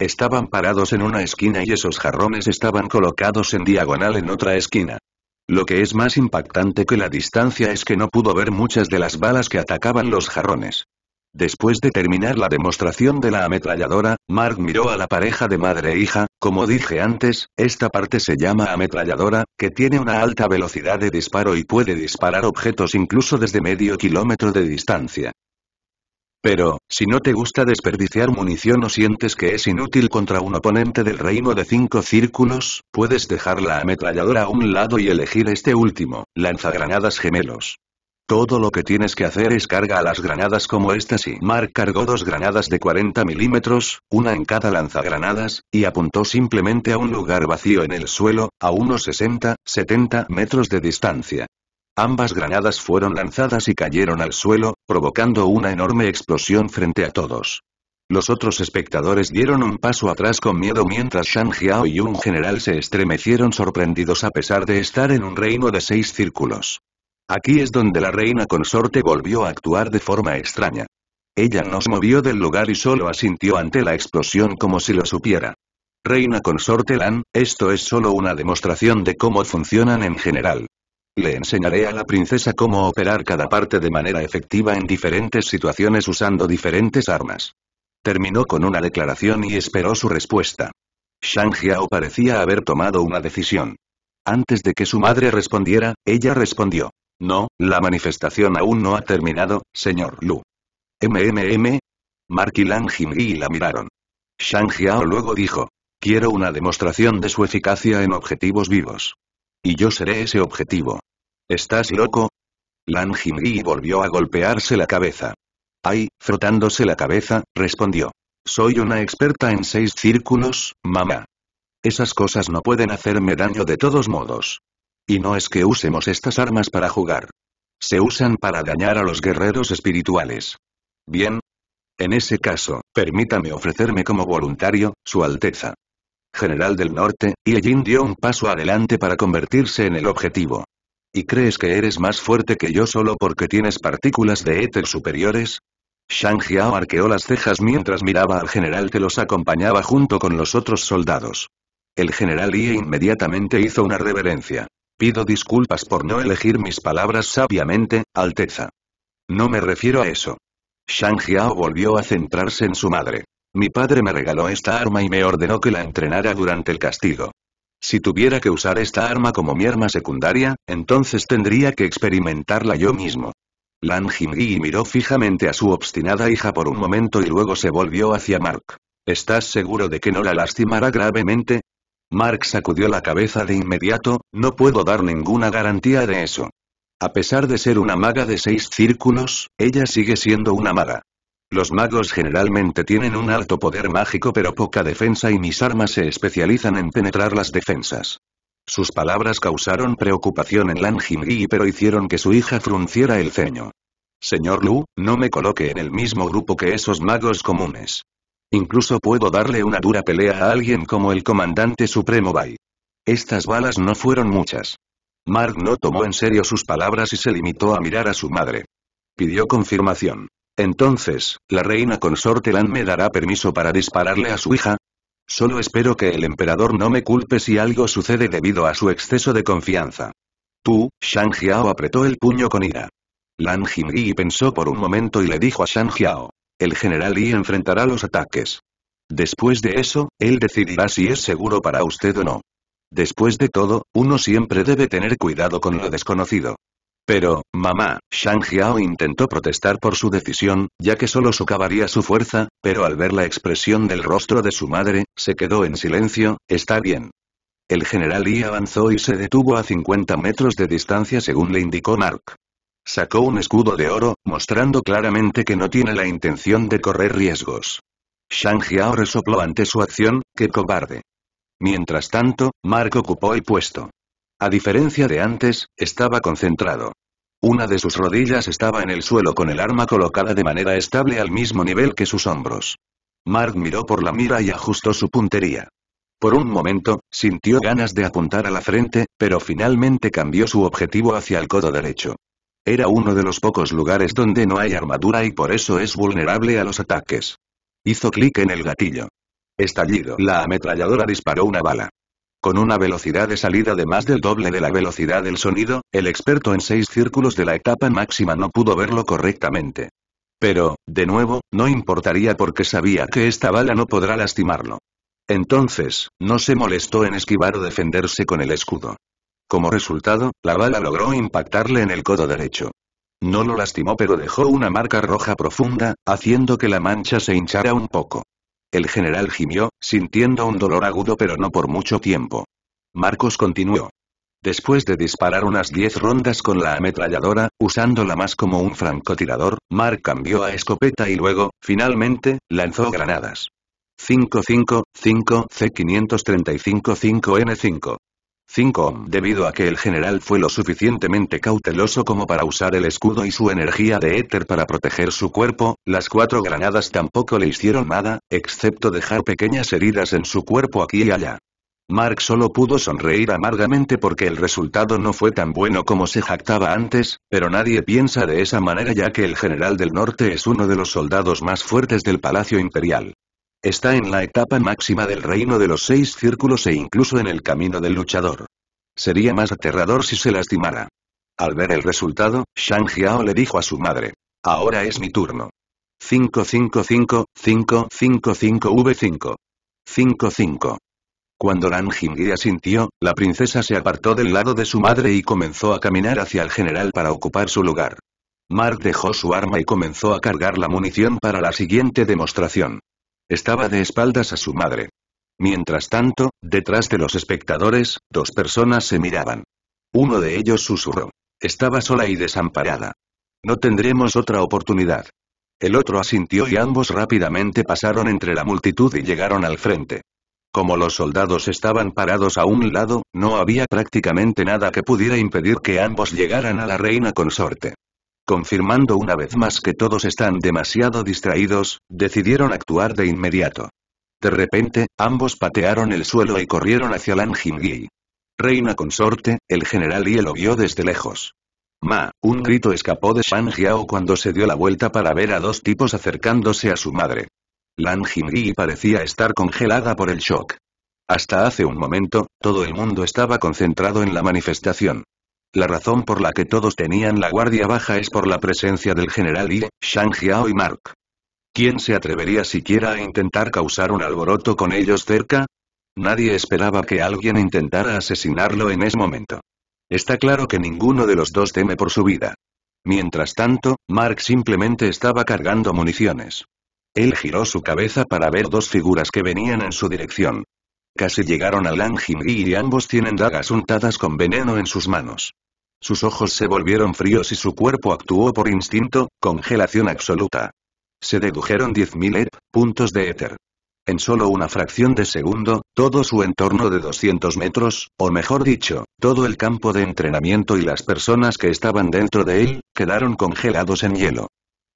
Estaban parados en una esquina y esos jarrones estaban colocados en diagonal en otra esquina. Lo que es más impactante que la distancia es que no pudo ver muchas de las balas que atacaban los jarrones. Después de terminar la demostración de la ametralladora, Mark miró a la pareja de madre e hija, como dije antes, esta parte se llama ametralladora, que tiene una alta velocidad de disparo y puede disparar objetos incluso desde medio kilómetro de distancia. Pero, si no te gusta desperdiciar munición o sientes que es inútil contra un oponente del reino de cinco círculos, puedes dejar la ametralladora a un lado y elegir este último, lanzagranadas gemelos. Todo lo que tienes que hacer es carga a las granadas como estas y Mark cargó dos granadas de 40 milímetros, una en cada lanzagranadas, y apuntó simplemente a un lugar vacío en el suelo, a unos 60, 70 metros de distancia. Ambas granadas fueron lanzadas y cayeron al suelo, provocando una enorme explosión frente a todos. Los otros espectadores dieron un paso atrás con miedo mientras Shang y un general se estremecieron sorprendidos a pesar de estar en un reino de seis círculos. Aquí es donde la reina consorte volvió a actuar de forma extraña. Ella nos movió del lugar y solo asintió ante la explosión como si lo supiera. Reina consorte Lan, esto es solo una demostración de cómo funcionan en general. Le enseñaré a la princesa cómo operar cada parte de manera efectiva en diferentes situaciones usando diferentes armas. Terminó con una declaración y esperó su respuesta. Shang Xiao parecía haber tomado una decisión. Antes de que su madre respondiera, ella respondió. No, la manifestación aún no ha terminado, señor Lu. ¿MMM? Mark y Lan Jingyi la miraron. Shang luego dijo. Quiero una demostración de su eficacia en objetivos vivos. Y yo seré ese objetivo. ¿Estás loco? Lan Jingyi volvió a golpearse la cabeza. Ay, frotándose la cabeza, respondió. Soy una experta en seis círculos, mamá. Esas cosas no pueden hacerme daño de todos modos. Y no es que usemos estas armas para jugar. Se usan para dañar a los guerreros espirituales. Bien. En ese caso, permítame ofrecerme como voluntario, Su Alteza. General del Norte, y Jin dio un paso adelante para convertirse en el objetivo. ¿Y crees que eres más fuerte que yo solo porque tienes partículas de éter superiores? Shang Jiao arqueó las cejas mientras miraba al general que los acompañaba junto con los otros soldados. El general Ye inmediatamente hizo una reverencia. Pido disculpas por no elegir mis palabras sabiamente, Alteza. No me refiero a eso. Shang Hiao volvió a centrarse en su madre. Mi padre me regaló esta arma y me ordenó que la entrenara durante el castigo. Si tuviera que usar esta arma como mi arma secundaria, entonces tendría que experimentarla yo mismo. Lan Jingyi miró fijamente a su obstinada hija por un momento y luego se volvió hacia Mark. ¿Estás seguro de que no la lastimará gravemente? Mark sacudió la cabeza de inmediato, no puedo dar ninguna garantía de eso. A pesar de ser una maga de seis círculos, ella sigue siendo una maga. Los magos generalmente tienen un alto poder mágico pero poca defensa y mis armas se especializan en penetrar las defensas. Sus palabras causaron preocupación en Lan Jingyi pero hicieron que su hija frunciera el ceño. Señor Lu, no me coloque en el mismo grupo que esos magos comunes. Incluso puedo darle una dura pelea a alguien como el comandante supremo Bai. Estas balas no fueron muchas. Mark no tomó en serio sus palabras y se limitó a mirar a su madre. Pidió confirmación. Entonces, ¿la reina consorte Lan me dará permiso para dispararle a su hija? Solo espero que el emperador no me culpe si algo sucede debido a su exceso de confianza. Tú, Shang Xiao apretó el puño con ira. Lan Jingyi pensó por un momento y le dijo a Shang Xiao el general Lee enfrentará los ataques. Después de eso, él decidirá si es seguro para usted o no. Después de todo, uno siempre debe tener cuidado con lo desconocido. Pero, mamá, Shang Hiao intentó protestar por su decisión, ya que solo socavaría su fuerza, pero al ver la expresión del rostro de su madre, se quedó en silencio, está bien. El general Yi avanzó y se detuvo a 50 metros de distancia según le indicó Mark. Sacó un escudo de oro, mostrando claramente que no tiene la intención de correr riesgos. Shang Yao resopló ante su acción, ¡qué cobarde! Mientras tanto, Mark ocupó el puesto. A diferencia de antes, estaba concentrado. Una de sus rodillas estaba en el suelo con el arma colocada de manera estable al mismo nivel que sus hombros. Mark miró por la mira y ajustó su puntería. Por un momento, sintió ganas de apuntar a la frente, pero finalmente cambió su objetivo hacia el codo derecho. Era uno de los pocos lugares donde no hay armadura y por eso es vulnerable a los ataques. Hizo clic en el gatillo. Estallido. La ametralladora disparó una bala. Con una velocidad de salida de más del doble de la velocidad del sonido, el experto en seis círculos de la etapa máxima no pudo verlo correctamente. Pero, de nuevo, no importaría porque sabía que esta bala no podrá lastimarlo. Entonces, no se molestó en esquivar o defenderse con el escudo. Como resultado, la bala logró impactarle en el codo derecho. No lo lastimó pero dejó una marca roja profunda, haciendo que la mancha se hinchara un poco. El general gimió, sintiendo un dolor agudo pero no por mucho tiempo. Marcos continuó. Después de disparar unas 10 rondas con la ametralladora, usándola más como un francotirador, Mark cambió a escopeta y luego, finalmente, lanzó granadas. 555 C535-5N5. 5 debido a que el general fue lo suficientemente cauteloso como para usar el escudo y su energía de éter para proteger su cuerpo, las cuatro granadas tampoco le hicieron nada, excepto dejar pequeñas heridas en su cuerpo aquí y allá. Mark solo pudo sonreír amargamente porque el resultado no fue tan bueno como se jactaba antes, pero nadie piensa de esa manera ya que el general del norte es uno de los soldados más fuertes del Palacio Imperial. Está en la etapa máxima del reino de los seis círculos e incluso en el camino del luchador. Sería más aterrador si se lastimara. Al ver el resultado, Shang Xiao le dijo a su madre. Ahora es mi turno. 5 v 5 55. Cuando Lan Jingya asintió, la princesa se apartó del lado de su madre y comenzó a caminar hacia el general para ocupar su lugar. Mark dejó su arma y comenzó a cargar la munición para la siguiente demostración. Estaba de espaldas a su madre. Mientras tanto, detrás de los espectadores, dos personas se miraban. Uno de ellos susurró. Estaba sola y desamparada. No tendremos otra oportunidad. El otro asintió y ambos rápidamente pasaron entre la multitud y llegaron al frente. Como los soldados estaban parados a un lado, no había prácticamente nada que pudiera impedir que ambos llegaran a la reina consorte. Confirmando una vez más que todos están demasiado distraídos, decidieron actuar de inmediato. De repente, ambos patearon el suelo y corrieron hacia Lan Jingyi. Reina consorte, el general él lo vio desde lejos. Ma, un grito escapó de Shang Yao cuando se dio la vuelta para ver a dos tipos acercándose a su madre. Lan Jingyi parecía estar congelada por el shock. Hasta hace un momento, todo el mundo estaba concentrado en la manifestación. La razón por la que todos tenían la guardia baja es por la presencia del general Yi, Shang Hiao y Mark. ¿Quién se atrevería siquiera a intentar causar un alboroto con ellos cerca? Nadie esperaba que alguien intentara asesinarlo en ese momento. Está claro que ninguno de los dos teme por su vida. Mientras tanto, Mark simplemente estaba cargando municiones. Él giró su cabeza para ver dos figuras que venían en su dirección. Casi llegaron a Langimgi y ambos tienen dagas untadas con veneno en sus manos. Sus ojos se volvieron fríos y su cuerpo actuó por instinto, congelación absoluta. Se dedujeron 10.000 e puntos de éter. En solo una fracción de segundo, todo su entorno de 200 metros, o mejor dicho, todo el campo de entrenamiento y las personas que estaban dentro de él, quedaron congelados en hielo.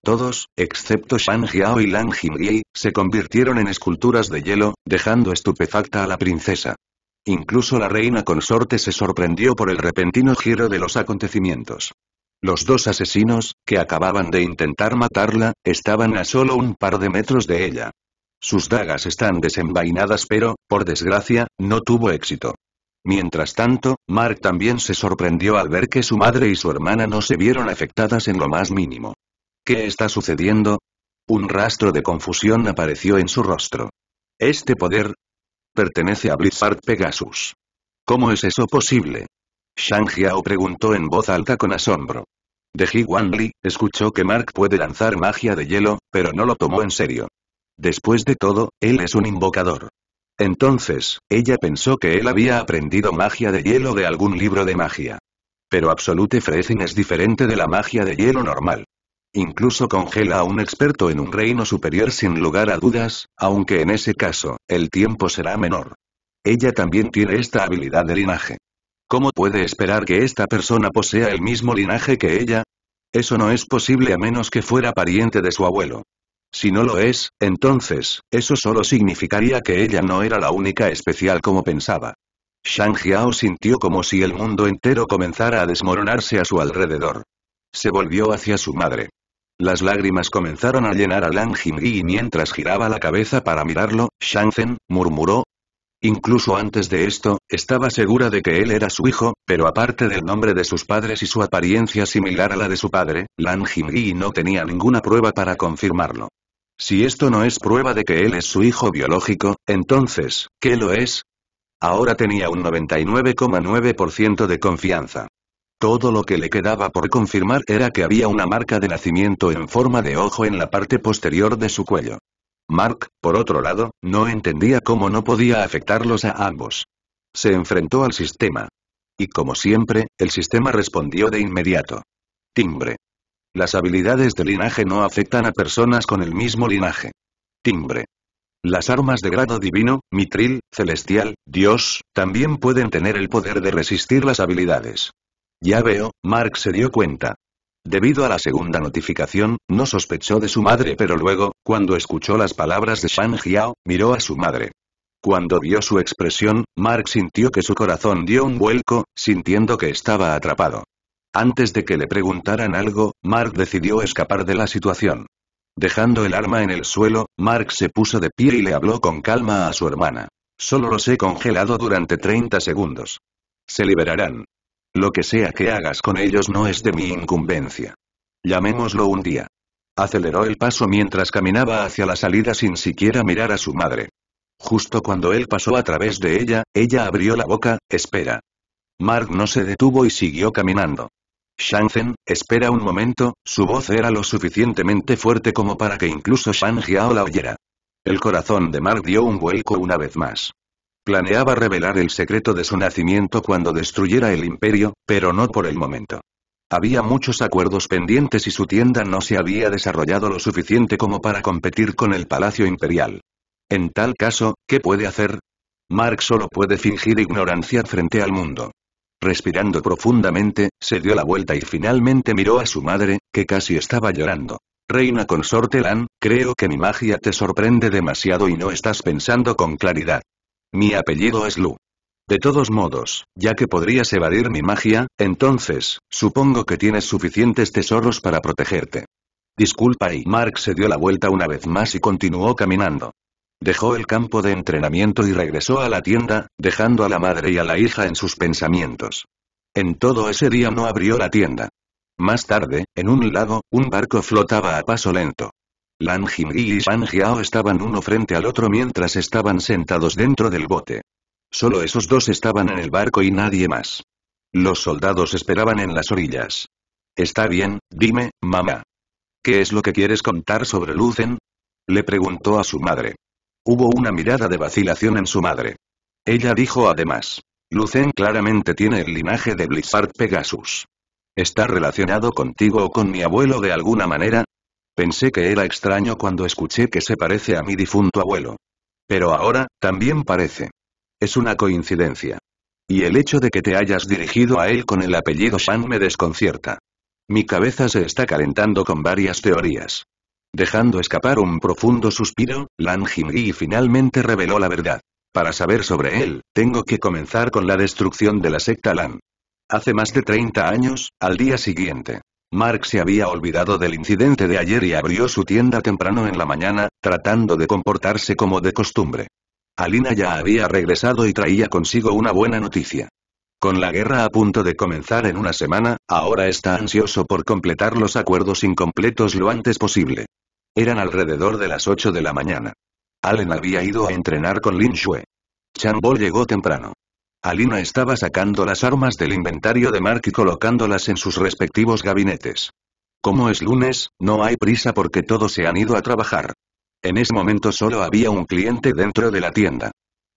Todos, excepto Shang Jiao y Lang Jingyi, se convirtieron en esculturas de hielo, dejando estupefacta a la princesa. Incluso la reina consorte se sorprendió por el repentino giro de los acontecimientos. Los dos asesinos, que acababan de intentar matarla, estaban a solo un par de metros de ella. Sus dagas están desenvainadas pero, por desgracia, no tuvo éxito. Mientras tanto, Mark también se sorprendió al ver que su madre y su hermana no se vieron afectadas en lo más mínimo. ¿Qué está sucediendo? Un rastro de confusión apareció en su rostro. Este poder pertenece a Blizzard Pegasus. ¿Cómo es eso posible? Shang Jiao preguntó en voz alta con asombro. De Wan Li, escuchó que Mark puede lanzar magia de hielo, pero no lo tomó en serio. Después de todo, él es un invocador. Entonces, ella pensó que él había aprendido magia de hielo de algún libro de magia. Pero Absolute Freezing es diferente de la magia de hielo normal incluso congela a un experto en un reino superior sin lugar a dudas, aunque en ese caso, el tiempo será menor. Ella también tiene esta habilidad de linaje. ¿Cómo puede esperar que esta persona posea el mismo linaje que ella? Eso no es posible a menos que fuera pariente de su abuelo. Si no lo es, entonces, eso solo significaría que ella no era la única especial como pensaba. Shang Xiao sintió como si el mundo entero comenzara a desmoronarse a su alrededor. Se volvió hacia su madre. Las lágrimas comenzaron a llenar a Lan Jingyi y mientras giraba la cabeza para mirarlo, Zhen murmuró. Incluso antes de esto, estaba segura de que él era su hijo, pero aparte del nombre de sus padres y su apariencia similar a la de su padre, Lan Jingyi no tenía ninguna prueba para confirmarlo. Si esto no es prueba de que él es su hijo biológico, entonces, ¿qué lo es? Ahora tenía un 99,9% de confianza. Todo lo que le quedaba por confirmar era que había una marca de nacimiento en forma de ojo en la parte posterior de su cuello. Mark, por otro lado, no entendía cómo no podía afectarlos a ambos. Se enfrentó al sistema. Y como siempre, el sistema respondió de inmediato. Timbre. Las habilidades de linaje no afectan a personas con el mismo linaje. Timbre. Las armas de grado divino, mitril, celestial, dios, también pueden tener el poder de resistir las habilidades. Ya veo, Mark se dio cuenta. Debido a la segunda notificación, no sospechó de su madre pero luego, cuando escuchó las palabras de Shang Hiao, miró a su madre. Cuando vio su expresión, Mark sintió que su corazón dio un vuelco, sintiendo que estaba atrapado. Antes de que le preguntaran algo, Mark decidió escapar de la situación. Dejando el arma en el suelo, Mark se puso de pie y le habló con calma a su hermana. Solo los he congelado durante 30 segundos. Se liberarán. Lo que sea que hagas con ellos no es de mi incumbencia. Llamémoslo un día. Aceleró el paso mientras caminaba hacia la salida sin siquiera mirar a su madre. Justo cuando él pasó a través de ella, ella abrió la boca, espera. Mark no se detuvo y siguió caminando. Shang espera un momento, su voz era lo suficientemente fuerte como para que incluso Shang la oyera. El corazón de Mark dio un vuelco una vez más. Planeaba revelar el secreto de su nacimiento cuando destruyera el imperio, pero no por el momento. Había muchos acuerdos pendientes y su tienda no se había desarrollado lo suficiente como para competir con el Palacio Imperial. En tal caso, ¿qué puede hacer? Mark solo puede fingir ignorancia frente al mundo. Respirando profundamente, se dio la vuelta y finalmente miró a su madre, que casi estaba llorando. Reina consorte Lan, creo que mi magia te sorprende demasiado y no estás pensando con claridad. Mi apellido es Lu. De todos modos, ya que podrías evadir mi magia, entonces, supongo que tienes suficientes tesoros para protegerte. Disculpa y Mark se dio la vuelta una vez más y continuó caminando. Dejó el campo de entrenamiento y regresó a la tienda, dejando a la madre y a la hija en sus pensamientos. En todo ese día no abrió la tienda. Más tarde, en un lago, un barco flotaba a paso lento. Lan y shan estaban uno frente al otro mientras estaban sentados dentro del bote. Solo esos dos estaban en el barco y nadie más. Los soldados esperaban en las orillas. Está bien, dime, mamá. ¿Qué es lo que quieres contar sobre Lucen? Le preguntó a su madre. Hubo una mirada de vacilación en su madre. Ella dijo además. Lucen claramente tiene el linaje de Blizzard Pegasus. Está relacionado contigo o con mi abuelo de alguna manera, Pensé que era extraño cuando escuché que se parece a mi difunto abuelo. Pero ahora, también parece. Es una coincidencia. Y el hecho de que te hayas dirigido a él con el apellido Shan me desconcierta. Mi cabeza se está calentando con varias teorías. Dejando escapar un profundo suspiro, Lan Jingyi finalmente reveló la verdad. Para saber sobre él, tengo que comenzar con la destrucción de la secta Lan. Hace más de 30 años, al día siguiente, Mark se había olvidado del incidente de ayer y abrió su tienda temprano en la mañana, tratando de comportarse como de costumbre. Alina ya había regresado y traía consigo una buena noticia. Con la guerra a punto de comenzar en una semana, ahora está ansioso por completar los acuerdos incompletos lo antes posible. Eran alrededor de las 8 de la mañana. Allen había ido a entrenar con Lin shue. Chambol llegó temprano. Alina estaba sacando las armas del inventario de Mark y colocándolas en sus respectivos gabinetes. Como es lunes, no hay prisa porque todos se han ido a trabajar. En ese momento solo había un cliente dentro de la tienda.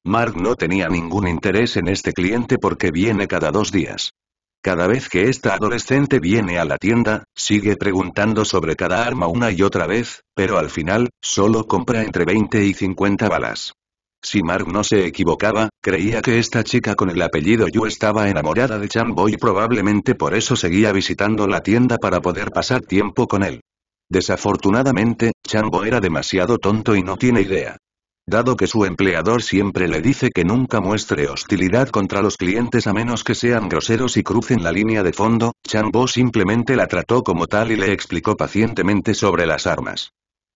Mark no tenía ningún interés en este cliente porque viene cada dos días. Cada vez que esta adolescente viene a la tienda, sigue preguntando sobre cada arma una y otra vez, pero al final, solo compra entre 20 y 50 balas. Si Mark no se equivocaba, creía que esta chica con el apellido Yu estaba enamorada de Chambo y probablemente por eso seguía visitando la tienda para poder pasar tiempo con él. Desafortunadamente, Chambo era demasiado tonto y no tiene idea. Dado que su empleador siempre le dice que nunca muestre hostilidad contra los clientes a menos que sean groseros y crucen la línea de fondo, Chambo simplemente la trató como tal y le explicó pacientemente sobre las armas.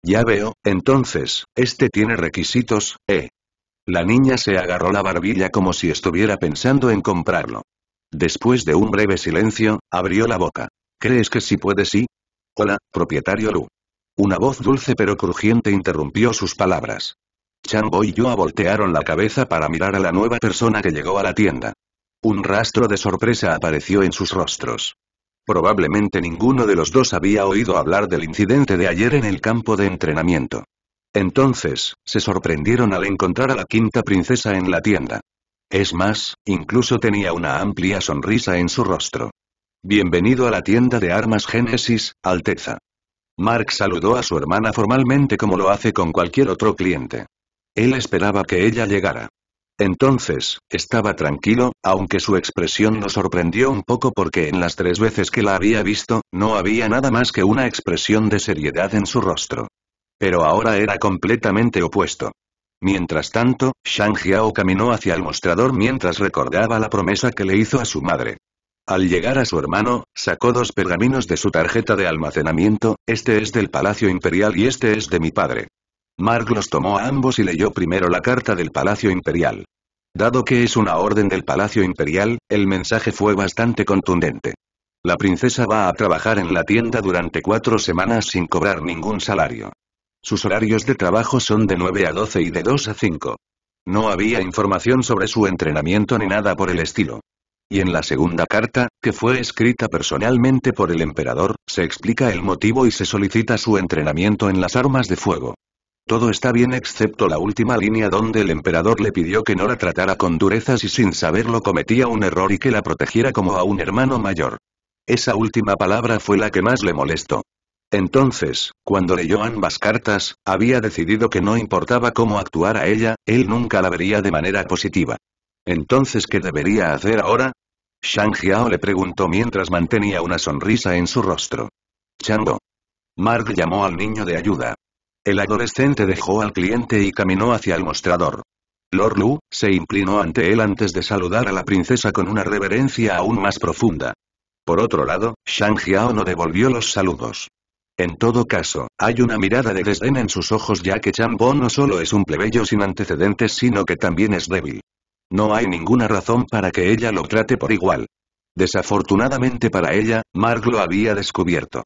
Ya veo, entonces, este tiene requisitos, ¿eh? La niña se agarró la barbilla como si estuviera pensando en comprarlo. Después de un breve silencio, abrió la boca. ¿Crees que sí puede sí? Hola, propietario Lu. Una voz dulce pero crujiente interrumpió sus palabras. Chango y yo voltearon la cabeza para mirar a la nueva persona que llegó a la tienda. Un rastro de sorpresa apareció en sus rostros. Probablemente ninguno de los dos había oído hablar del incidente de ayer en el campo de entrenamiento. Entonces, se sorprendieron al encontrar a la quinta princesa en la tienda. Es más, incluso tenía una amplia sonrisa en su rostro. Bienvenido a la tienda de armas Génesis, Alteza. Mark saludó a su hermana formalmente como lo hace con cualquier otro cliente. Él esperaba que ella llegara. Entonces, estaba tranquilo, aunque su expresión lo sorprendió un poco porque en las tres veces que la había visto, no había nada más que una expresión de seriedad en su rostro. Pero ahora era completamente opuesto. Mientras tanto, Shang Hiao caminó hacia el mostrador mientras recordaba la promesa que le hizo a su madre. Al llegar a su hermano, sacó dos pergaminos de su tarjeta de almacenamiento, este es del Palacio Imperial y este es de mi padre. Mark los tomó a ambos y leyó primero la carta del Palacio Imperial. Dado que es una orden del Palacio Imperial, el mensaje fue bastante contundente. La princesa va a trabajar en la tienda durante cuatro semanas sin cobrar ningún salario. Sus horarios de trabajo son de 9 a 12 y de 2 a 5. No había información sobre su entrenamiento ni nada por el estilo. Y en la segunda carta, que fue escrita personalmente por el emperador, se explica el motivo y se solicita su entrenamiento en las armas de fuego. Todo está bien excepto la última línea donde el emperador le pidió que no la tratara con durezas y sin saberlo cometía un error y que la protegiera como a un hermano mayor. Esa última palabra fue la que más le molestó. Entonces, cuando leyó ambas cartas, había decidido que no importaba cómo actuar a ella, él nunca la vería de manera positiva. Entonces ¿qué debería hacer ahora? Shang Xiao le preguntó mientras mantenía una sonrisa en su rostro. Chango. Mark llamó al niño de ayuda. El adolescente dejó al cliente y caminó hacia el mostrador. Lord Lu, se inclinó ante él antes de saludar a la princesa con una reverencia aún más profunda. Por otro lado, Shang Xiao no devolvió los saludos. En todo caso, hay una mirada de desdén en sus ojos ya que Bo no solo es un plebeyo sin antecedentes sino que también es débil. No hay ninguna razón para que ella lo trate por igual. Desafortunadamente para ella, Mark lo había descubierto.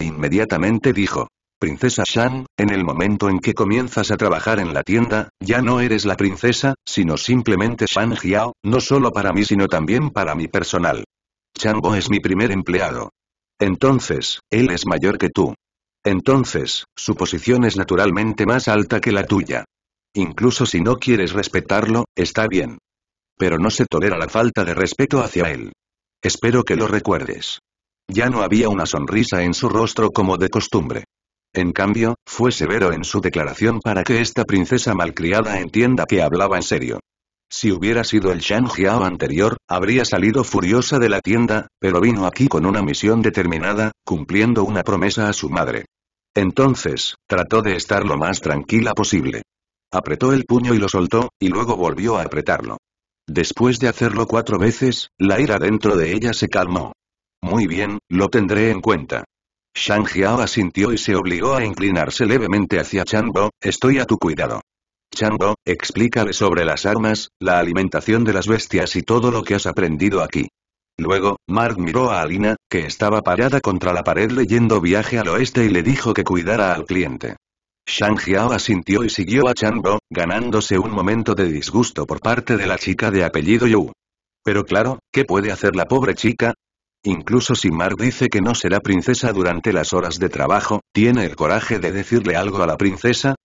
Inmediatamente dijo, Princesa Shan, en el momento en que comienzas a trabajar en la tienda, ya no eres la princesa, sino simplemente Shan Jiao, no solo para mí sino también para mi personal. Bo es mi primer empleado. Entonces, él es mayor que tú. Entonces, su posición es naturalmente más alta que la tuya. Incluso si no quieres respetarlo, está bien. Pero no se tolera la falta de respeto hacia él. Espero que lo recuerdes. Ya no había una sonrisa en su rostro como de costumbre. En cambio, fue severo en su declaración para que esta princesa malcriada entienda que hablaba en serio. Si hubiera sido el Shang anterior, habría salido furiosa de la tienda, pero vino aquí con una misión determinada, cumpliendo una promesa a su madre. Entonces, trató de estar lo más tranquila posible. Apretó el puño y lo soltó, y luego volvió a apretarlo. Después de hacerlo cuatro veces, la ira dentro de ella se calmó. Muy bien, lo tendré en cuenta. Shang asintió y se obligó a inclinarse levemente hacia Changbo, estoy a tu cuidado. Changbo, explícale sobre las armas, la alimentación de las bestias y todo lo que has aprendido aquí. Luego, Mark miró a Alina, que estaba parada contra la pared leyendo Viaje al Oeste y le dijo que cuidara al cliente. Shang Jiao asintió y siguió a Changbo, ganándose un momento de disgusto por parte de la chica de apellido Yu. Pero claro, ¿qué puede hacer la pobre chica? Incluso si Mark dice que no será princesa durante las horas de trabajo, ¿tiene el coraje de decirle algo a la princesa?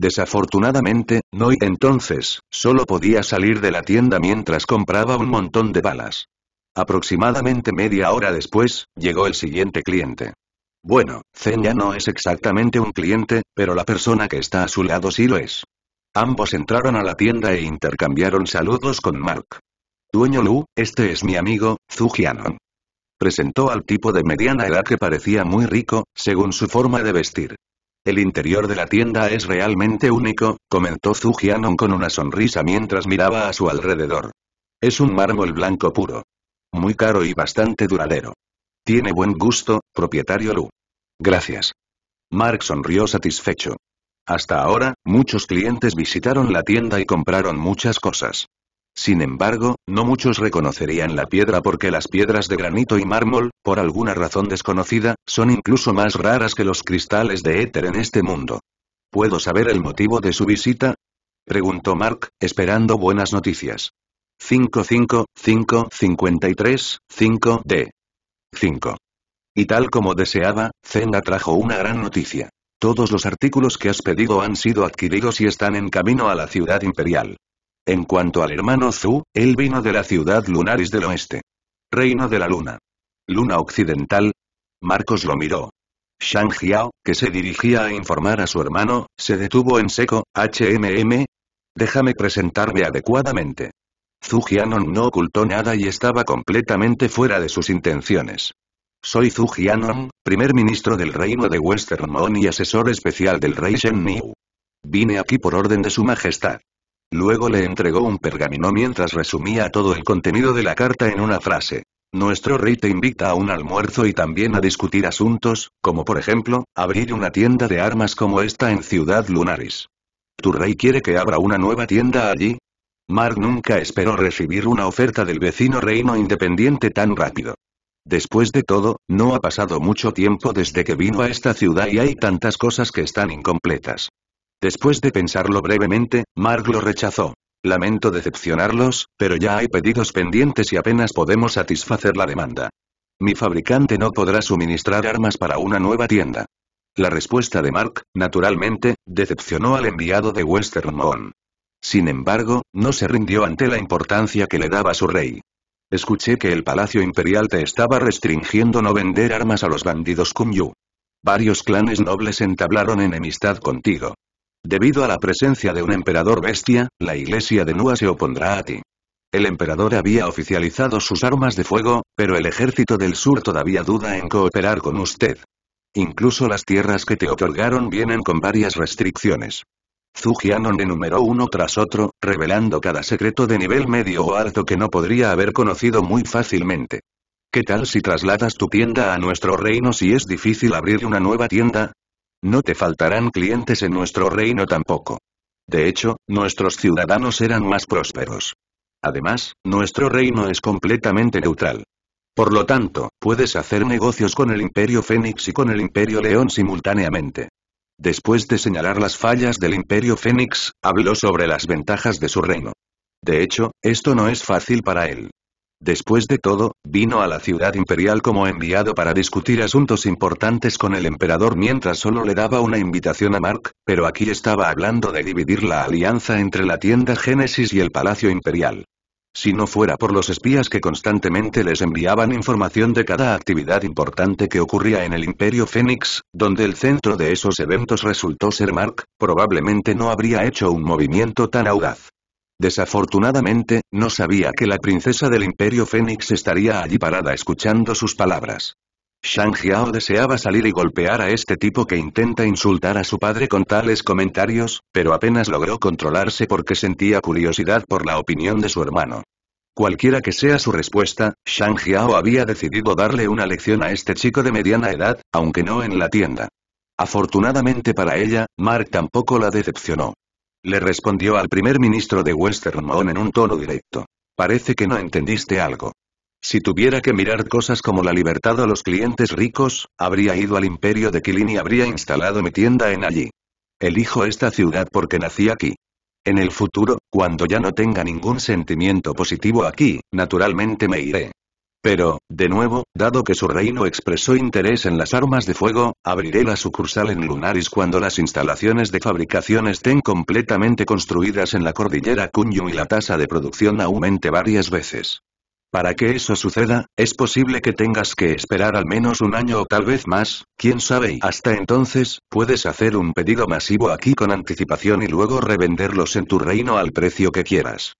Desafortunadamente, Noi entonces, solo podía salir de la tienda mientras compraba un montón de balas. Aproximadamente media hora después, llegó el siguiente cliente. Bueno, Zen ya no es exactamente un cliente, pero la persona que está a su lado sí lo es. Ambos entraron a la tienda e intercambiaron saludos con Mark. Dueño Lu, este es mi amigo, Zujianon. Presentó al tipo de mediana edad que parecía muy rico, según su forma de vestir. El interior de la tienda es realmente único, comentó Zujianon con una sonrisa mientras miraba a su alrededor. Es un mármol blanco puro. Muy caro y bastante duradero. Tiene buen gusto, propietario Lu. Gracias. Mark sonrió satisfecho. Hasta ahora, muchos clientes visitaron la tienda y compraron muchas cosas. Sin embargo, no muchos reconocerían la piedra porque las piedras de granito y mármol, por alguna razón desconocida, son incluso más raras que los cristales de éter en este mundo. ¿Puedo saber el motivo de su visita? preguntó Mark, esperando buenas noticias. 555535 53 5 d 5. Y tal como deseaba, Zenda trajo una gran noticia. Todos los artículos que has pedido han sido adquiridos y están en camino a la ciudad imperial. En cuanto al hermano Zhu, él vino de la ciudad Lunaris del Oeste. Reino de la Luna. Luna Occidental. Marcos lo miró. Shang Hiao, que se dirigía a informar a su hermano, se detuvo en seco, HMM. Déjame presentarme adecuadamente. Zhu Jianon no ocultó nada y estaba completamente fuera de sus intenciones. Soy Zhu Jianon, primer ministro del reino de Western Moon y asesor especial del rey Shen Niu. Vine aquí por orden de su majestad. Luego le entregó un pergamino mientras resumía todo el contenido de la carta en una frase. Nuestro rey te invita a un almuerzo y también a discutir asuntos, como por ejemplo, abrir una tienda de armas como esta en Ciudad Lunaris. ¿Tu rey quiere que abra una nueva tienda allí? Mar nunca esperó recibir una oferta del vecino reino independiente tan rápido. Después de todo, no ha pasado mucho tiempo desde que vino a esta ciudad y hay tantas cosas que están incompletas. Después de pensarlo brevemente, Mark lo rechazó. Lamento decepcionarlos, pero ya hay pedidos pendientes y apenas podemos satisfacer la demanda. Mi fabricante no podrá suministrar armas para una nueva tienda. La respuesta de Mark, naturalmente, decepcionó al enviado de Western Moon. Sin embargo, no se rindió ante la importancia que le daba su rey. Escuché que el Palacio Imperial te estaba restringiendo no vender armas a los bandidos Kunyu. Varios clanes nobles entablaron enemistad contigo. Debido a la presencia de un emperador bestia, la iglesia de Nua se opondrá a ti. El emperador había oficializado sus armas de fuego, pero el ejército del sur todavía duda en cooperar con usted. Incluso las tierras que te otorgaron vienen con varias restricciones. Zujianon enumeró uno tras otro, revelando cada secreto de nivel medio o alto que no podría haber conocido muy fácilmente. ¿Qué tal si trasladas tu tienda a nuestro reino si es difícil abrir una nueva tienda? No te faltarán clientes en nuestro reino tampoco. De hecho, nuestros ciudadanos eran más prósperos. Además, nuestro reino es completamente neutral. Por lo tanto, puedes hacer negocios con el Imperio Fénix y con el Imperio León simultáneamente. Después de señalar las fallas del Imperio Fénix, habló sobre las ventajas de su reino. De hecho, esto no es fácil para él. Después de todo, vino a la ciudad imperial como enviado para discutir asuntos importantes con el emperador mientras solo le daba una invitación a Mark, pero aquí estaba hablando de dividir la alianza entre la tienda Génesis y el palacio imperial. Si no fuera por los espías que constantemente les enviaban información de cada actividad importante que ocurría en el Imperio Fénix, donde el centro de esos eventos resultó ser Mark, probablemente no habría hecho un movimiento tan audaz. Desafortunadamente, no sabía que la princesa del Imperio Fénix estaría allí parada escuchando sus palabras. Shang Xiao deseaba salir y golpear a este tipo que intenta insultar a su padre con tales comentarios, pero apenas logró controlarse porque sentía curiosidad por la opinión de su hermano. Cualquiera que sea su respuesta, Shang Xiao había decidido darle una lección a este chico de mediana edad, aunque no en la tienda. Afortunadamente para ella, Mark tampoco la decepcionó. Le respondió al primer ministro de Western en un tono directo. Parece que no entendiste algo. Si tuviera que mirar cosas como la libertad a los clientes ricos, habría ido al imperio de Kilin y habría instalado mi tienda en allí. Elijo esta ciudad porque nací aquí. En el futuro, cuando ya no tenga ningún sentimiento positivo aquí, naturalmente me iré. Pero, de nuevo, dado que su reino expresó interés en las armas de fuego, abriré la sucursal en Lunaris cuando las instalaciones de fabricación estén completamente construidas en la cordillera Kunyu y la tasa de producción aumente varias veces. Para que eso suceda, es posible que tengas que esperar al menos un año o tal vez más, quién sabe y hasta entonces, puedes hacer un pedido masivo aquí con anticipación y luego revenderlos en tu reino al precio que quieras.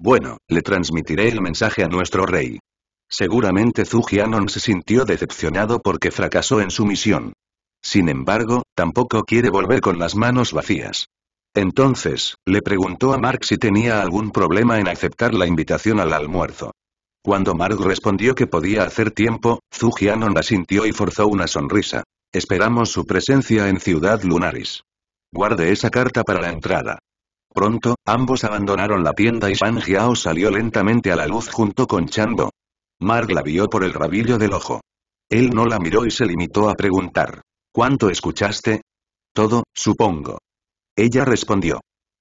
Bueno, le transmitiré el mensaje a nuestro rey. Seguramente Zhu Jianon se sintió decepcionado porque fracasó en su misión. Sin embargo, tampoco quiere volver con las manos vacías. Entonces, le preguntó a Mark si tenía algún problema en aceptar la invitación al almuerzo. Cuando Mark respondió que podía hacer tiempo, Zhu la sintió y forzó una sonrisa. Esperamos su presencia en Ciudad Lunaris. Guarde esa carta para la entrada. Pronto, ambos abandonaron la tienda y Shang Jiao salió lentamente a la luz junto con Chango. Mark la vio por el rabillo del ojo. Él no la miró y se limitó a preguntar. ¿Cuánto escuchaste? Todo, supongo. Ella respondió.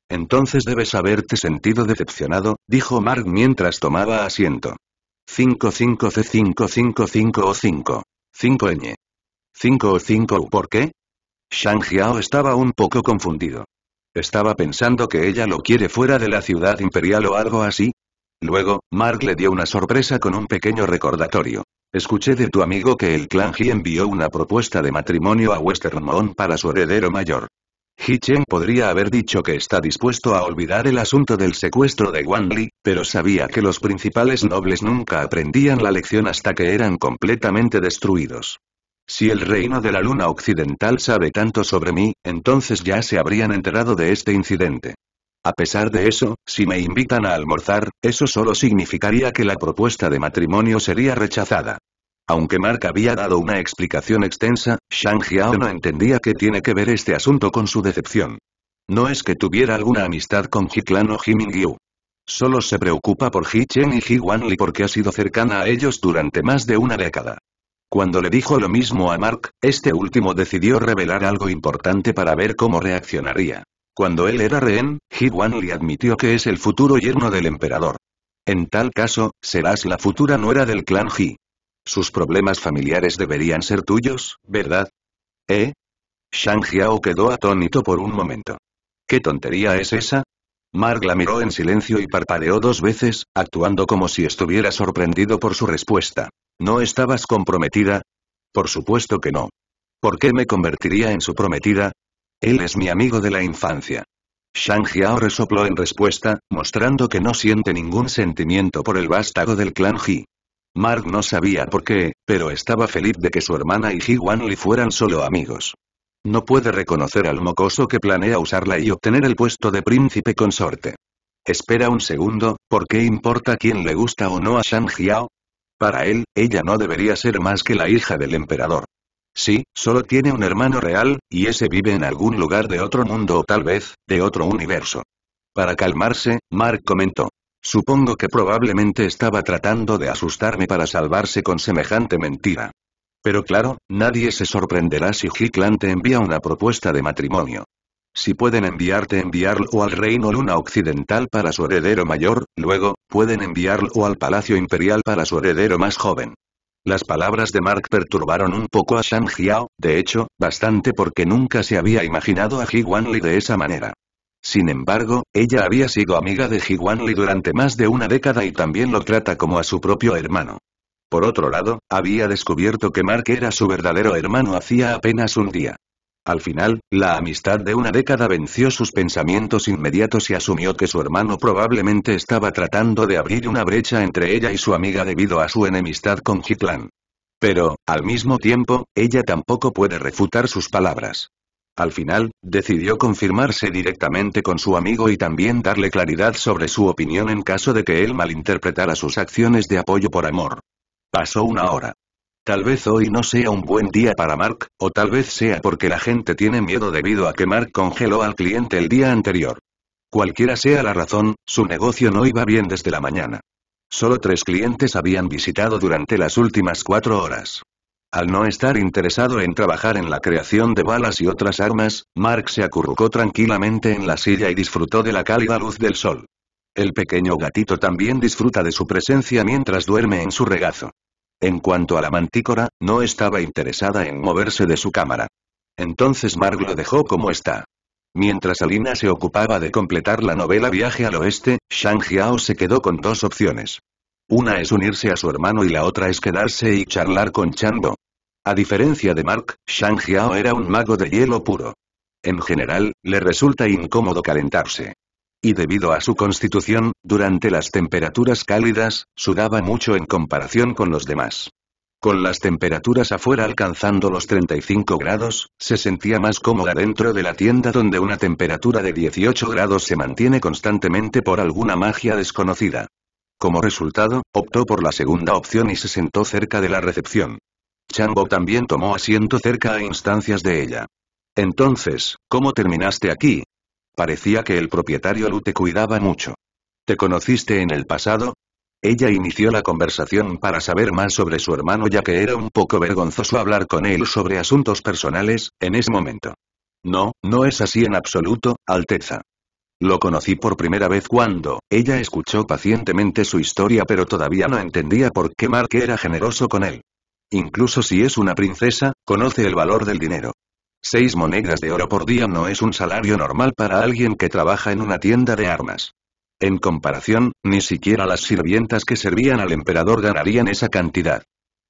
Entonces debes haberte sentido decepcionado, dijo Mark mientras tomaba asiento. 55 c 555 5N. ñ. 5 o ¿Por qué? Shang estaba un poco confundido. Estaba pensando que ella lo quiere fuera de la ciudad imperial o algo así, Luego, Mark le dio una sorpresa con un pequeño recordatorio. Escuché de tu amigo que el clan He envió una propuesta de matrimonio a Moon para su heredero mayor. He Chen podría haber dicho que está dispuesto a olvidar el asunto del secuestro de Wan Li, pero sabía que los principales nobles nunca aprendían la lección hasta que eran completamente destruidos. Si el reino de la luna occidental sabe tanto sobre mí, entonces ya se habrían enterado de este incidente. A pesar de eso, si me invitan a almorzar, eso solo significaría que la propuesta de matrimonio sería rechazada. Aunque Mark había dado una explicación extensa, Shang Xiao no entendía qué tiene que ver este asunto con su decepción. No es que tuviera alguna amistad con Jiclan o Yu. Solo se preocupa por Ji Chen y Ji Wanli porque ha sido cercana a ellos durante más de una década. Cuando le dijo lo mismo a Mark, este último decidió revelar algo importante para ver cómo reaccionaría. Cuando él era rehén, Ji Wan le admitió que es el futuro yerno del emperador. En tal caso, serás la futura nuera del clan Ji. Sus problemas familiares deberían ser tuyos, ¿verdad? ¿Eh? Shang Xiao quedó atónito por un momento. ¿Qué tontería es esa? Mark la miró en silencio y parpadeó dos veces, actuando como si estuviera sorprendido por su respuesta. ¿No estabas comprometida? Por supuesto que no. ¿Por qué me convertiría en su prometida? Él es mi amigo de la infancia. Shang Hiao resopló en respuesta, mostrando que no siente ningún sentimiento por el vástago del clan Ji. Mark no sabía por qué, pero estaba feliz de que su hermana y Ji Wanli fueran solo amigos. No puede reconocer al mocoso que planea usarla y obtener el puesto de príncipe consorte. Espera un segundo, ¿por qué importa quién le gusta o no a Shang Hiao? Para él, ella no debería ser más que la hija del emperador. Sí, solo tiene un hermano real, y ese vive en algún lugar de otro mundo o tal vez, de otro universo. Para calmarse, Mark comentó. Supongo que probablemente estaba tratando de asustarme para salvarse con semejante mentira. Pero claro, nadie se sorprenderá si Clan te envía una propuesta de matrimonio. Si pueden enviarte enviarlo al Reino Luna Occidental para su heredero mayor, luego, pueden enviarlo al Palacio Imperial para su heredero más joven. Las palabras de Mark perturbaron un poco a Shang Xiao, de hecho, bastante porque nunca se había imaginado a Ji Wanli de esa manera. Sin embargo, ella había sido amiga de Ji Wanli durante más de una década y también lo trata como a su propio hermano. Por otro lado, había descubierto que Mark era su verdadero hermano hacía apenas un día. Al final, la amistad de una década venció sus pensamientos inmediatos y asumió que su hermano probablemente estaba tratando de abrir una brecha entre ella y su amiga debido a su enemistad con Gitlán. Pero, al mismo tiempo, ella tampoco puede refutar sus palabras. Al final, decidió confirmarse directamente con su amigo y también darle claridad sobre su opinión en caso de que él malinterpretara sus acciones de apoyo por amor. Pasó una hora. Tal vez hoy no sea un buen día para Mark, o tal vez sea porque la gente tiene miedo debido a que Mark congeló al cliente el día anterior. Cualquiera sea la razón, su negocio no iba bien desde la mañana. Solo tres clientes habían visitado durante las últimas cuatro horas. Al no estar interesado en trabajar en la creación de balas y otras armas, Mark se acurrucó tranquilamente en la silla y disfrutó de la cálida luz del sol. El pequeño gatito también disfruta de su presencia mientras duerme en su regazo. En cuanto a la mantícora, no estaba interesada en moverse de su cámara. Entonces Mark lo dejó como está. Mientras Alina se ocupaba de completar la novela Viaje al Oeste, Shang se quedó con dos opciones. Una es unirse a su hermano y la otra es quedarse y charlar con Changbo. A diferencia de Mark, Shang era un mago de hielo puro. En general, le resulta incómodo calentarse y debido a su constitución, durante las temperaturas cálidas, sudaba mucho en comparación con los demás. Con las temperaturas afuera alcanzando los 35 grados, se sentía más cómoda dentro de la tienda donde una temperatura de 18 grados se mantiene constantemente por alguna magia desconocida. Como resultado, optó por la segunda opción y se sentó cerca de la recepción. Chambo también tomó asiento cerca a instancias de ella. Entonces, ¿cómo terminaste aquí? Parecía que el propietario Lu te cuidaba mucho. ¿Te conociste en el pasado? Ella inició la conversación para saber más sobre su hermano ya que era un poco vergonzoso hablar con él sobre asuntos personales, en ese momento. No, no es así en absoluto, Alteza. Lo conocí por primera vez cuando, ella escuchó pacientemente su historia pero todavía no entendía por qué Mark era generoso con él. Incluso si es una princesa, conoce el valor del dinero. Seis monedas de oro por día no es un salario normal para alguien que trabaja en una tienda de armas. En comparación, ni siquiera las sirvientas que servían al emperador ganarían esa cantidad.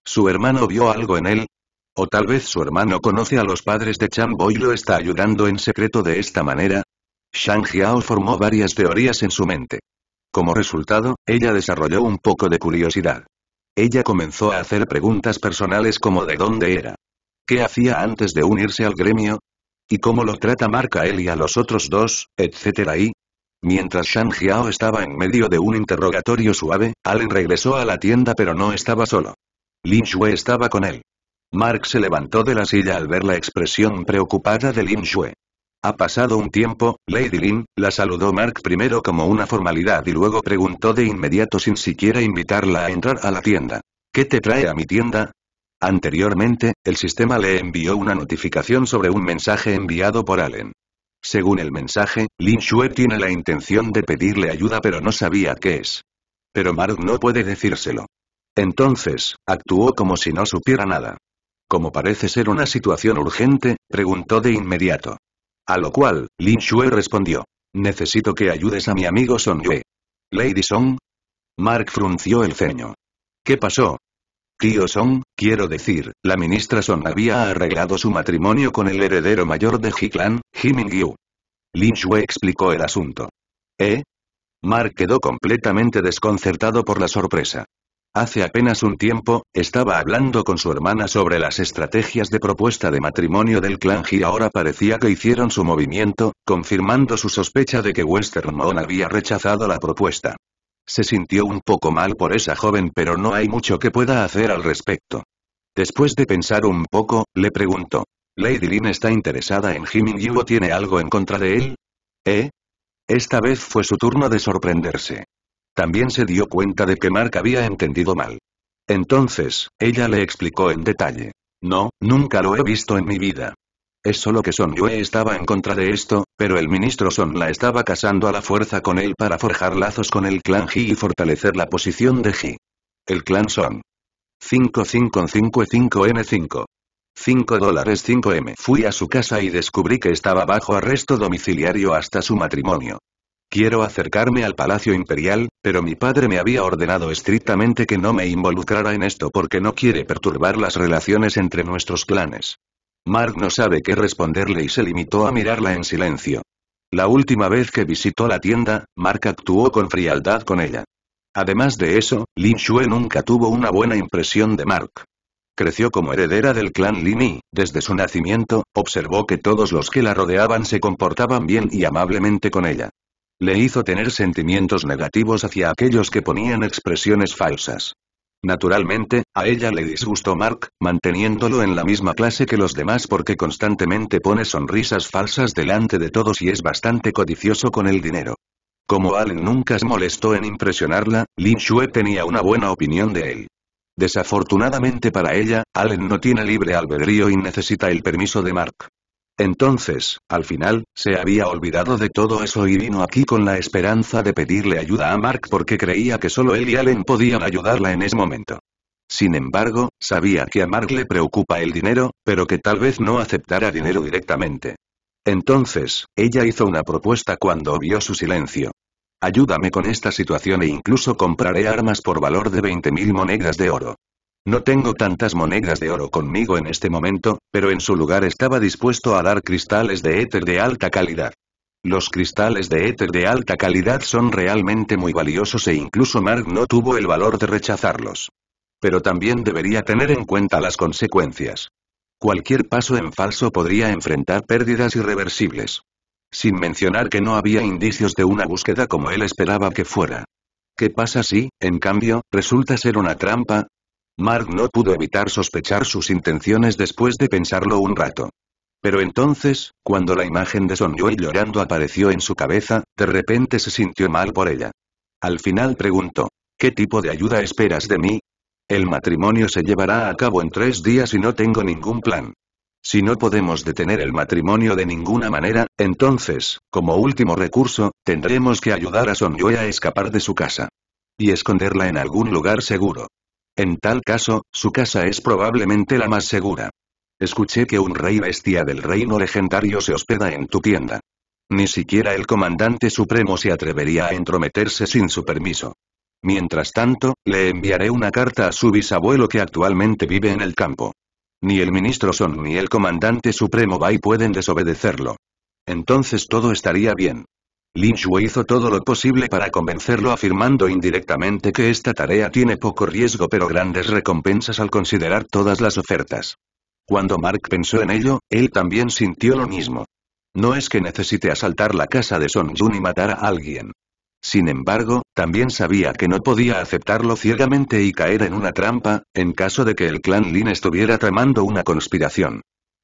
¿Su hermano vio algo en él? ¿O tal vez su hermano conoce a los padres de Chambo y lo está ayudando en secreto de esta manera? Shang Xiao formó varias teorías en su mente. Como resultado, ella desarrolló un poco de curiosidad. Ella comenzó a hacer preguntas personales como de dónde era, ¿Qué hacía antes de unirse al gremio? ¿Y cómo lo trata Mark a él y a los otros dos, etcétera y? Mientras Shang Jiao estaba en medio de un interrogatorio suave, Allen regresó a la tienda pero no estaba solo. Lin Xue estaba con él. Mark se levantó de la silla al ver la expresión preocupada de Lin Xue. Ha pasado un tiempo, Lady Lin, la saludó Mark primero como una formalidad y luego preguntó de inmediato sin siquiera invitarla a entrar a la tienda. ¿Qué te trae a mi tienda? Anteriormente, el sistema le envió una notificación sobre un mensaje enviado por Allen. Según el mensaje, Lin Shue tiene la intención de pedirle ayuda pero no sabía qué es. Pero Mark no puede decírselo. Entonces, actuó como si no supiera nada. Como parece ser una situación urgente, preguntó de inmediato. A lo cual, Lin Shue respondió. Necesito que ayudes a mi amigo Son Yue. ¿Lady Song? Mark frunció el ceño. ¿Qué pasó? Tío Song, quiero decir, la ministra Song había arreglado su matrimonio con el heredero mayor de he Jimin Yu». Lin Shui explicó el asunto. ¿Eh? Mark quedó completamente desconcertado por la sorpresa. Hace apenas un tiempo, estaba hablando con su hermana sobre las estrategias de propuesta de matrimonio del clan y ahora parecía que hicieron su movimiento, confirmando su sospecha de que Western Moon había rechazado la propuesta. Se sintió un poco mal por esa joven pero no hay mucho que pueda hacer al respecto. Después de pensar un poco, le preguntó. ¿Lady Lin está interesada en Jimin Yu o tiene algo en contra de él? ¿Eh? Esta vez fue su turno de sorprenderse. También se dio cuenta de que Mark había entendido mal. Entonces, ella le explicó en detalle. No, nunca lo he visto en mi vida. Es solo que Son Yue estaba en contra de esto, pero el ministro Son la estaba casando a la fuerza con él para forjar lazos con el clan Ji y fortalecer la posición de Ji. El clan Son. 5555 n 5 5 dólares 5M. Fui a su casa y descubrí que estaba bajo arresto domiciliario hasta su matrimonio. Quiero acercarme al Palacio Imperial, pero mi padre me había ordenado estrictamente que no me involucrara en esto porque no quiere perturbar las relaciones entre nuestros clanes. Mark no sabe qué responderle y se limitó a mirarla en silencio. La última vez que visitó la tienda, Mark actuó con frialdad con ella. Además de eso, Lin Shue nunca tuvo una buena impresión de Mark. Creció como heredera del clan Lin y, desde su nacimiento, observó que todos los que la rodeaban se comportaban bien y amablemente con ella. Le hizo tener sentimientos negativos hacia aquellos que ponían expresiones falsas. Naturalmente, a ella le disgustó Mark, manteniéndolo en la misma clase que los demás porque constantemente pone sonrisas falsas delante de todos y es bastante codicioso con el dinero. Como Allen nunca se molestó en impresionarla, Lin Shue tenía una buena opinión de él. Desafortunadamente para ella, Allen no tiene libre albedrío y necesita el permiso de Mark. Entonces, al final, se había olvidado de todo eso y vino aquí con la esperanza de pedirle ayuda a Mark porque creía que solo él y Allen podían ayudarla en ese momento. Sin embargo, sabía que a Mark le preocupa el dinero, pero que tal vez no aceptara dinero directamente. Entonces, ella hizo una propuesta cuando vio su silencio. Ayúdame con esta situación e incluso compraré armas por valor de 20.000 monedas de oro. No tengo tantas monedas de oro conmigo en este momento, pero en su lugar estaba dispuesto a dar cristales de éter de alta calidad. Los cristales de éter de alta calidad son realmente muy valiosos e incluso Mark no tuvo el valor de rechazarlos. Pero también debería tener en cuenta las consecuencias. Cualquier paso en falso podría enfrentar pérdidas irreversibles. Sin mencionar que no había indicios de una búsqueda como él esperaba que fuera. ¿Qué pasa si, en cambio, resulta ser una trampa? Mark no pudo evitar sospechar sus intenciones después de pensarlo un rato. Pero entonces, cuando la imagen de Son yue llorando apareció en su cabeza, de repente se sintió mal por ella. Al final preguntó, ¿qué tipo de ayuda esperas de mí? El matrimonio se llevará a cabo en tres días y no tengo ningún plan. Si no podemos detener el matrimonio de ninguna manera, entonces, como último recurso, tendremos que ayudar a Son yue a escapar de su casa. Y esconderla en algún lugar seguro. En tal caso, su casa es probablemente la más segura. Escuché que un rey bestia del reino legendario se hospeda en tu tienda. Ni siquiera el comandante supremo se atrevería a entrometerse sin su permiso. Mientras tanto, le enviaré una carta a su bisabuelo que actualmente vive en el campo. Ni el ministro Son ni el comandante supremo Bai pueden desobedecerlo. Entonces todo estaría bien. Lin Shui hizo todo lo posible para convencerlo afirmando indirectamente que esta tarea tiene poco riesgo pero grandes recompensas al considerar todas las ofertas. Cuando Mark pensó en ello, él también sintió lo mismo. No es que necesite asaltar la casa de Son Jun y matar a alguien. Sin embargo, también sabía que no podía aceptarlo ciegamente y caer en una trampa, en caso de que el clan Lin estuviera tramando una conspiración.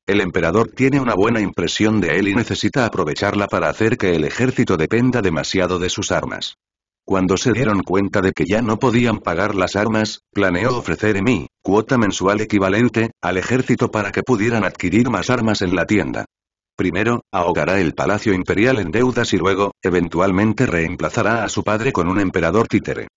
El emperador tiene una buena impresión de él y necesita aprovecharla para hacer que el ejército dependa demasiado de sus armas. Cuando se dieron cuenta de que ya no podían pagar las armas, planeó ofrecer Emi, cuota mensual equivalente, al ejército para que pudieran adquirir más armas en la tienda. Primero, ahogará el palacio imperial en deudas y luego, eventualmente reemplazará a su padre con un emperador títere.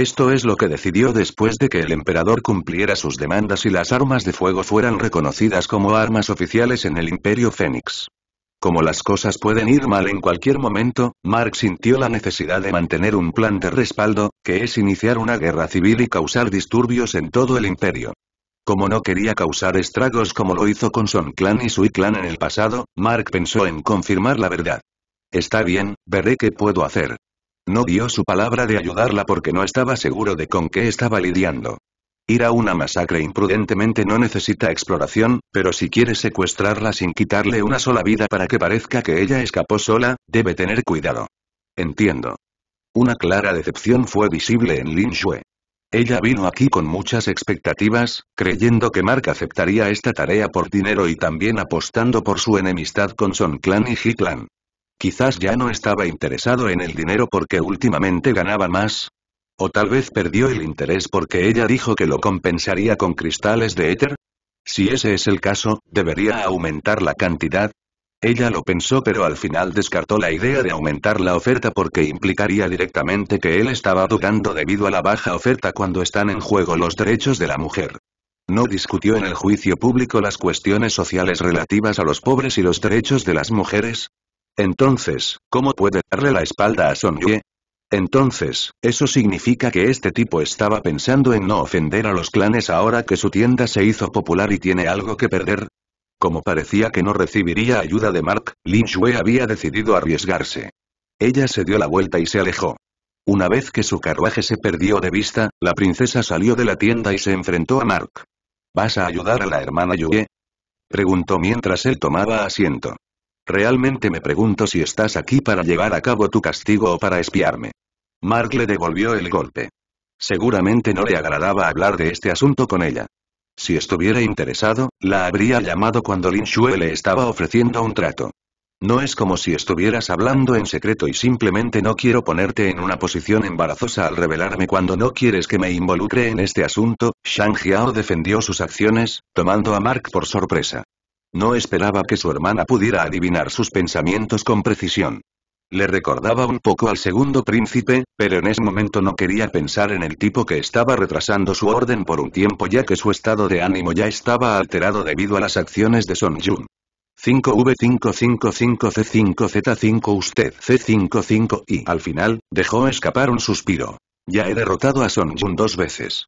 Esto es lo que decidió después de que el emperador cumpliera sus demandas y las armas de fuego fueran reconocidas como armas oficiales en el Imperio Fénix. Como las cosas pueden ir mal en cualquier momento, Mark sintió la necesidad de mantener un plan de respaldo, que es iniciar una guerra civil y causar disturbios en todo el imperio. Como no quería causar estragos como lo hizo con Son Clan y Sui Clan en el pasado, Mark pensó en confirmar la verdad. Está bien, veré qué puedo hacer. No dio su palabra de ayudarla porque no estaba seguro de con qué estaba lidiando. Ir a una masacre imprudentemente no necesita exploración, pero si quiere secuestrarla sin quitarle una sola vida para que parezca que ella escapó sola, debe tener cuidado. Entiendo. Una clara decepción fue visible en Lin Shui. Ella vino aquí con muchas expectativas, creyendo que Mark aceptaría esta tarea por dinero y también apostando por su enemistad con Son Clan y Ji Clan. Quizás ya no estaba interesado en el dinero porque últimamente ganaba más. O tal vez perdió el interés porque ella dijo que lo compensaría con cristales de éter. Si ese es el caso, ¿debería aumentar la cantidad? Ella lo pensó pero al final descartó la idea de aumentar la oferta porque implicaría directamente que él estaba dudando debido a la baja oferta cuando están en juego los derechos de la mujer. No discutió en el juicio público las cuestiones sociales relativas a los pobres y los derechos de las mujeres, entonces, ¿cómo puede darle la espalda a Son Yue? Entonces, eso significa que este tipo estaba pensando en no ofender a los clanes ahora que su tienda se hizo popular y tiene algo que perder. Como parecía que no recibiría ayuda de Mark, Lin Shui había decidido arriesgarse. Ella se dio la vuelta y se alejó. Una vez que su carruaje se perdió de vista, la princesa salió de la tienda y se enfrentó a Mark. ¿Vas a ayudar a la hermana Yue? Preguntó mientras él tomaba asiento. Realmente me pregunto si estás aquí para llevar a cabo tu castigo o para espiarme. Mark le devolvió el golpe. Seguramente no le agradaba hablar de este asunto con ella. Si estuviera interesado, la habría llamado cuando Lin Shue le estaba ofreciendo un trato. No es como si estuvieras hablando en secreto y simplemente no quiero ponerte en una posición embarazosa al revelarme cuando no quieres que me involucre en este asunto, Shang Xiao defendió sus acciones, tomando a Mark por sorpresa. No esperaba que su hermana pudiera adivinar sus pensamientos con precisión. Le recordaba un poco al segundo príncipe, pero en ese momento no quería pensar en el tipo que estaba retrasando su orden por un tiempo ya que su estado de ánimo ya estaba alterado debido a las acciones de Son Jun. 5V555C5Z5 usted C55 y al final, dejó escapar un suspiro. Ya he derrotado a Son Jun dos veces.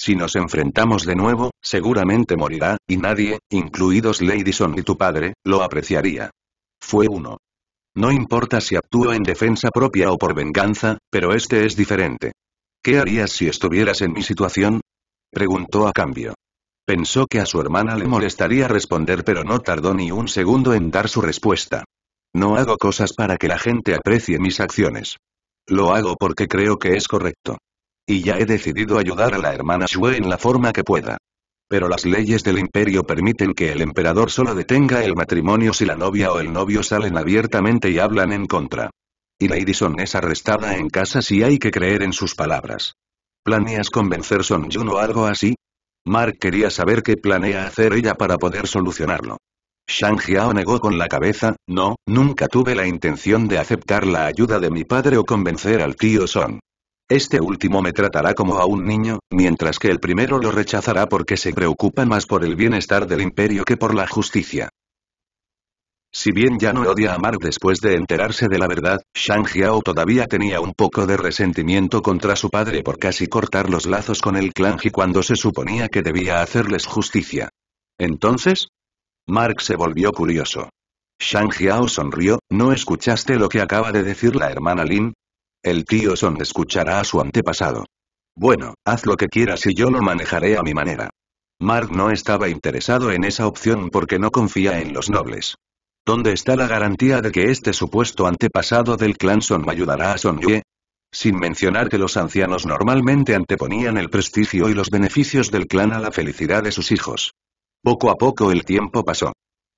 Si nos enfrentamos de nuevo, seguramente morirá, y nadie, incluidos Ladison y tu padre, lo apreciaría. Fue uno. No importa si actúa en defensa propia o por venganza, pero este es diferente. ¿Qué harías si estuvieras en mi situación? Preguntó a cambio. Pensó que a su hermana le molestaría responder pero no tardó ni un segundo en dar su respuesta. No hago cosas para que la gente aprecie mis acciones. Lo hago porque creo que es correcto. Y ya he decidido ayudar a la hermana Shue en la forma que pueda. Pero las leyes del imperio permiten que el emperador solo detenga el matrimonio si la novia o el novio salen abiertamente y hablan en contra. Y Son es arrestada en casa si hay que creer en sus palabras. ¿Planeas convencer Son Jun o algo así? Mark quería saber qué planea hacer ella para poder solucionarlo. Shang Xiao negó con la cabeza, no, nunca tuve la intención de aceptar la ayuda de mi padre o convencer al tío Son. Este último me tratará como a un niño, mientras que el primero lo rechazará porque se preocupa más por el bienestar del imperio que por la justicia. Si bien ya no odia a Mark después de enterarse de la verdad, Shang Jiao todavía tenía un poco de resentimiento contra su padre por casi cortar los lazos con el clan Ji cuando se suponía que debía hacerles justicia. Entonces, Mark se volvió curioso. Shang Jiao sonrió, ¿no escuchaste lo que acaba de decir la hermana Lin? El tío Son escuchará a su antepasado. Bueno, haz lo que quieras y yo lo manejaré a mi manera. Mark no estaba interesado en esa opción porque no confía en los nobles. ¿Dónde está la garantía de que este supuesto antepasado del clan Son ayudará a Son Yue? Sin mencionar que los ancianos normalmente anteponían el prestigio y los beneficios del clan a la felicidad de sus hijos. Poco a poco el tiempo pasó.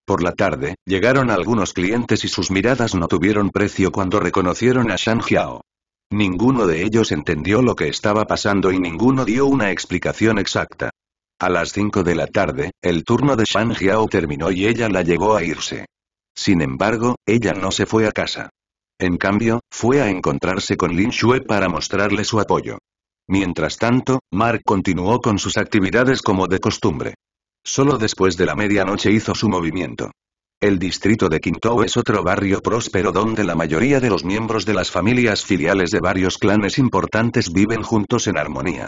Por la tarde, llegaron algunos clientes y sus miradas no tuvieron precio cuando reconocieron a Shang Xiao. Ninguno de ellos entendió lo que estaba pasando y ninguno dio una explicación exacta. A las 5 de la tarde, el turno de Shang Jiao terminó y ella la llevó a irse. Sin embargo, ella no se fue a casa. En cambio, fue a encontrarse con Lin Xue para mostrarle su apoyo. Mientras tanto, Mark continuó con sus actividades como de costumbre. Solo después de la medianoche hizo su movimiento. El distrito de Qingtou es otro barrio próspero donde la mayoría de los miembros de las familias filiales de varios clanes importantes viven juntos en armonía.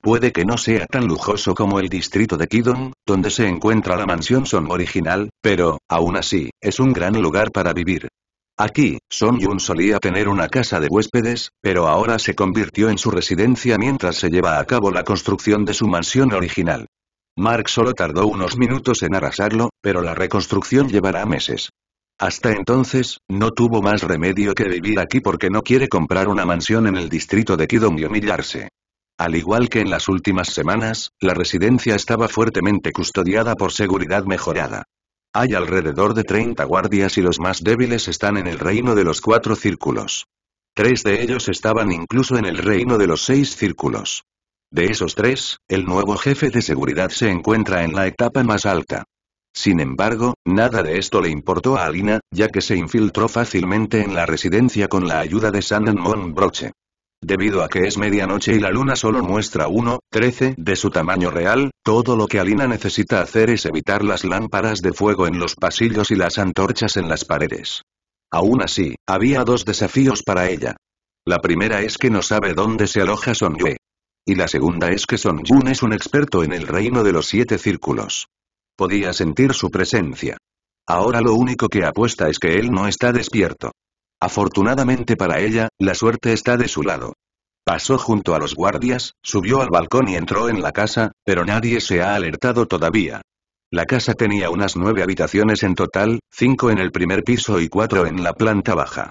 Puede que no sea tan lujoso como el distrito de Kidon, donde se encuentra la mansión Son original, pero, aún así, es un gran lugar para vivir. Aquí, Son Yun solía tener una casa de huéspedes, pero ahora se convirtió en su residencia mientras se lleva a cabo la construcción de su mansión original. Mark solo tardó unos minutos en arrasarlo, pero la reconstrucción llevará meses. Hasta entonces, no tuvo más remedio que vivir aquí porque no quiere comprar una mansión en el distrito de Kidom y humillarse. Al igual que en las últimas semanas, la residencia estaba fuertemente custodiada por seguridad mejorada. Hay alrededor de 30 guardias y los más débiles están en el reino de los cuatro círculos. Tres de ellos estaban incluso en el reino de los seis círculos. De esos tres, el nuevo jefe de seguridad se encuentra en la etapa más alta. Sin embargo, nada de esto le importó a Alina, ya que se infiltró fácilmente en la residencia con la ayuda de Sandemon Broche. Debido a que es medianoche y la luna solo muestra 1,13 de su tamaño real, todo lo que Alina necesita hacer es evitar las lámparas de fuego en los pasillos y las antorchas en las paredes. Aún así, había dos desafíos para ella. La primera es que no sabe dónde se aloja Yue. Y la segunda es que Song Jun es un experto en el reino de los siete círculos. Podía sentir su presencia. Ahora lo único que apuesta es que él no está despierto. Afortunadamente para ella, la suerte está de su lado. Pasó junto a los guardias, subió al balcón y entró en la casa, pero nadie se ha alertado todavía. La casa tenía unas nueve habitaciones en total, cinco en el primer piso y cuatro en la planta baja.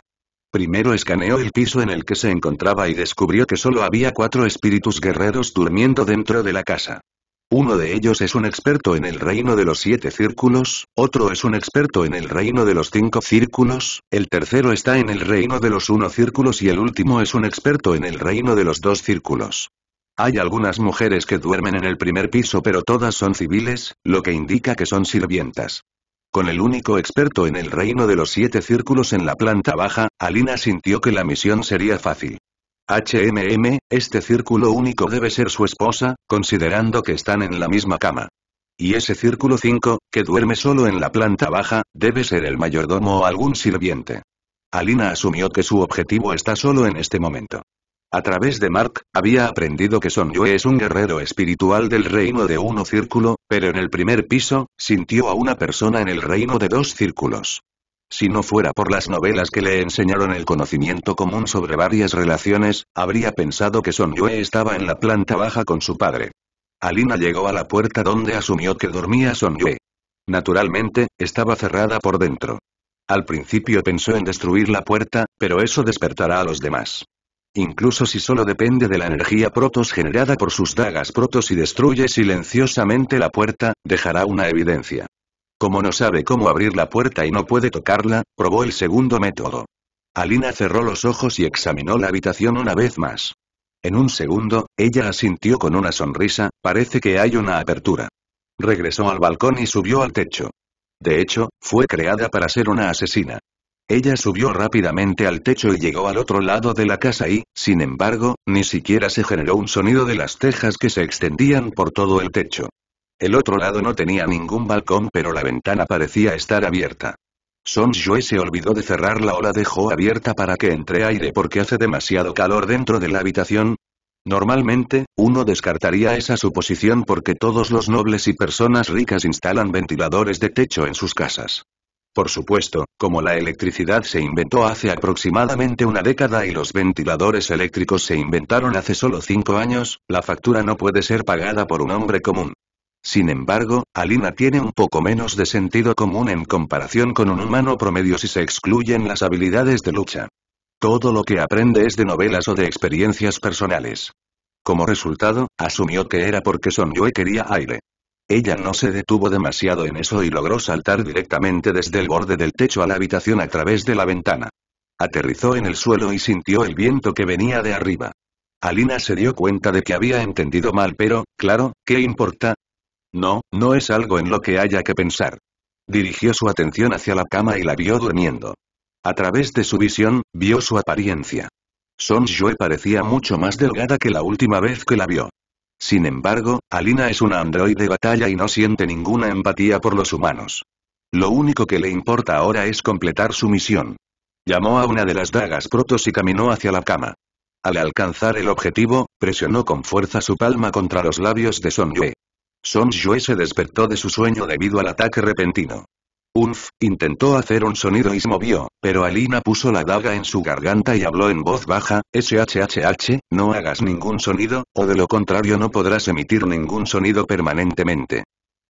Primero escaneó el piso en el que se encontraba y descubrió que solo había cuatro espíritus guerreros durmiendo dentro de la casa. Uno de ellos es un experto en el reino de los siete círculos, otro es un experto en el reino de los cinco círculos, el tercero está en el reino de los uno círculos y el último es un experto en el reino de los dos círculos. Hay algunas mujeres que duermen en el primer piso pero todas son civiles, lo que indica que son sirvientas. Con el único experto en el reino de los siete círculos en la planta baja, Alina sintió que la misión sería fácil. HMM, este círculo único debe ser su esposa, considerando que están en la misma cama. Y ese círculo 5, que duerme solo en la planta baja, debe ser el mayordomo o algún sirviente. Alina asumió que su objetivo está solo en este momento. A través de Mark, había aprendido que Son Yue es un guerrero espiritual del reino de uno círculo, pero en el primer piso, sintió a una persona en el reino de dos círculos. Si no fuera por las novelas que le enseñaron el conocimiento común sobre varias relaciones, habría pensado que Son Yue estaba en la planta baja con su padre. Alina llegó a la puerta donde asumió que dormía Son Yue. Naturalmente, estaba cerrada por dentro. Al principio pensó en destruir la puerta, pero eso despertará a los demás. Incluso si solo depende de la energía Protos generada por sus dagas Protos y destruye silenciosamente la puerta, dejará una evidencia. Como no sabe cómo abrir la puerta y no puede tocarla, probó el segundo método. Alina cerró los ojos y examinó la habitación una vez más. En un segundo, ella asintió con una sonrisa, parece que hay una apertura. Regresó al balcón y subió al techo. De hecho, fue creada para ser una asesina. Ella subió rápidamente al techo y llegó al otro lado de la casa y, sin embargo, ni siquiera se generó un sonido de las tejas que se extendían por todo el techo. El otro lado no tenía ningún balcón pero la ventana parecía estar abierta. Song se olvidó de cerrarla o la dejó abierta para que entre aire porque hace demasiado calor dentro de la habitación. Normalmente, uno descartaría esa suposición porque todos los nobles y personas ricas instalan ventiladores de techo en sus casas. Por supuesto, como la electricidad se inventó hace aproximadamente una década y los ventiladores eléctricos se inventaron hace solo cinco años, la factura no puede ser pagada por un hombre común. Sin embargo, Alina tiene un poco menos de sentido común en comparación con un humano promedio si se excluyen las habilidades de lucha. Todo lo que aprende es de novelas o de experiencias personales. Como resultado, asumió que era porque Son Yue quería aire. Ella no se detuvo demasiado en eso y logró saltar directamente desde el borde del techo a la habitación a través de la ventana. Aterrizó en el suelo y sintió el viento que venía de arriba. Alina se dio cuenta de que había entendido mal pero, claro, ¿qué importa? No, no es algo en lo que haya que pensar. Dirigió su atención hacia la cama y la vio durmiendo. A través de su visión, vio su apariencia. Song parecía mucho más delgada que la última vez que la vio. Sin embargo, Alina es una androide batalla y no siente ninguna empatía por los humanos. Lo único que le importa ahora es completar su misión. Llamó a una de las dagas protos y caminó hacia la cama. Al alcanzar el objetivo, presionó con fuerza su palma contra los labios de Son Yue. Son Yue se despertó de su sueño debido al ataque repentino. Unf, intentó hacer un sonido y se movió, pero Alina puso la daga en su garganta y habló en voz baja, SHHH, no hagas ningún sonido, o de lo contrario no podrás emitir ningún sonido permanentemente.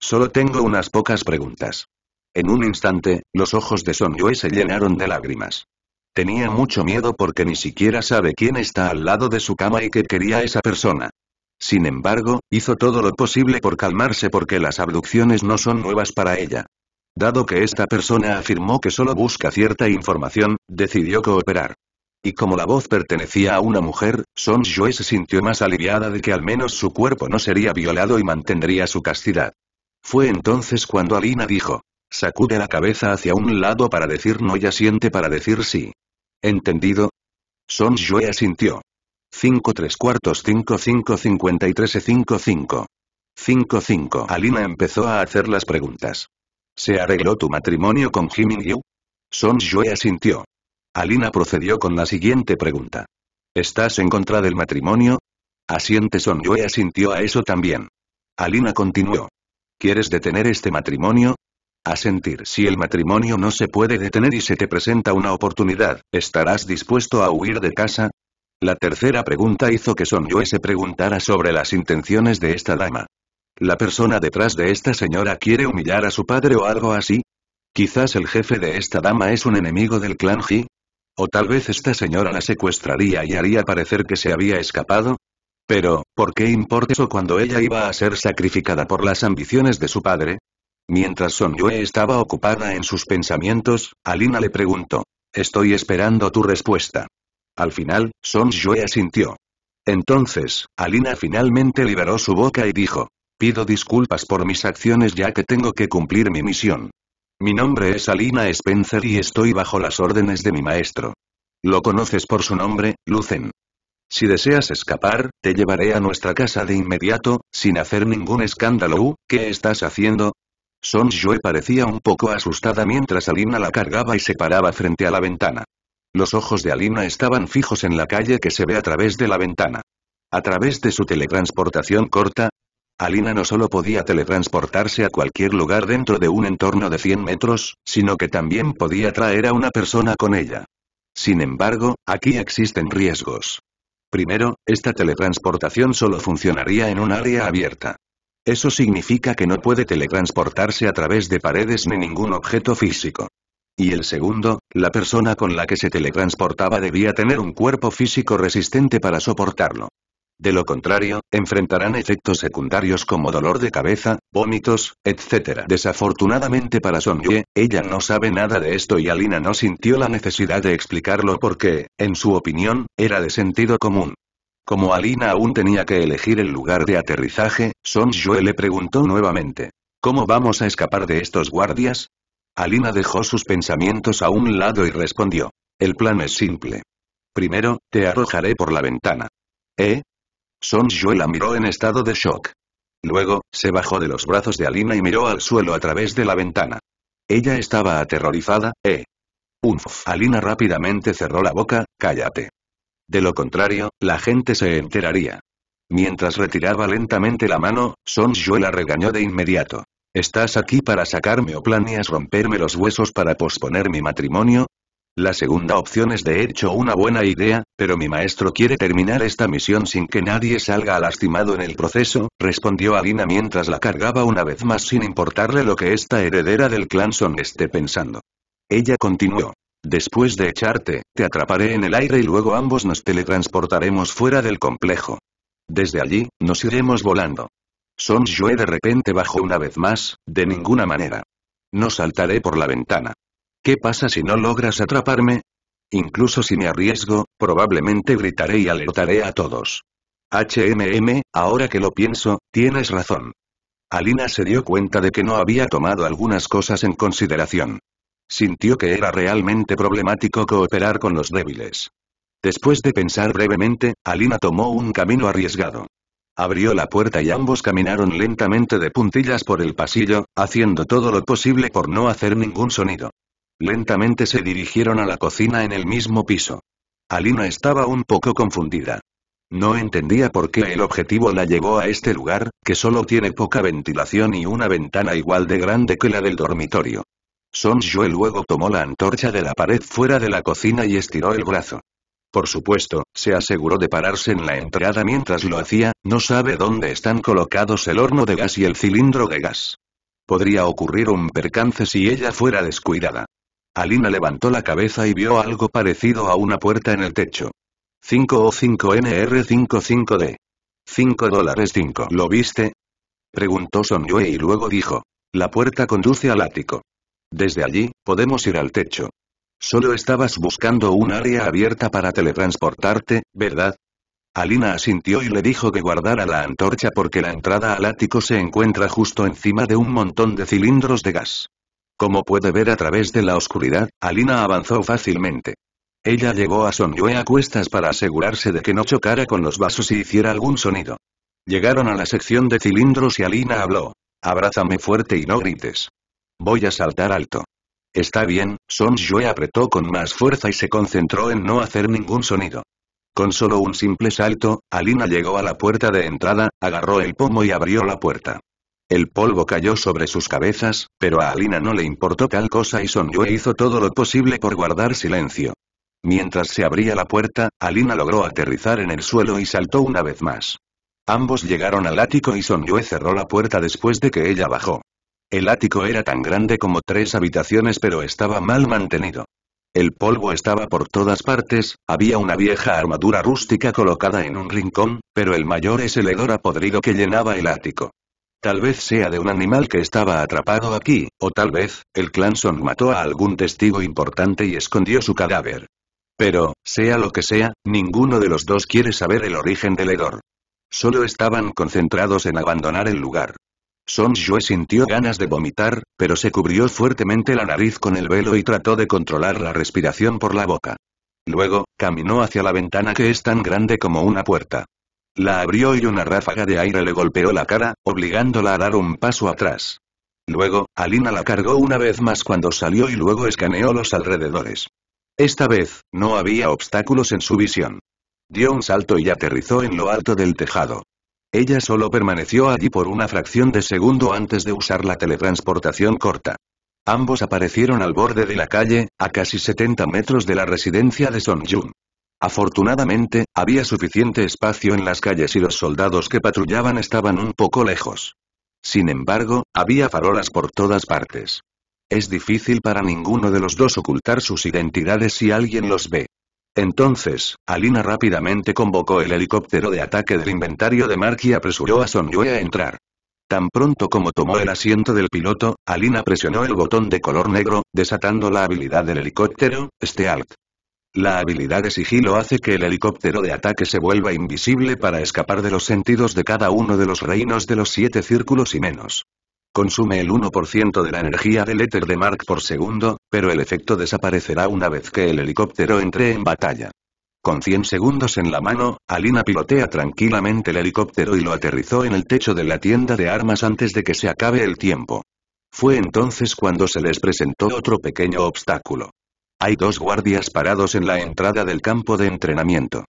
Solo tengo unas pocas preguntas. En un instante, los ojos de Son se llenaron de lágrimas. Tenía mucho miedo porque ni siquiera sabe quién está al lado de su cama y qué quería esa persona. Sin embargo, hizo todo lo posible por calmarse porque las abducciones no son nuevas para ella. Dado que esta persona afirmó que solo busca cierta información, decidió cooperar. Y como la voz pertenecía a una mujer, Son Yue se sintió más aliviada de que al menos su cuerpo no sería violado y mantendría su castidad. Fue entonces cuando Alina dijo. Sacude la cabeza hacia un lado para decir no y asiente para decir sí. ¿Entendido? Son Yue asintió. 5 3 cuartos 5 5 53 5 5. 5 5 Alina empezó a hacer las preguntas. ¿Se arregló tu matrimonio con Jimin Yu? Son Yue asintió. Alina procedió con la siguiente pregunta. ¿Estás en contra del matrimonio? Asiente Son Yue asintió a eso también. Alina continuó. ¿Quieres detener este matrimonio? A sentir. si el matrimonio no se puede detener y se te presenta una oportunidad, ¿estarás dispuesto a huir de casa? La tercera pregunta hizo que Son Yue se preguntara sobre las intenciones de esta dama. ¿La persona detrás de esta señora quiere humillar a su padre o algo así? Quizás el jefe de esta dama es un enemigo del clan Ji. O tal vez esta señora la secuestraría y haría parecer que se había escapado. Pero, ¿por qué importa eso cuando ella iba a ser sacrificada por las ambiciones de su padre? Mientras Son Yue estaba ocupada en sus pensamientos, Alina le preguntó. Estoy esperando tu respuesta. Al final, Son Yue asintió. Entonces, Alina finalmente liberó su boca y dijo. Pido disculpas por mis acciones ya que tengo que cumplir mi misión. Mi nombre es Alina Spencer y estoy bajo las órdenes de mi maestro. Lo conoces por su nombre, Lucen. Si deseas escapar, te llevaré a nuestra casa de inmediato, sin hacer ningún escándalo. ¿Qué estás haciendo? Son parecía un poco asustada mientras Alina la cargaba y se paraba frente a la ventana. Los ojos de Alina estaban fijos en la calle que se ve a través de la ventana. A través de su teletransportación corta, Alina no solo podía teletransportarse a cualquier lugar dentro de un entorno de 100 metros, sino que también podía traer a una persona con ella. Sin embargo, aquí existen riesgos. Primero, esta teletransportación solo funcionaría en un área abierta. Eso significa que no puede teletransportarse a través de paredes ni ningún objeto físico. Y el segundo, la persona con la que se teletransportaba debía tener un cuerpo físico resistente para soportarlo. De lo contrario, enfrentarán efectos secundarios como dolor de cabeza, vómitos, etc. Desafortunadamente para Yue, ella no sabe nada de esto y Alina no sintió la necesidad de explicarlo porque, en su opinión, era de sentido común. Como Alina aún tenía que elegir el lugar de aterrizaje, Son Yue le preguntó nuevamente. ¿Cómo vamos a escapar de estos guardias? Alina dejó sus pensamientos a un lado y respondió. El plan es simple. Primero, te arrojaré por la ventana. ¿Eh? son la miró en estado de shock. Luego, se bajó de los brazos de Alina y miró al suelo a través de la ventana. Ella estaba aterrorizada, ¿eh? Unf. Alina rápidamente cerró la boca, cállate. De lo contrario, la gente se enteraría. Mientras retiraba lentamente la mano, Son la regañó de inmediato. ¿Estás aquí para sacarme o planeas romperme los huesos para posponer mi matrimonio? La segunda opción es de hecho una buena idea, pero mi maestro quiere terminar esta misión sin que nadie salga lastimado en el proceso, respondió Alina mientras la cargaba una vez más sin importarle lo que esta heredera del clan Son esté pensando. Ella continuó. Después de echarte, te atraparé en el aire y luego ambos nos teletransportaremos fuera del complejo. Desde allí, nos iremos volando. Son Jue de repente bajó una vez más, de ninguna manera. No saltaré por la ventana. ¿Qué pasa si no logras atraparme? Incluso si me arriesgo, probablemente gritaré y alertaré a todos. HMM, ahora que lo pienso, tienes razón. Alina se dio cuenta de que no había tomado algunas cosas en consideración. Sintió que era realmente problemático cooperar con los débiles. Después de pensar brevemente, Alina tomó un camino arriesgado. Abrió la puerta y ambos caminaron lentamente de puntillas por el pasillo, haciendo todo lo posible por no hacer ningún sonido. Lentamente se dirigieron a la cocina en el mismo piso. Alina estaba un poco confundida. No entendía por qué el objetivo la llevó a este lugar, que solo tiene poca ventilación y una ventana igual de grande que la del dormitorio. Son luego tomó la antorcha de la pared fuera de la cocina y estiró el brazo. Por supuesto, se aseguró de pararse en la entrada mientras lo hacía, no sabe dónde están colocados el horno de gas y el cilindro de gas. Podría ocurrir un percance si ella fuera descuidada. Alina levantó la cabeza y vio algo parecido a una puerta en el techo. 5 o 5 NR55D. 5 dólares 5. ¿Lo viste? Preguntó Yue y luego dijo. La puerta conduce al ático. Desde allí, podemos ir al techo. Solo estabas buscando un área abierta para teletransportarte, ¿verdad? Alina asintió y le dijo que guardara la antorcha porque la entrada al ático se encuentra justo encima de un montón de cilindros de gas. Como puede ver a través de la oscuridad, Alina avanzó fácilmente. Ella llegó a Yue a cuestas para asegurarse de que no chocara con los vasos y hiciera algún sonido. Llegaron a la sección de cilindros y Alina habló. Abrázame fuerte y no grites. Voy a saltar alto. Está bien, Son Yue apretó con más fuerza y se concentró en no hacer ningún sonido. Con solo un simple salto, Alina llegó a la puerta de entrada, agarró el pomo y abrió la puerta. El polvo cayó sobre sus cabezas, pero a Alina no le importó tal cosa y Sonyue hizo todo lo posible por guardar silencio. Mientras se abría la puerta, Alina logró aterrizar en el suelo y saltó una vez más. Ambos llegaron al ático y Sonyue cerró la puerta después de que ella bajó. El ático era tan grande como tres habitaciones pero estaba mal mantenido. El polvo estaba por todas partes, había una vieja armadura rústica colocada en un rincón, pero el mayor es el hedor a podrido que llenaba el ático. Tal vez sea de un animal que estaba atrapado aquí, o tal vez, el clan Song mató a algún testigo importante y escondió su cadáver. Pero, sea lo que sea, ninguno de los dos quiere saber el origen del hedor. Solo estaban concentrados en abandonar el lugar. Song Xue sintió ganas de vomitar, pero se cubrió fuertemente la nariz con el velo y trató de controlar la respiración por la boca. Luego, caminó hacia la ventana que es tan grande como una puerta. La abrió y una ráfaga de aire le golpeó la cara, obligándola a dar un paso atrás. Luego, Alina la cargó una vez más cuando salió y luego escaneó los alrededores. Esta vez, no había obstáculos en su visión. Dio un salto y aterrizó en lo alto del tejado. Ella solo permaneció allí por una fracción de segundo antes de usar la teletransportación corta. Ambos aparecieron al borde de la calle, a casi 70 metros de la residencia de Son Jun. Afortunadamente, había suficiente espacio en las calles y los soldados que patrullaban estaban un poco lejos. Sin embargo, había farolas por todas partes. Es difícil para ninguno de los dos ocultar sus identidades si alguien los ve. Entonces, Alina rápidamente convocó el helicóptero de ataque del inventario de Mark y apresuró a Son a entrar. Tan pronto como tomó el asiento del piloto, Alina presionó el botón de color negro, desatando la habilidad del helicóptero, Stealth. La habilidad de sigilo hace que el helicóptero de ataque se vuelva invisible para escapar de los sentidos de cada uno de los reinos de los siete círculos y menos. Consume el 1% de la energía del éter de Mark por segundo, pero el efecto desaparecerá una vez que el helicóptero entre en batalla. Con 100 segundos en la mano, Alina pilotea tranquilamente el helicóptero y lo aterrizó en el techo de la tienda de armas antes de que se acabe el tiempo. Fue entonces cuando se les presentó otro pequeño obstáculo. Hay dos guardias parados en la entrada del campo de entrenamiento.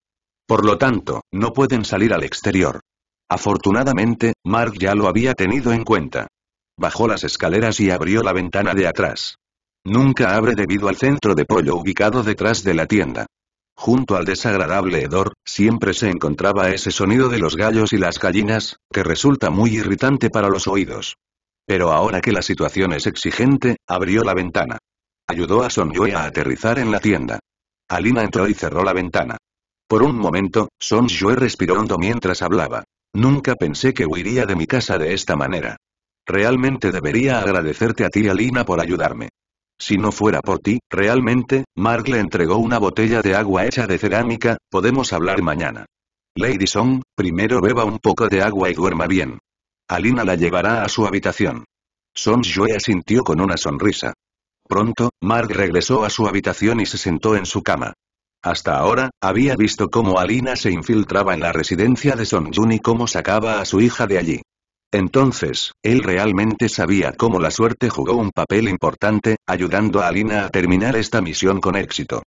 Por lo tanto, no pueden salir al exterior. Afortunadamente, Mark ya lo había tenido en cuenta. Bajó las escaleras y abrió la ventana de atrás. Nunca abre debido al centro de pollo ubicado detrás de la tienda. Junto al desagradable hedor, siempre se encontraba ese sonido de los gallos y las gallinas, que resulta muy irritante para los oídos. Pero ahora que la situación es exigente, abrió la ventana. Ayudó a Son Yue a aterrizar en la tienda. Alina entró y cerró la ventana. Por un momento, Son Yue respiró hondo mientras hablaba. Nunca pensé que huiría de mi casa de esta manera. Realmente debería agradecerte a ti Alina por ayudarme. Si no fuera por ti, realmente, Mark le entregó una botella de agua hecha de cerámica, podemos hablar mañana. Lady Song, primero beba un poco de agua y duerma bien. Alina la llevará a su habitación. Son Yue asintió con una sonrisa. Pronto, Mark regresó a su habitación y se sentó en su cama. Hasta ahora, había visto cómo Alina se infiltraba en la residencia de Son Jun y cómo sacaba a su hija de allí. Entonces, él realmente sabía cómo la suerte jugó un papel importante, ayudando a Alina a terminar esta misión con éxito.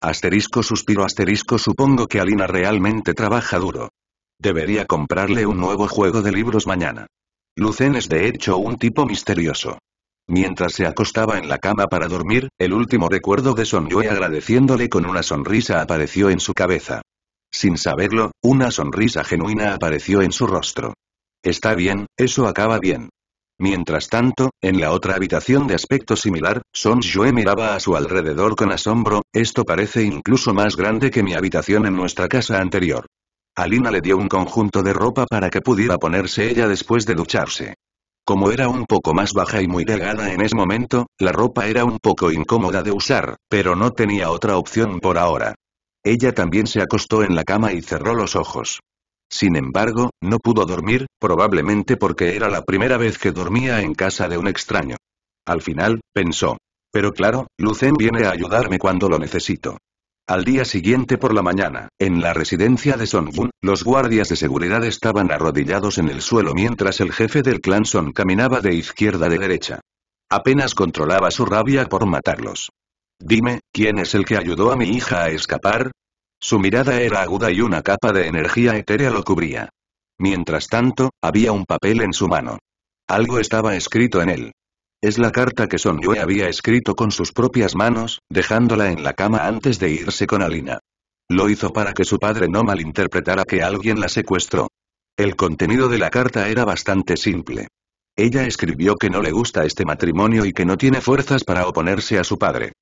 Asterisco suspiro asterisco supongo que Alina realmente trabaja duro. Debería comprarle un nuevo juego de libros mañana. Lucen es de hecho un tipo misterioso. Mientras se acostaba en la cama para dormir, el último recuerdo de Son Yue agradeciéndole con una sonrisa apareció en su cabeza. Sin saberlo, una sonrisa genuina apareció en su rostro. Está bien, eso acaba bien. Mientras tanto, en la otra habitación de aspecto similar, Son Yue miraba a su alrededor con asombro, esto parece incluso más grande que mi habitación en nuestra casa anterior. Alina le dio un conjunto de ropa para que pudiera ponerse ella después de ducharse. Como era un poco más baja y muy delgada en ese momento, la ropa era un poco incómoda de usar, pero no tenía otra opción por ahora. Ella también se acostó en la cama y cerró los ojos. Sin embargo, no pudo dormir, probablemente porque era la primera vez que dormía en casa de un extraño. Al final, pensó. Pero claro, Lucen viene a ayudarme cuando lo necesito. Al día siguiente por la mañana, en la residencia de Son Yun, los guardias de seguridad estaban arrodillados en el suelo mientras el jefe del clan Son caminaba de izquierda a de derecha. Apenas controlaba su rabia por matarlos. Dime, ¿quién es el que ayudó a mi hija a escapar? Su mirada era aguda y una capa de energía etérea lo cubría. Mientras tanto, había un papel en su mano. Algo estaba escrito en él. Es la carta que Son Yue había escrito con sus propias manos, dejándola en la cama antes de irse con Alina. Lo hizo para que su padre no malinterpretara que alguien la secuestró. El contenido de la carta era bastante simple. Ella escribió que no le gusta este matrimonio y que no tiene fuerzas para oponerse a su padre.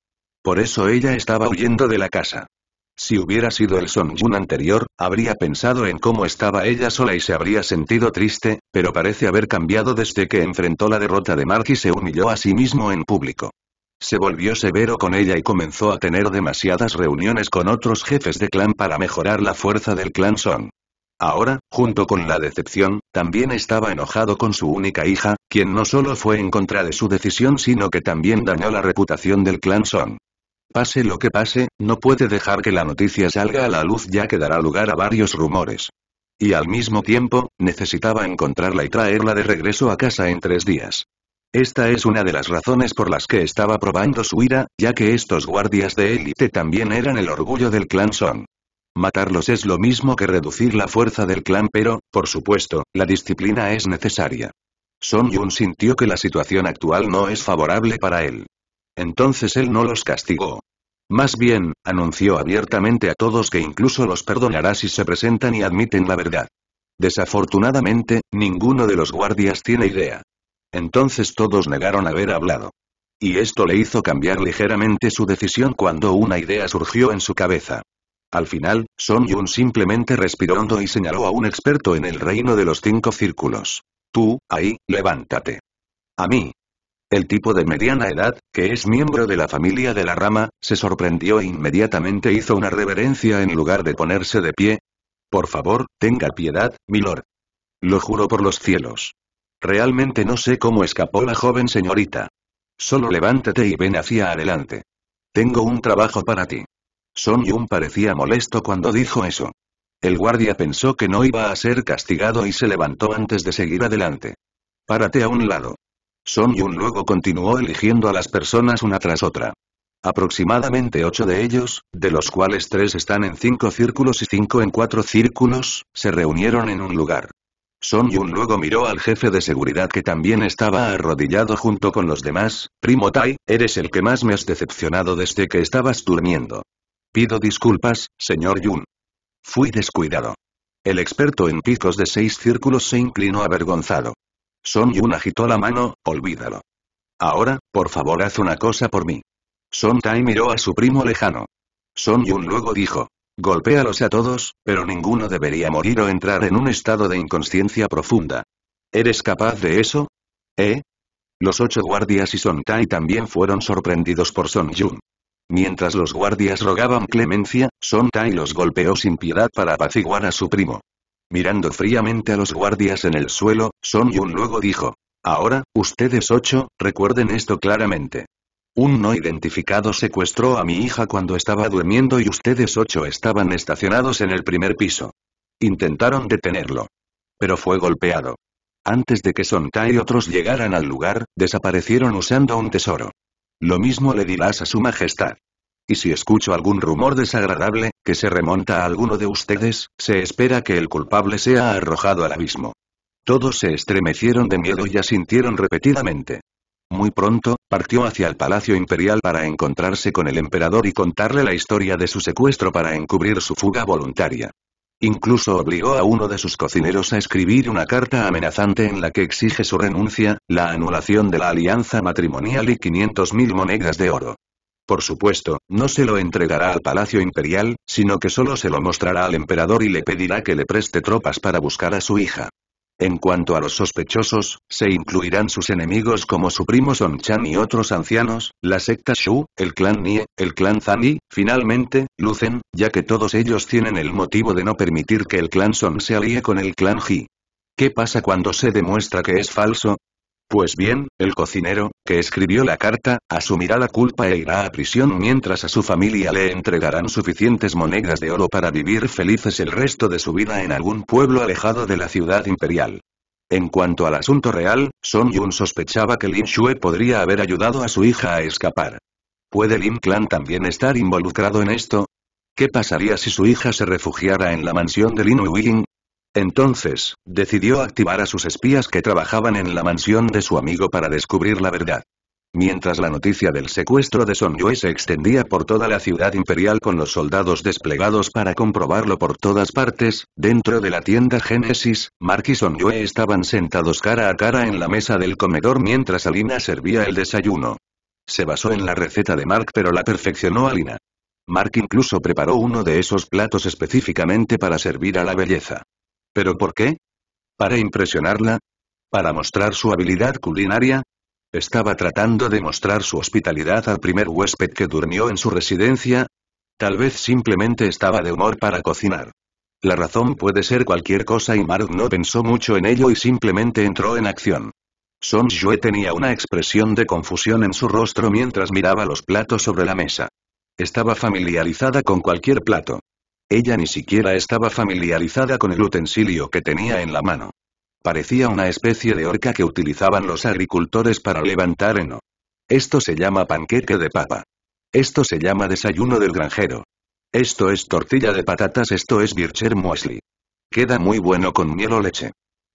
Por eso ella estaba huyendo de la casa. Si hubiera sido el Son Jun anterior, habría pensado en cómo estaba ella sola y se habría sentido triste, pero parece haber cambiado desde que enfrentó la derrota de Mark y se humilló a sí mismo en público. Se volvió severo con ella y comenzó a tener demasiadas reuniones con otros jefes de clan para mejorar la fuerza del clan Song. Ahora, junto con la decepción, también estaba enojado con su única hija, quien no solo fue en contra de su decisión sino que también dañó la reputación del clan Song. Pase lo que pase, no puede dejar que la noticia salga a la luz ya que dará lugar a varios rumores. Y al mismo tiempo, necesitaba encontrarla y traerla de regreso a casa en tres días. Esta es una de las razones por las que estaba probando su ira, ya que estos guardias de élite también eran el orgullo del clan Son. Matarlos es lo mismo que reducir la fuerza del clan pero, por supuesto, la disciplina es necesaria. Son Yun sintió que la situación actual no es favorable para él. Entonces él no los castigó. Más bien, anunció abiertamente a todos que incluso los perdonará si se presentan y admiten la verdad. Desafortunadamente, ninguno de los guardias tiene idea. Entonces todos negaron haber hablado. Y esto le hizo cambiar ligeramente su decisión cuando una idea surgió en su cabeza. Al final, Son Yun simplemente respiró hondo y señaló a un experto en el reino de los cinco círculos. Tú, ahí, levántate. A mí, el tipo de mediana edad, que es miembro de la familia de la rama, se sorprendió e inmediatamente hizo una reverencia en lugar de ponerse de pie. Por favor, tenga piedad, milord. Lo juro por los cielos. Realmente no sé cómo escapó la joven señorita. Solo levántate y ven hacia adelante. Tengo un trabajo para ti. Son Yun parecía molesto cuando dijo eso. El guardia pensó que no iba a ser castigado y se levantó antes de seguir adelante. Párate a un lado. Son Yun luego continuó eligiendo a las personas una tras otra. Aproximadamente ocho de ellos, de los cuales tres están en cinco círculos y cinco en cuatro círculos, se reunieron en un lugar. Son Yun luego miró al jefe de seguridad que también estaba arrodillado junto con los demás, Primo Tai, eres el que más me has decepcionado desde que estabas durmiendo. Pido disculpas, señor Yun. Fui descuidado. El experto en picos de seis círculos se inclinó avergonzado. Son Yun agitó la mano, olvídalo. Ahora, por favor haz una cosa por mí. Son Tai miró a su primo lejano. Son Yun luego dijo. Golpéalos a todos, pero ninguno debería morir o entrar en un estado de inconsciencia profunda. ¿Eres capaz de eso? ¿Eh? Los ocho guardias y Son Tai también fueron sorprendidos por Son Yun. Mientras los guardias rogaban clemencia, Son Tai los golpeó sin piedad para apaciguar a su primo. Mirando fríamente a los guardias en el suelo, Son Yun luego dijo. Ahora, ustedes ocho, recuerden esto claramente. Un no identificado secuestró a mi hija cuando estaba durmiendo y ustedes ocho estaban estacionados en el primer piso. Intentaron detenerlo. Pero fue golpeado. Antes de que Son Tai y otros llegaran al lugar, desaparecieron usando un tesoro. Lo mismo le dirás a su majestad y si escucho algún rumor desagradable, que se remonta a alguno de ustedes, se espera que el culpable sea arrojado al abismo. Todos se estremecieron de miedo y asintieron repetidamente. Muy pronto, partió hacia el Palacio Imperial para encontrarse con el emperador y contarle la historia de su secuestro para encubrir su fuga voluntaria. Incluso obligó a uno de sus cocineros a escribir una carta amenazante en la que exige su renuncia, la anulación de la alianza matrimonial y 500.000 monedas de oro. Por supuesto, no se lo entregará al Palacio Imperial, sino que solo se lo mostrará al emperador y le pedirá que le preste tropas para buscar a su hija. En cuanto a los sospechosos, se incluirán sus enemigos como su primo Son Chan y otros ancianos, la secta Shu, el clan Nie, el clan y, finalmente, Lucen, ya que todos ellos tienen el motivo de no permitir que el clan Son se alíe con el clan Ji. ¿Qué pasa cuando se demuestra que es falso? Pues bien, el cocinero, que escribió la carta, asumirá la culpa e irá a prisión mientras a su familia le entregarán suficientes monedas de oro para vivir felices el resto de su vida en algún pueblo alejado de la ciudad imperial. En cuanto al asunto real, Son Yun sospechaba que Lin Shue podría haber ayudado a su hija a escapar. ¿Puede Lin Clan también estar involucrado en esto? ¿Qué pasaría si su hija se refugiara en la mansión de Lin Ying? Entonces, decidió activar a sus espías que trabajaban en la mansión de su amigo para descubrir la verdad. Mientras la noticia del secuestro de Son Yue se extendía por toda la ciudad imperial con los soldados desplegados para comprobarlo por todas partes, dentro de la tienda Génesis, Mark y Son Yue estaban sentados cara a cara en la mesa del comedor mientras Alina servía el desayuno. Se basó en la receta de Mark pero la perfeccionó Alina. Mark incluso preparó uno de esos platos específicamente para servir a la belleza. ¿Pero por qué? ¿Para impresionarla? ¿Para mostrar su habilidad culinaria? ¿Estaba tratando de mostrar su hospitalidad al primer huésped que durmió en su residencia? Tal vez simplemente estaba de humor para cocinar. La razón puede ser cualquier cosa y Mark no pensó mucho en ello y simplemente entró en acción. Song Jue tenía una expresión de confusión en su rostro mientras miraba los platos sobre la mesa. Estaba familiarizada con cualquier plato. Ella ni siquiera estaba familiarizada con el utensilio que tenía en la mano. Parecía una especie de horca que utilizaban los agricultores para levantar heno. Esto se llama panqueque de papa. Esto se llama desayuno del granjero. Esto es tortilla de patatas, esto es bircher muesli. Queda muy bueno con miel o leche.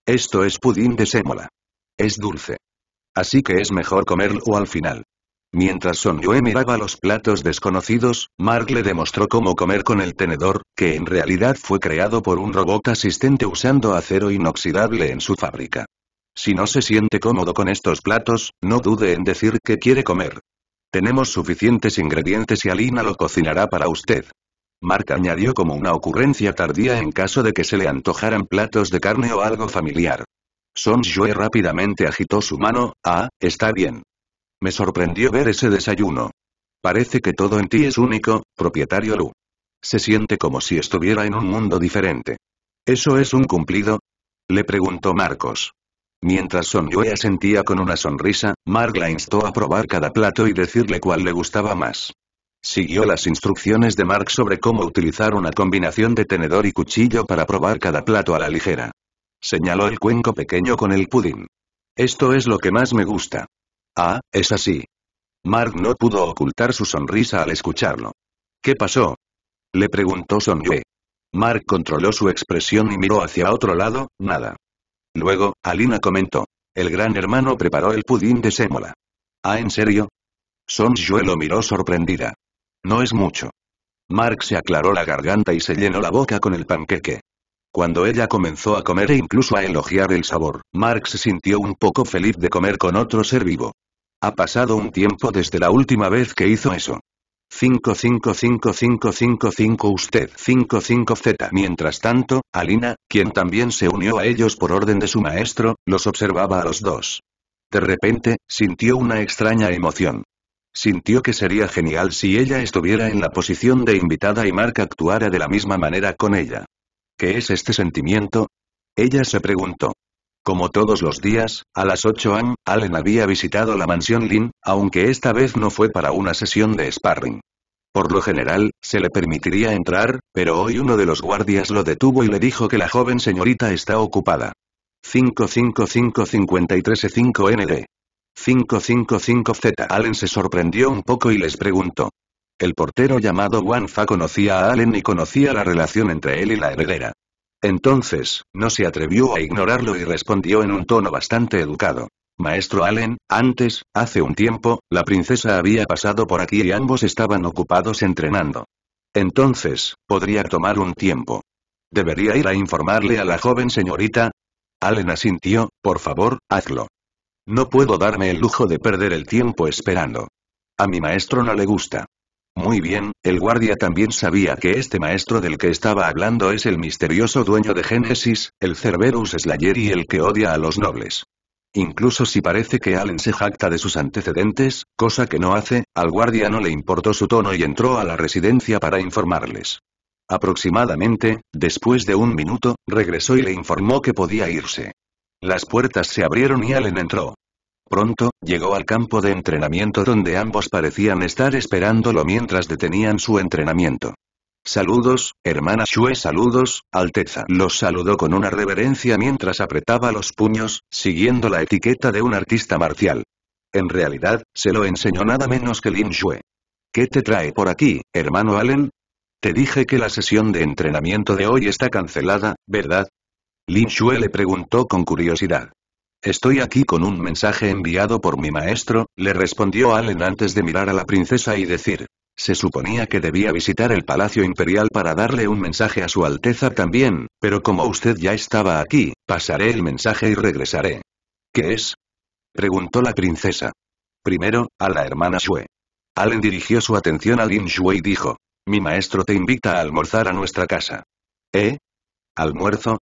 Esto es pudín de sémola. Es dulce. Así que es mejor comerlo al final. Mientras Son Yue miraba los platos desconocidos, Mark le demostró cómo comer con el tenedor, que en realidad fue creado por un robot asistente usando acero inoxidable en su fábrica. Si no se siente cómodo con estos platos, no dude en decir que quiere comer. Tenemos suficientes ingredientes y Alina lo cocinará para usted. Mark añadió como una ocurrencia tardía en caso de que se le antojaran platos de carne o algo familiar. Son Yue rápidamente agitó su mano, ah, está bien. Me sorprendió ver ese desayuno. Parece que todo en ti es único, propietario Lu. Se siente como si estuviera en un mundo diferente. ¿Eso es un cumplido? Le preguntó Marcos. Mientras Sonyue asentía con una sonrisa, Mark la instó a probar cada plato y decirle cuál le gustaba más. Siguió las instrucciones de Mark sobre cómo utilizar una combinación de tenedor y cuchillo para probar cada plato a la ligera. Señaló el cuenco pequeño con el pudín. Esto es lo que más me gusta. Ah, es así. Mark no pudo ocultar su sonrisa al escucharlo. ¿Qué pasó? Le preguntó Yue. Mark controló su expresión y miró hacia otro lado, nada. Luego, Alina comentó. El gran hermano preparó el pudín de sémola. ¿Ah, en serio? Son Yue lo miró sorprendida. No es mucho. Mark se aclaró la garganta y se llenó la boca con el panqueque. Cuando ella comenzó a comer e incluso a elogiar el sabor, Mark se sintió un poco feliz de comer con otro ser vivo. Ha pasado un tiempo desde la última vez que hizo eso. 555555 usted 55Z Mientras tanto, Alina, quien también se unió a ellos por orden de su maestro, los observaba a los dos. De repente, sintió una extraña emoción. Sintió que sería genial si ella estuviera en la posición de invitada y Mark actuara de la misma manera con ella. ¿Qué es este sentimiento? Ella se preguntó. Como todos los días, a las 8 am, Allen había visitado la mansión Lin, aunque esta vez no fue para una sesión de sparring. Por lo general, se le permitiría entrar, pero hoy uno de los guardias lo detuvo y le dijo que la joven señorita está ocupada. 555535 5 555Z Allen se sorprendió un poco y les preguntó. El portero llamado Wan Fa conocía a Allen y conocía la relación entre él y la heredera. Entonces, no se atrevió a ignorarlo y respondió en un tono bastante educado. Maestro Allen, antes, hace un tiempo, la princesa había pasado por aquí y ambos estaban ocupados entrenando. Entonces, podría tomar un tiempo. ¿Debería ir a informarle a la joven señorita? Allen asintió, por favor, hazlo. No puedo darme el lujo de perder el tiempo esperando. A mi maestro no le gusta. Muy bien, el guardia también sabía que este maestro del que estaba hablando es el misterioso dueño de Génesis, el Cerberus Slayer y el que odia a los nobles. Incluso si parece que Allen se jacta de sus antecedentes, cosa que no hace, al guardia no le importó su tono y entró a la residencia para informarles. Aproximadamente, después de un minuto, regresó y le informó que podía irse. Las puertas se abrieron y Allen entró. Pronto, llegó al campo de entrenamiento donde ambos parecían estar esperándolo mientras detenían su entrenamiento. Saludos, hermana Shue saludos, Alteza. Los saludó con una reverencia mientras apretaba los puños, siguiendo la etiqueta de un artista marcial. En realidad, se lo enseñó nada menos que Lin Shue. ¿Qué te trae por aquí, hermano Allen? Te dije que la sesión de entrenamiento de hoy está cancelada, ¿verdad? Lin Shue le preguntó con curiosidad. Estoy aquí con un mensaje enviado por mi maestro, le respondió Allen antes de mirar a la princesa y decir. Se suponía que debía visitar el Palacio Imperial para darle un mensaje a su Alteza también, pero como usted ya estaba aquí, pasaré el mensaje y regresaré. ¿Qué es? preguntó la princesa. Primero, a la hermana Shue. Allen dirigió su atención a Lin Shue y dijo, mi maestro te invita a almorzar a nuestra casa. ¿Eh? ¿Almuerzo?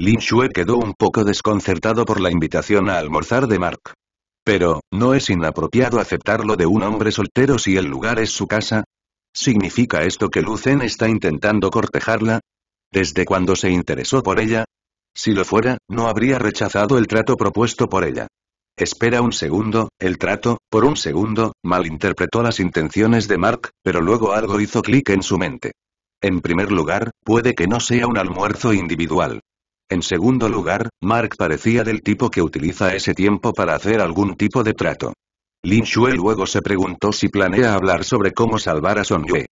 Lin Shue quedó un poco desconcertado por la invitación a almorzar de Mark. Pero, ¿no es inapropiado aceptarlo de un hombre soltero si el lugar es su casa? ¿Significa esto que Lucen está intentando cortejarla? ¿Desde cuando se interesó por ella? Si lo fuera, no habría rechazado el trato propuesto por ella. Espera un segundo, el trato, por un segundo, malinterpretó las intenciones de Mark, pero luego algo hizo clic en su mente. En primer lugar, puede que no sea un almuerzo individual. En segundo lugar, Mark parecía del tipo que utiliza ese tiempo para hacer algún tipo de trato. Lin Shue luego se preguntó si planea hablar sobre cómo salvar a Son Yue.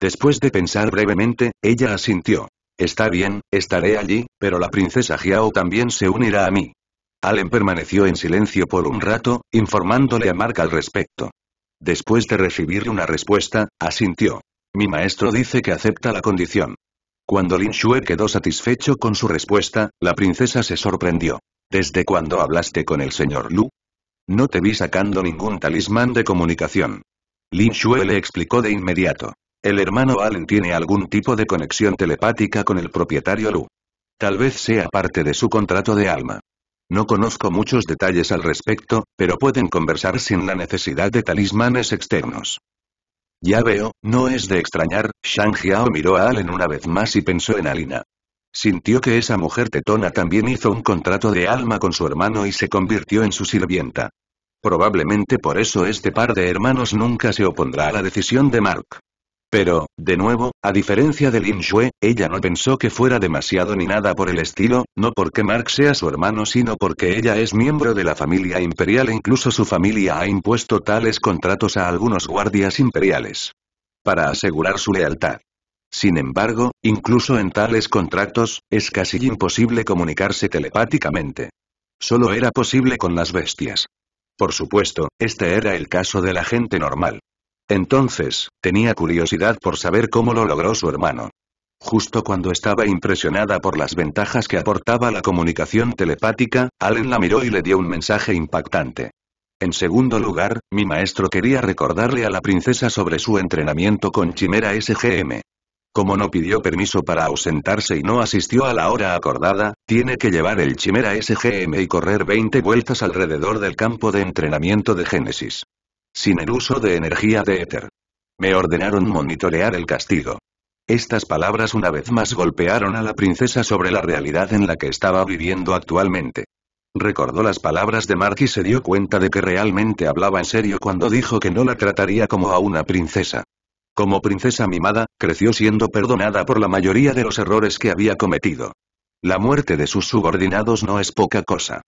Después de pensar brevemente, ella asintió. Está bien, estaré allí, pero la princesa Jiao también se unirá a mí. Allen permaneció en silencio por un rato, informándole a Mark al respecto. Después de recibir una respuesta, asintió. Mi maestro dice que acepta la condición. Cuando Lin Shue quedó satisfecho con su respuesta, la princesa se sorprendió. ¿Desde cuándo hablaste con el señor Lu? No te vi sacando ningún talismán de comunicación. Lin Shue le explicó de inmediato. El hermano Allen tiene algún tipo de conexión telepática con el propietario Lu. Tal vez sea parte de su contrato de alma. No conozco muchos detalles al respecto, pero pueden conversar sin la necesidad de talismanes externos. Ya veo, no es de extrañar, Shang Xiao miró a Allen una vez más y pensó en Alina. Sintió que esa mujer tetona también hizo un contrato de alma con su hermano y se convirtió en su sirvienta. Probablemente por eso este par de hermanos nunca se opondrá a la decisión de Mark. Pero, de nuevo, a diferencia de Lin Shui, ella no pensó que fuera demasiado ni nada por el estilo, no porque Mark sea su hermano sino porque ella es miembro de la familia imperial e incluso su familia ha impuesto tales contratos a algunos guardias imperiales. Para asegurar su lealtad. Sin embargo, incluso en tales contratos, es casi imposible comunicarse telepáticamente. Solo era posible con las bestias. Por supuesto, este era el caso de la gente normal. Entonces, tenía curiosidad por saber cómo lo logró su hermano. Justo cuando estaba impresionada por las ventajas que aportaba la comunicación telepática, Allen la miró y le dio un mensaje impactante. En segundo lugar, mi maestro quería recordarle a la princesa sobre su entrenamiento con Chimera SGM. Como no pidió permiso para ausentarse y no asistió a la hora acordada, tiene que llevar el Chimera SGM y correr 20 vueltas alrededor del campo de entrenamiento de Génesis sin el uso de energía de éter. Me ordenaron monitorear el castigo. Estas palabras una vez más golpearon a la princesa sobre la realidad en la que estaba viviendo actualmente. Recordó las palabras de Mark y se dio cuenta de que realmente hablaba en serio cuando dijo que no la trataría como a una princesa. Como princesa mimada, creció siendo perdonada por la mayoría de los errores que había cometido. La muerte de sus subordinados no es poca cosa.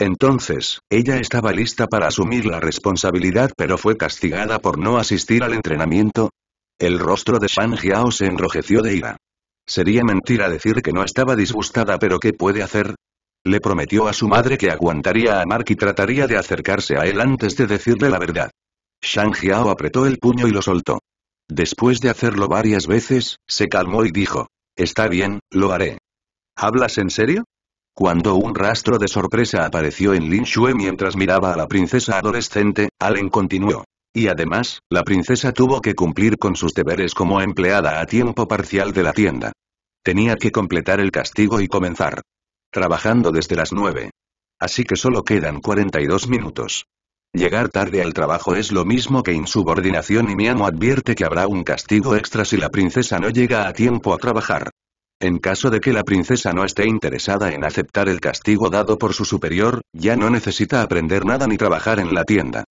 Entonces, ella estaba lista para asumir la responsabilidad pero fue castigada por no asistir al entrenamiento. El rostro de Shang Jiao se enrojeció de ira. Sería mentira decir que no estaba disgustada pero ¿qué puede hacer? Le prometió a su madre que aguantaría a Mark y trataría de acercarse a él antes de decirle la verdad. Shang Jiao apretó el puño y lo soltó. Después de hacerlo varias veces, se calmó y dijo. Está bien, lo haré. ¿Hablas en serio? Cuando un rastro de sorpresa apareció en Lin Shue mientras miraba a la princesa adolescente, Allen continuó. Y además, la princesa tuvo que cumplir con sus deberes como empleada a tiempo parcial de la tienda. Tenía que completar el castigo y comenzar. Trabajando desde las 9. Así que solo quedan 42 minutos. Llegar tarde al trabajo es lo mismo que insubordinación y mi amo advierte que habrá un castigo extra si la princesa no llega a tiempo a trabajar. En caso de que la princesa no esté interesada en aceptar el castigo dado por su superior, ya no necesita aprender nada ni trabajar en la tienda.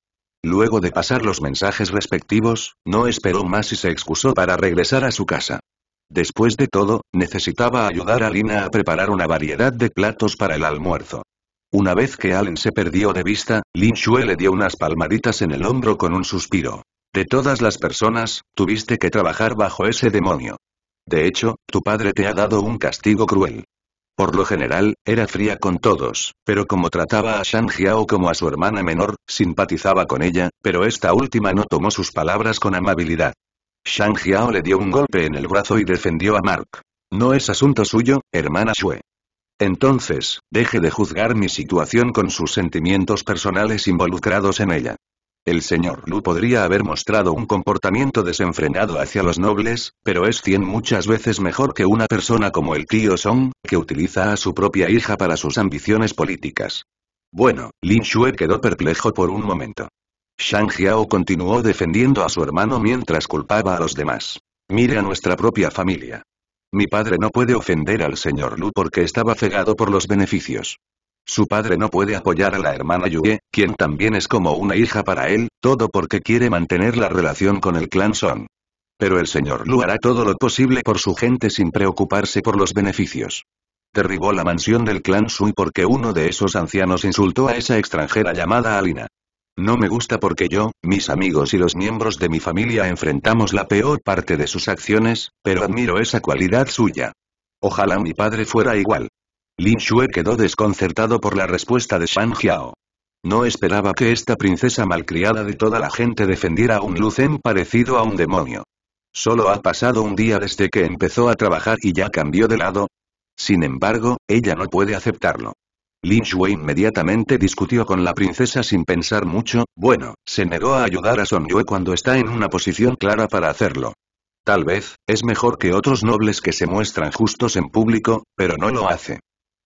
Luego de pasar los mensajes respectivos, no esperó más y se excusó para regresar a su casa. Después de todo, necesitaba ayudar a Lina a preparar una variedad de platos para el almuerzo. Una vez que Allen se perdió de vista, Lin Shue le dio unas palmaditas en el hombro con un suspiro. De todas las personas, tuviste que trabajar bajo ese demonio. De hecho, tu padre te ha dado un castigo cruel. Por lo general, era fría con todos, pero como trataba a Shang Hiao como a su hermana menor, simpatizaba con ella, pero esta última no tomó sus palabras con amabilidad. Shang Hiao le dio un golpe en el brazo y defendió a Mark. No es asunto suyo, hermana Xue. Entonces, deje de juzgar mi situación con sus sentimientos personales involucrados en ella. El señor Lu podría haber mostrado un comportamiento desenfrenado hacia los nobles, pero es cien muchas veces mejor que una persona como el tío Song, que utiliza a su propia hija para sus ambiciones políticas. Bueno, Lin Shue quedó perplejo por un momento. Shang Hiao continuó defendiendo a su hermano mientras culpaba a los demás. Mire a nuestra propia familia. Mi padre no puede ofender al señor Lu porque estaba cegado por los beneficios. Su padre no puede apoyar a la hermana Yue, quien también es como una hija para él, todo porque quiere mantener la relación con el clan Son. Pero el señor Lu hará todo lo posible por su gente sin preocuparse por los beneficios. Derribó la mansión del clan Sui porque uno de esos ancianos insultó a esa extranjera llamada Alina. No me gusta porque yo, mis amigos y los miembros de mi familia enfrentamos la peor parte de sus acciones, pero admiro esa cualidad suya. Ojalá mi padre fuera igual. Li Shue quedó desconcertado por la respuesta de Shang Jiao. No esperaba que esta princesa malcriada de toda la gente defendiera a un Lucen parecido a un demonio. Solo ha pasado un día desde que empezó a trabajar y ya cambió de lado. Sin embargo, ella no puede aceptarlo. Lin Shui inmediatamente discutió con la princesa sin pensar mucho, bueno, se negó a ayudar a Son Yue cuando está en una posición clara para hacerlo. Tal vez, es mejor que otros nobles que se muestran justos en público, pero no lo hace.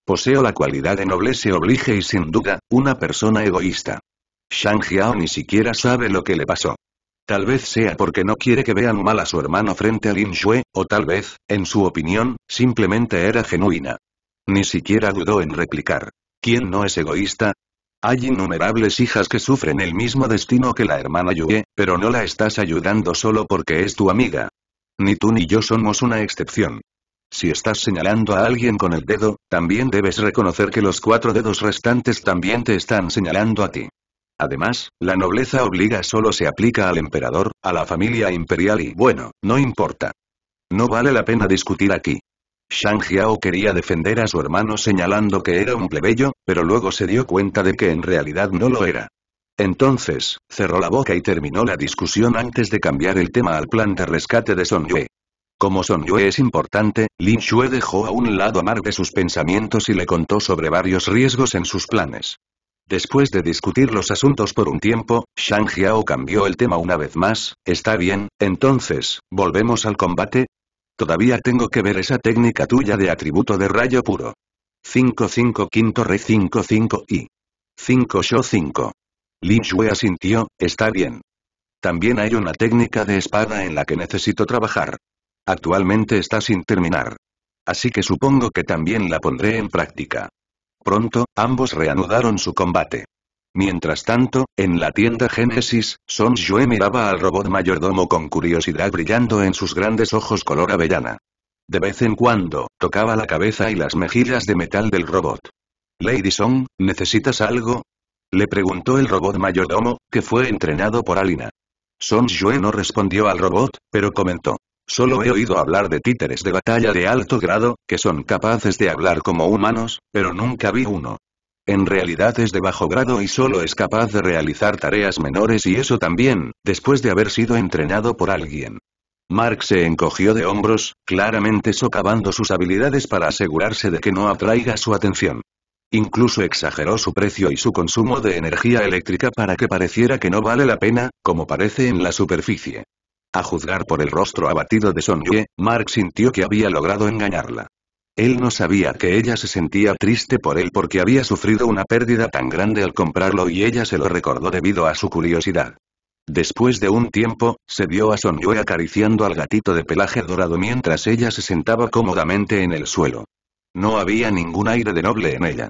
Poseo la cualidad de se oblige y sin duda, una persona egoísta. Shang Xiao ni siquiera sabe lo que le pasó. Tal vez sea porque no quiere que vean mal a su hermano frente a Lin Shui, o tal vez, en su opinión, simplemente era genuina. Ni siquiera dudó en replicar. ¿Quién no es egoísta? Hay innumerables hijas que sufren el mismo destino que la hermana Yue, pero no la estás ayudando solo porque es tu amiga. Ni tú ni yo somos una excepción. Si estás señalando a alguien con el dedo, también debes reconocer que los cuatro dedos restantes también te están señalando a ti. Además, la nobleza obliga solo se aplica al emperador, a la familia imperial y bueno, no importa. No vale la pena discutir aquí. Shang quería defender a su hermano señalando que era un plebeyo, pero luego se dio cuenta de que en realidad no lo era. Entonces, cerró la boca y terminó la discusión antes de cambiar el tema al plan de rescate de Song Yue. Como Son Yue es importante, Lin Xue dejó a un lado amar de sus pensamientos y le contó sobre varios riesgos en sus planes. Después de discutir los asuntos por un tiempo, Shang Jiao cambió el tema una vez más, está bien, entonces, ¿volvemos al combate? Todavía tengo que ver esa técnica tuya de atributo de rayo puro. 5-5 quinto re 5-5 y 5 sho 5. Lin Xue asintió, está bien. También hay una técnica de espada en la que necesito trabajar. Actualmente está sin terminar. Así que supongo que también la pondré en práctica. Pronto, ambos reanudaron su combate. Mientras tanto, en la tienda Génesis, Son Yue miraba al robot mayordomo con curiosidad brillando en sus grandes ojos color avellana. De vez en cuando, tocaba la cabeza y las mejillas de metal del robot. Lady Song, ¿necesitas algo? Le preguntó el robot mayordomo, que fue entrenado por Alina. Son Yue no respondió al robot, pero comentó. Solo he oído hablar de títeres de batalla de alto grado, que son capaces de hablar como humanos, pero nunca vi uno. En realidad es de bajo grado y solo es capaz de realizar tareas menores y eso también, después de haber sido entrenado por alguien. Mark se encogió de hombros, claramente socavando sus habilidades para asegurarse de que no atraiga su atención. Incluso exageró su precio y su consumo de energía eléctrica para que pareciera que no vale la pena, como parece en la superficie. A juzgar por el rostro abatido de Son Yue, Mark sintió que había logrado engañarla. Él no sabía que ella se sentía triste por él porque había sufrido una pérdida tan grande al comprarlo y ella se lo recordó debido a su curiosidad. Después de un tiempo, se vio a Son Yue acariciando al gatito de pelaje dorado mientras ella se sentaba cómodamente en el suelo. No había ningún aire de noble en ella.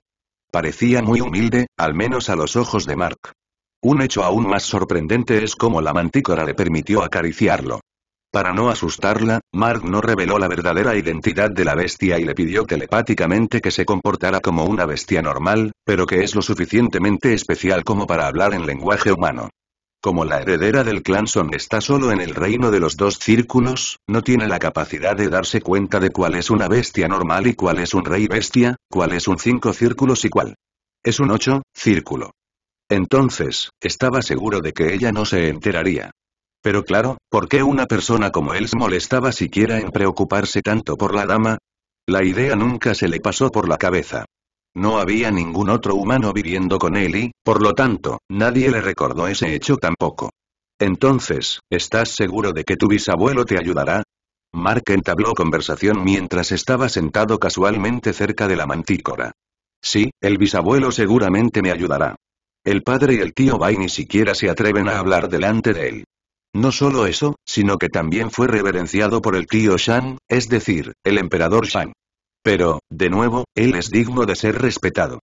Parecía muy humilde, al menos a los ojos de Mark. Un hecho aún más sorprendente es cómo la mantícora le permitió acariciarlo. Para no asustarla, Mark no reveló la verdadera identidad de la bestia y le pidió telepáticamente que se comportara como una bestia normal, pero que es lo suficientemente especial como para hablar en lenguaje humano. Como la heredera del clan Son está solo en el reino de los dos círculos, no tiene la capacidad de darse cuenta de cuál es una bestia normal y cuál es un rey bestia, cuál es un cinco círculos y cuál es un ocho círculo. Entonces, estaba seguro de que ella no se enteraría. Pero claro, ¿por qué una persona como él se molestaba siquiera en preocuparse tanto por la dama? La idea nunca se le pasó por la cabeza. No había ningún otro humano viviendo con él y, por lo tanto, nadie le recordó ese hecho tampoco. Entonces, ¿estás seguro de que tu bisabuelo te ayudará? Mark entabló conversación mientras estaba sentado casualmente cerca de la mantícora. Sí, el bisabuelo seguramente me ayudará. El padre y el tío Bai ni siquiera se atreven a hablar delante de él. No solo eso, sino que también fue reverenciado por el tío Shang, es decir, el emperador Shang. Pero, de nuevo, él es digno de ser respetado.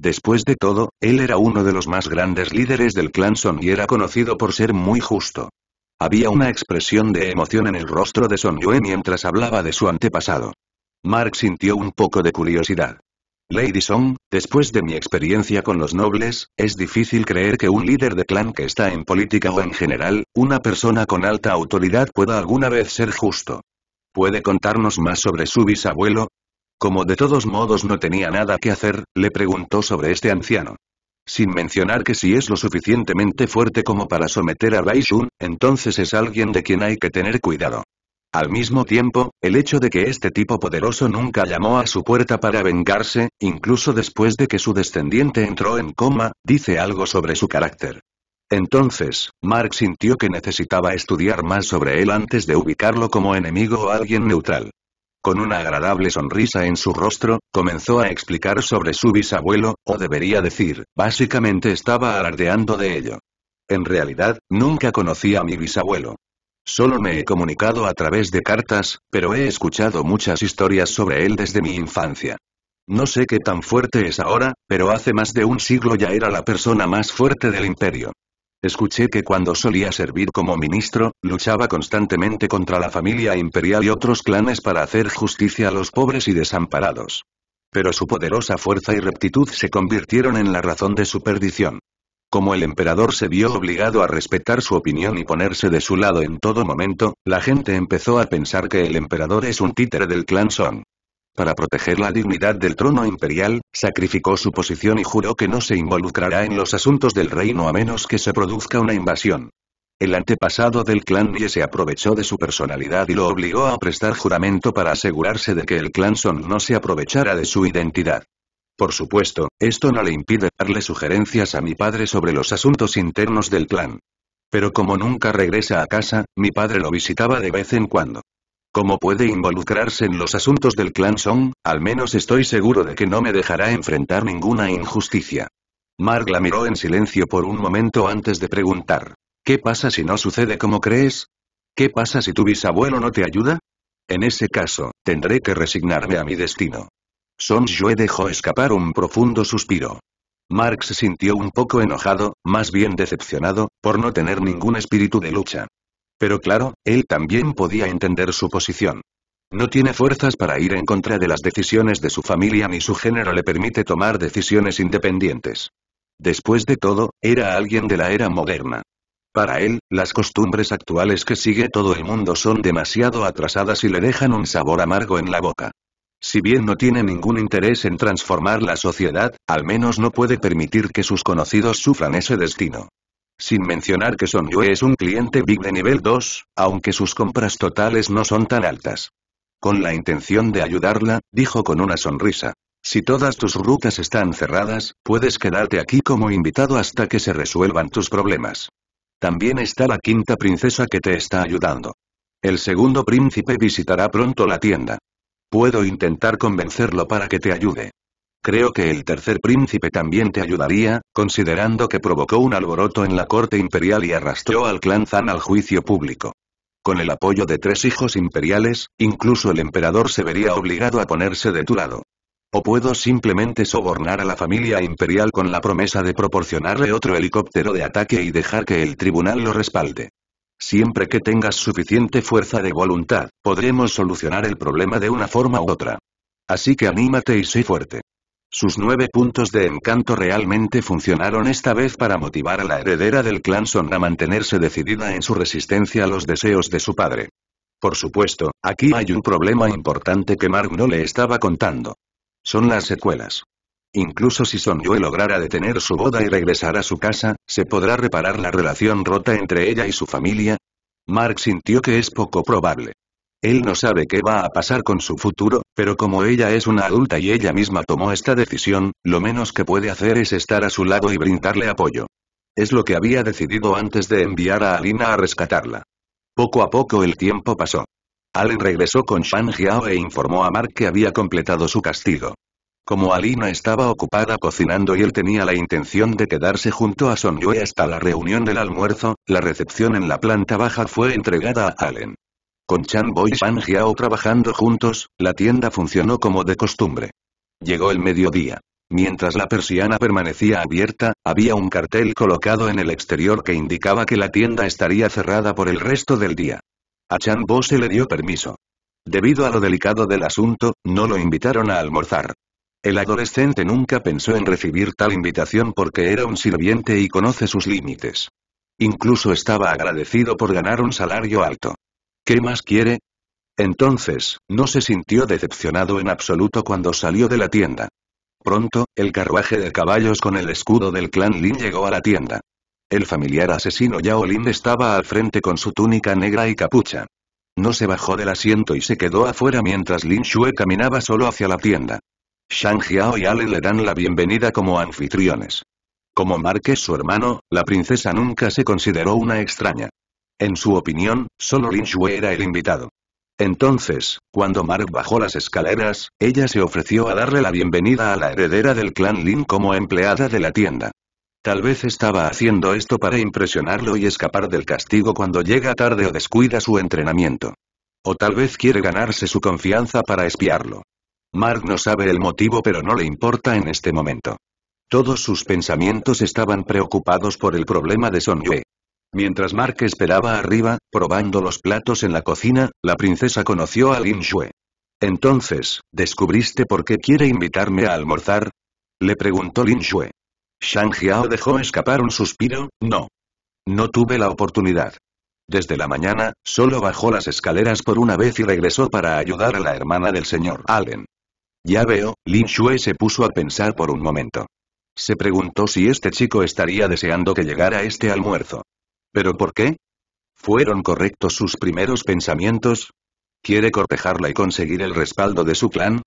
Después de todo, él era uno de los más grandes líderes del clan Son y era conocido por ser muy justo. Había una expresión de emoción en el rostro de Son Yue mientras hablaba de su antepasado. Mark sintió un poco de curiosidad. Lady Song, después de mi experiencia con los nobles, es difícil creer que un líder de clan que está en política o en general, una persona con alta autoridad pueda alguna vez ser justo. ¿Puede contarnos más sobre su bisabuelo? Como de todos modos no tenía nada que hacer, le preguntó sobre este anciano. Sin mencionar que si es lo suficientemente fuerte como para someter a Baishun, entonces es alguien de quien hay que tener cuidado. Al mismo tiempo, el hecho de que este tipo poderoso nunca llamó a su puerta para vengarse, incluso después de que su descendiente entró en coma, dice algo sobre su carácter. Entonces, Mark sintió que necesitaba estudiar más sobre él antes de ubicarlo como enemigo o alguien neutral. Con una agradable sonrisa en su rostro, comenzó a explicar sobre su bisabuelo, o debería decir, básicamente estaba alardeando de ello. En realidad, nunca conocí a mi bisabuelo. Solo me he comunicado a través de cartas, pero he escuchado muchas historias sobre él desde mi infancia. No sé qué tan fuerte es ahora, pero hace más de un siglo ya era la persona más fuerte del imperio. Escuché que cuando solía servir como ministro, luchaba constantemente contra la familia imperial y otros clanes para hacer justicia a los pobres y desamparados. Pero su poderosa fuerza y rectitud se convirtieron en la razón de su perdición. Como el emperador se vio obligado a respetar su opinión y ponerse de su lado en todo momento, la gente empezó a pensar que el emperador es un títere del clan Song. Para proteger la dignidad del trono imperial, sacrificó su posición y juró que no se involucrará en los asuntos del reino a menos que se produzca una invasión. El antepasado del clan Ye se aprovechó de su personalidad y lo obligó a prestar juramento para asegurarse de que el clan Song no se aprovechara de su identidad. Por supuesto, esto no le impide darle sugerencias a mi padre sobre los asuntos internos del clan. Pero como nunca regresa a casa, mi padre lo visitaba de vez en cuando. Como puede involucrarse en los asuntos del clan Song, al menos estoy seguro de que no me dejará enfrentar ninguna injusticia. Mark la miró en silencio por un momento antes de preguntar. ¿Qué pasa si no sucede como crees? ¿Qué pasa si tu bisabuelo no te ayuda? En ese caso, tendré que resignarme a mi destino. Song Jue dejó escapar un profundo suspiro. marx sintió un poco enojado, más bien decepcionado, por no tener ningún espíritu de lucha. Pero claro, él también podía entender su posición. No tiene fuerzas para ir en contra de las decisiones de su familia ni su género le permite tomar decisiones independientes. Después de todo, era alguien de la era moderna. Para él, las costumbres actuales que sigue todo el mundo son demasiado atrasadas y le dejan un sabor amargo en la boca. Si bien no tiene ningún interés en transformar la sociedad, al menos no puede permitir que sus conocidos sufran ese destino. Sin mencionar que Son es un cliente big de nivel 2, aunque sus compras totales no son tan altas. Con la intención de ayudarla, dijo con una sonrisa. Si todas tus rutas están cerradas, puedes quedarte aquí como invitado hasta que se resuelvan tus problemas. También está la quinta princesa que te está ayudando. El segundo príncipe visitará pronto la tienda. Puedo intentar convencerlo para que te ayude. Creo que el tercer príncipe también te ayudaría, considerando que provocó un alboroto en la corte imperial y arrastró al clan Zan al juicio público. Con el apoyo de tres hijos imperiales, incluso el emperador se vería obligado a ponerse de tu lado. O puedo simplemente sobornar a la familia imperial con la promesa de proporcionarle otro helicóptero de ataque y dejar que el tribunal lo respalde. Siempre que tengas suficiente fuerza de voluntad, podremos solucionar el problema de una forma u otra. Así que anímate y sé fuerte. Sus nueve puntos de encanto realmente funcionaron esta vez para motivar a la heredera del clan sonra a mantenerse decidida en su resistencia a los deseos de su padre. Por supuesto, aquí hay un problema importante que Mark no le estaba contando. Son las secuelas. Incluso si Son Yue lograra detener su boda y regresar a su casa, ¿se podrá reparar la relación rota entre ella y su familia? Mark sintió que es poco probable. Él no sabe qué va a pasar con su futuro, pero como ella es una adulta y ella misma tomó esta decisión, lo menos que puede hacer es estar a su lado y brindarle apoyo. Es lo que había decidido antes de enviar a Alina a rescatarla. Poco a poco el tiempo pasó. Allen regresó con Shang Jiao e informó a Mark que había completado su castigo. Como Alina estaba ocupada cocinando y él tenía la intención de quedarse junto a Son Yue hasta la reunión del almuerzo, la recepción en la planta baja fue entregada a Allen. Con Chan Bo y Shan Jiao trabajando juntos, la tienda funcionó como de costumbre. Llegó el mediodía. Mientras la persiana permanecía abierta, había un cartel colocado en el exterior que indicaba que la tienda estaría cerrada por el resto del día. A Chan Bo se le dio permiso. Debido a lo delicado del asunto, no lo invitaron a almorzar. El adolescente nunca pensó en recibir tal invitación porque era un sirviente y conoce sus límites. Incluso estaba agradecido por ganar un salario alto. ¿Qué más quiere? Entonces, no se sintió decepcionado en absoluto cuando salió de la tienda. Pronto, el carruaje de caballos con el escudo del clan Lin llegó a la tienda. El familiar asesino Yao Lin estaba al frente con su túnica negra y capucha. No se bajó del asiento y se quedó afuera mientras Lin Shue caminaba solo hacia la tienda. Shang y Ale le dan la bienvenida como anfitriones. Como es su hermano, la princesa nunca se consideró una extraña. En su opinión, solo Lin Shui era el invitado. Entonces, cuando Mark bajó las escaleras, ella se ofreció a darle la bienvenida a la heredera del clan Lin como empleada de la tienda. Tal vez estaba haciendo esto para impresionarlo y escapar del castigo cuando llega tarde o descuida su entrenamiento. O tal vez quiere ganarse su confianza para espiarlo. Mark no sabe el motivo pero no le importa en este momento. Todos sus pensamientos estaban preocupados por el problema de Son Yue. Mientras Mark esperaba arriba, probando los platos en la cocina, la princesa conoció a Lin Yue. Entonces, ¿descubriste por qué quiere invitarme a almorzar? Le preguntó Lin Shue. Shang Hiao dejó escapar un suspiro, no. No tuve la oportunidad. Desde la mañana, solo bajó las escaleras por una vez y regresó para ayudar a la hermana del señor Allen. Ya veo, Lin Shue se puso a pensar por un momento. Se preguntó si este chico estaría deseando que llegara este almuerzo. ¿Pero por qué? ¿Fueron correctos sus primeros pensamientos? ¿Quiere cortejarla y conseguir el respaldo de su clan?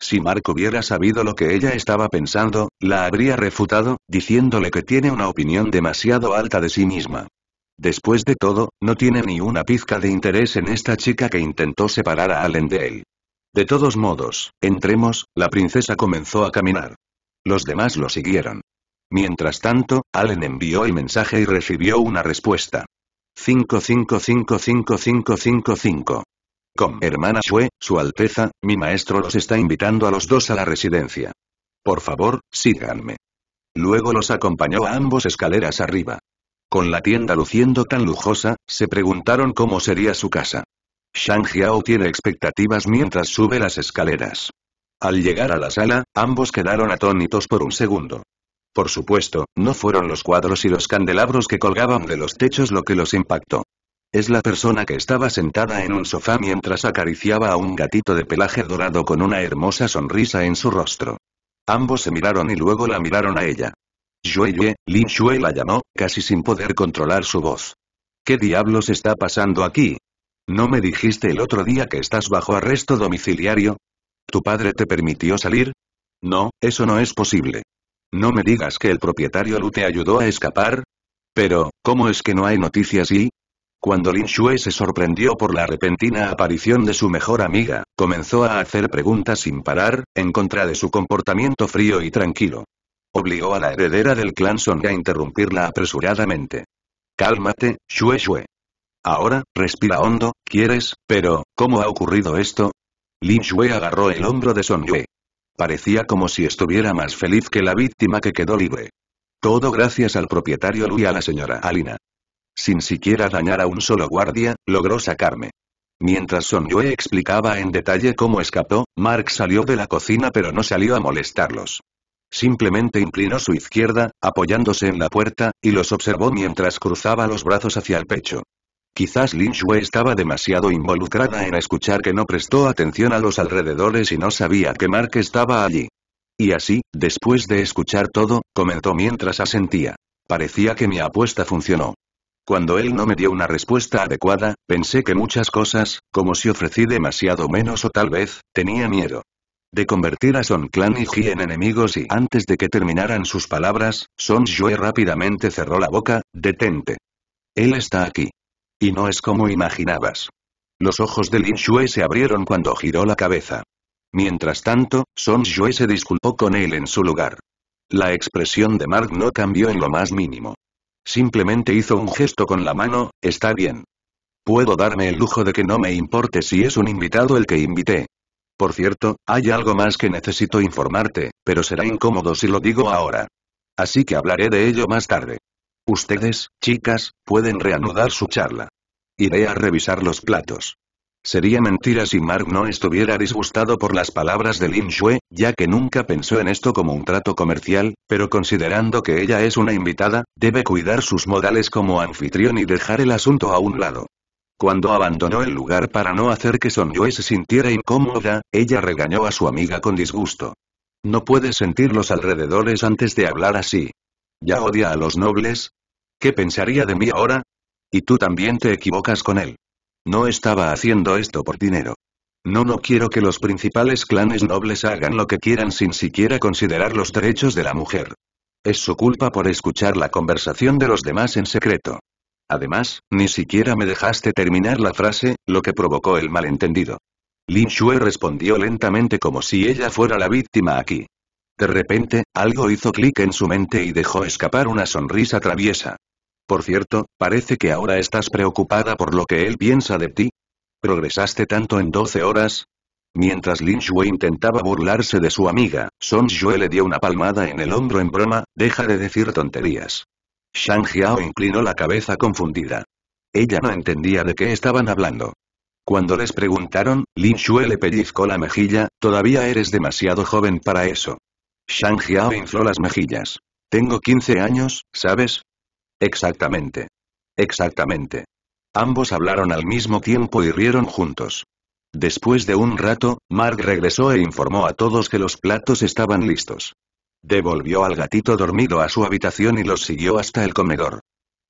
Si Mark hubiera sabido lo que ella estaba pensando, la habría refutado, diciéndole que tiene una opinión demasiado alta de sí misma. Después de todo, no tiene ni una pizca de interés en esta chica que intentó separar a Allen de él. De todos modos, entremos, la princesa comenzó a caminar. Los demás lo siguieron. Mientras tanto, Allen envió el mensaje y recibió una respuesta. 5555555. Con hermana Shue, su alteza, mi maestro los está invitando a los dos a la residencia. Por favor, síganme. Luego los acompañó a ambos escaleras arriba. Con la tienda luciendo tan lujosa, se preguntaron cómo sería su casa. Shang Xiao tiene expectativas mientras sube las escaleras. Al llegar a la sala, ambos quedaron atónitos por un segundo. Por supuesto, no fueron los cuadros y los candelabros que colgaban de los techos lo que los impactó. Es la persona que estaba sentada en un sofá mientras acariciaba a un gatito de pelaje dorado con una hermosa sonrisa en su rostro. Ambos se miraron y luego la miraron a ella. Yue, Lin Xue la llamó, casi sin poder controlar su voz. ¿Qué diablos está pasando aquí? ¿No me dijiste el otro día que estás bajo arresto domiciliario? ¿Tu padre te permitió salir? No, eso no es posible. No me digas que el propietario Lu te ayudó a escapar. Pero, ¿cómo es que no hay noticias y...? Cuando Lin Shue se sorprendió por la repentina aparición de su mejor amiga, comenzó a hacer preguntas sin parar, en contra de su comportamiento frío y tranquilo. Obligó a la heredera del clan Song a interrumpirla apresuradamente. Cálmate, Shue Shue. Ahora, respira hondo, quieres, pero, ¿cómo ha ocurrido esto? Lin Shui agarró el hombro de Son Yue. Parecía como si estuviera más feliz que la víctima que quedó libre. Todo gracias al propietario Lu y a la señora Alina. Sin siquiera dañar a un solo guardia, logró sacarme. Mientras Son Yue explicaba en detalle cómo escapó, Mark salió de la cocina pero no salió a molestarlos. Simplemente inclinó su izquierda, apoyándose en la puerta, y los observó mientras cruzaba los brazos hacia el pecho. Quizás Lin Shui estaba demasiado involucrada en escuchar que no prestó atención a los alrededores y no sabía que Mark estaba allí. Y así, después de escuchar todo, comentó mientras asentía. Parecía que mi apuesta funcionó. Cuando él no me dio una respuesta adecuada, pensé que muchas cosas, como si ofrecí demasiado menos o tal vez, tenía miedo. De convertir a Son Clan y Ji en enemigos y antes de que terminaran sus palabras, Son Xue rápidamente cerró la boca, detente. Él está aquí. Y no es como imaginabas. Los ojos de Lin Shui se abrieron cuando giró la cabeza. Mientras tanto, Song Shui se disculpó con él en su lugar. La expresión de Mark no cambió en lo más mínimo. Simplemente hizo un gesto con la mano, está bien. Puedo darme el lujo de que no me importe si es un invitado el que invité. Por cierto, hay algo más que necesito informarte, pero será incómodo si lo digo ahora. Así que hablaré de ello más tarde. Ustedes, chicas, pueden reanudar su charla. Iré a revisar los platos. Sería mentira si Mark no estuviera disgustado por las palabras de Lin Shue, ya que nunca pensó en esto como un trato comercial, pero considerando que ella es una invitada, debe cuidar sus modales como anfitrión y dejar el asunto a un lado. Cuando abandonó el lugar para no hacer que Son Yue se sintiera incómoda, ella regañó a su amiga con disgusto. No puedes sentir los alrededores antes de hablar así. Ya odia a los nobles. ¿Qué pensaría de mí ahora? Y tú también te equivocas con él. No estaba haciendo esto por dinero. No, no quiero que los principales clanes nobles hagan lo que quieran sin siquiera considerar los derechos de la mujer. Es su culpa por escuchar la conversación de los demás en secreto. Además, ni siquiera me dejaste terminar la frase, lo que provocó el malentendido. Lin Xue respondió lentamente como si ella fuera la víctima aquí. De repente, algo hizo clic en su mente y dejó escapar una sonrisa traviesa. Por cierto, parece que ahora estás preocupada por lo que él piensa de ti. ¿Progresaste tanto en 12 horas? Mientras Lin Shui intentaba burlarse de su amiga, Song Yue le dio una palmada en el hombro en broma, deja de decir tonterías. Shang Xiao inclinó la cabeza confundida. Ella no entendía de qué estaban hablando. Cuando les preguntaron, Lin Shui le pellizcó la mejilla, todavía eres demasiado joven para eso. Shang Xiao infló las mejillas. Tengo 15 años, ¿sabes? Exactamente. Exactamente. Ambos hablaron al mismo tiempo y rieron juntos. Después de un rato, Mark regresó e informó a todos que los platos estaban listos. Devolvió al gatito dormido a su habitación y los siguió hasta el comedor.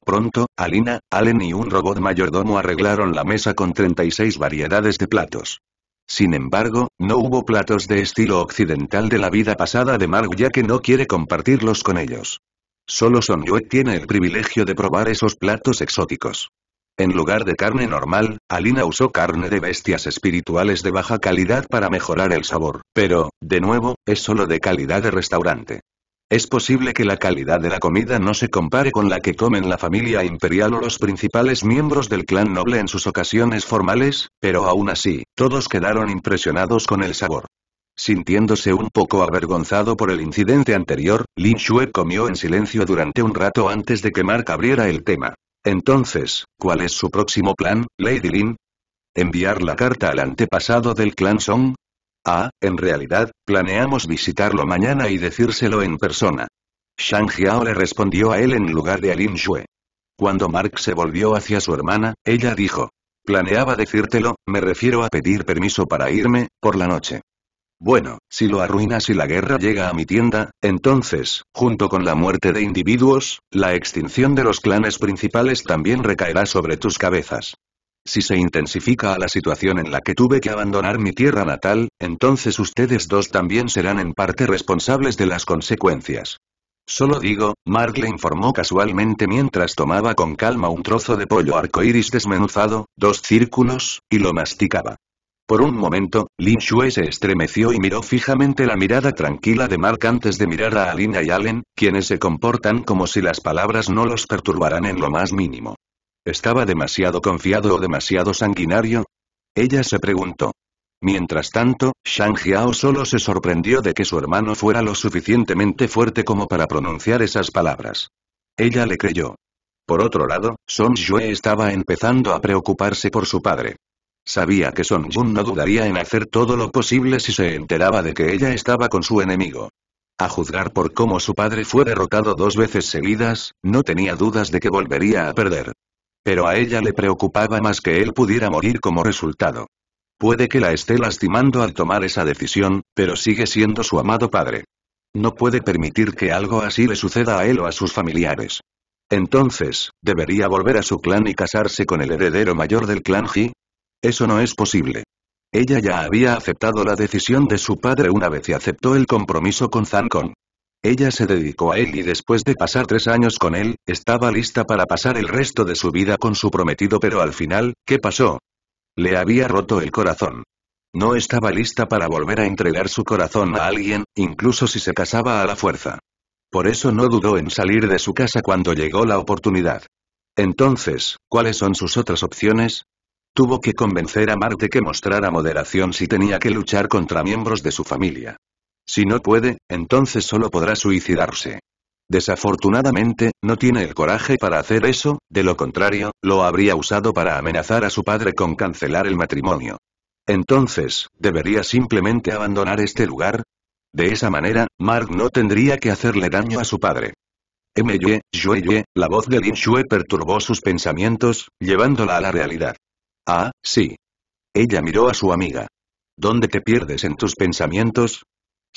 Pronto, Alina, Allen y un robot mayordomo arreglaron la mesa con 36 variedades de platos. Sin embargo, no hubo platos de estilo occidental de la vida pasada de Mark ya que no quiere compartirlos con ellos. Solo Son Yue tiene el privilegio de probar esos platos exóticos. En lugar de carne normal, Alina usó carne de bestias espirituales de baja calidad para mejorar el sabor, pero, de nuevo, es solo de calidad de restaurante. Es posible que la calidad de la comida no se compare con la que comen la familia imperial o los principales miembros del clan noble en sus ocasiones formales, pero aún así, todos quedaron impresionados con el sabor. Sintiéndose un poco avergonzado por el incidente anterior, Lin Shue comió en silencio durante un rato antes de que Mark abriera el tema. Entonces, ¿cuál es su próximo plan, Lady Lin? ¿Enviar la carta al antepasado del clan Song? Ah, en realidad, planeamos visitarlo mañana y decírselo en persona. Shang Xiao le respondió a él en lugar de a Lin Xue. Cuando Mark se volvió hacia su hermana, ella dijo. Planeaba decírtelo, me refiero a pedir permiso para irme, por la noche. Bueno, si lo arruinas y la guerra llega a mi tienda, entonces, junto con la muerte de individuos, la extinción de los clanes principales también recaerá sobre tus cabezas. Si se intensifica a la situación en la que tuve que abandonar mi tierra natal, entonces ustedes dos también serán en parte responsables de las consecuencias. Solo digo, Mark le informó casualmente mientras tomaba con calma un trozo de pollo arcoíris desmenuzado, dos círculos, y lo masticaba. Por un momento, Lin Shui se estremeció y miró fijamente la mirada tranquila de Mark antes de mirar a Alina y Allen, quienes se comportan como si las palabras no los perturbaran en lo más mínimo. ¿Estaba demasiado confiado o demasiado sanguinario? Ella se preguntó. Mientras tanto, Shang Xiao solo se sorprendió de que su hermano fuera lo suficientemente fuerte como para pronunciar esas palabras. Ella le creyó. Por otro lado, Song Yue estaba empezando a preocuparse por su padre. Sabía que Song Jun no dudaría en hacer todo lo posible si se enteraba de que ella estaba con su enemigo. A juzgar por cómo su padre fue derrotado dos veces seguidas, no tenía dudas de que volvería a perder. Pero a ella le preocupaba más que él pudiera morir como resultado. Puede que la esté lastimando al tomar esa decisión, pero sigue siendo su amado padre. No puede permitir que algo así le suceda a él o a sus familiares. Entonces, ¿debería volver a su clan y casarse con el heredero mayor del clan Ji? Eso no es posible. Ella ya había aceptado la decisión de su padre una vez y aceptó el compromiso con Kong. Ella se dedicó a él y después de pasar tres años con él, estaba lista para pasar el resto de su vida con su prometido pero al final, ¿qué pasó? Le había roto el corazón. No estaba lista para volver a entregar su corazón a alguien, incluso si se casaba a la fuerza. Por eso no dudó en salir de su casa cuando llegó la oportunidad. Entonces, ¿cuáles son sus otras opciones? Tuvo que convencer a Marte que mostrara moderación si tenía que luchar contra miembros de su familia. Si no puede, entonces solo podrá suicidarse. Desafortunadamente, no tiene el coraje para hacer eso, de lo contrario, lo habría usado para amenazar a su padre con cancelar el matrimonio. Entonces, ¿debería simplemente abandonar este lugar? De esa manera, Mark no tendría que hacerle daño a su padre. M.Y., Yue, la voz de Lin Shue perturbó sus pensamientos, llevándola a la realidad. Ah, sí. Ella miró a su amiga. ¿Dónde te pierdes en tus pensamientos?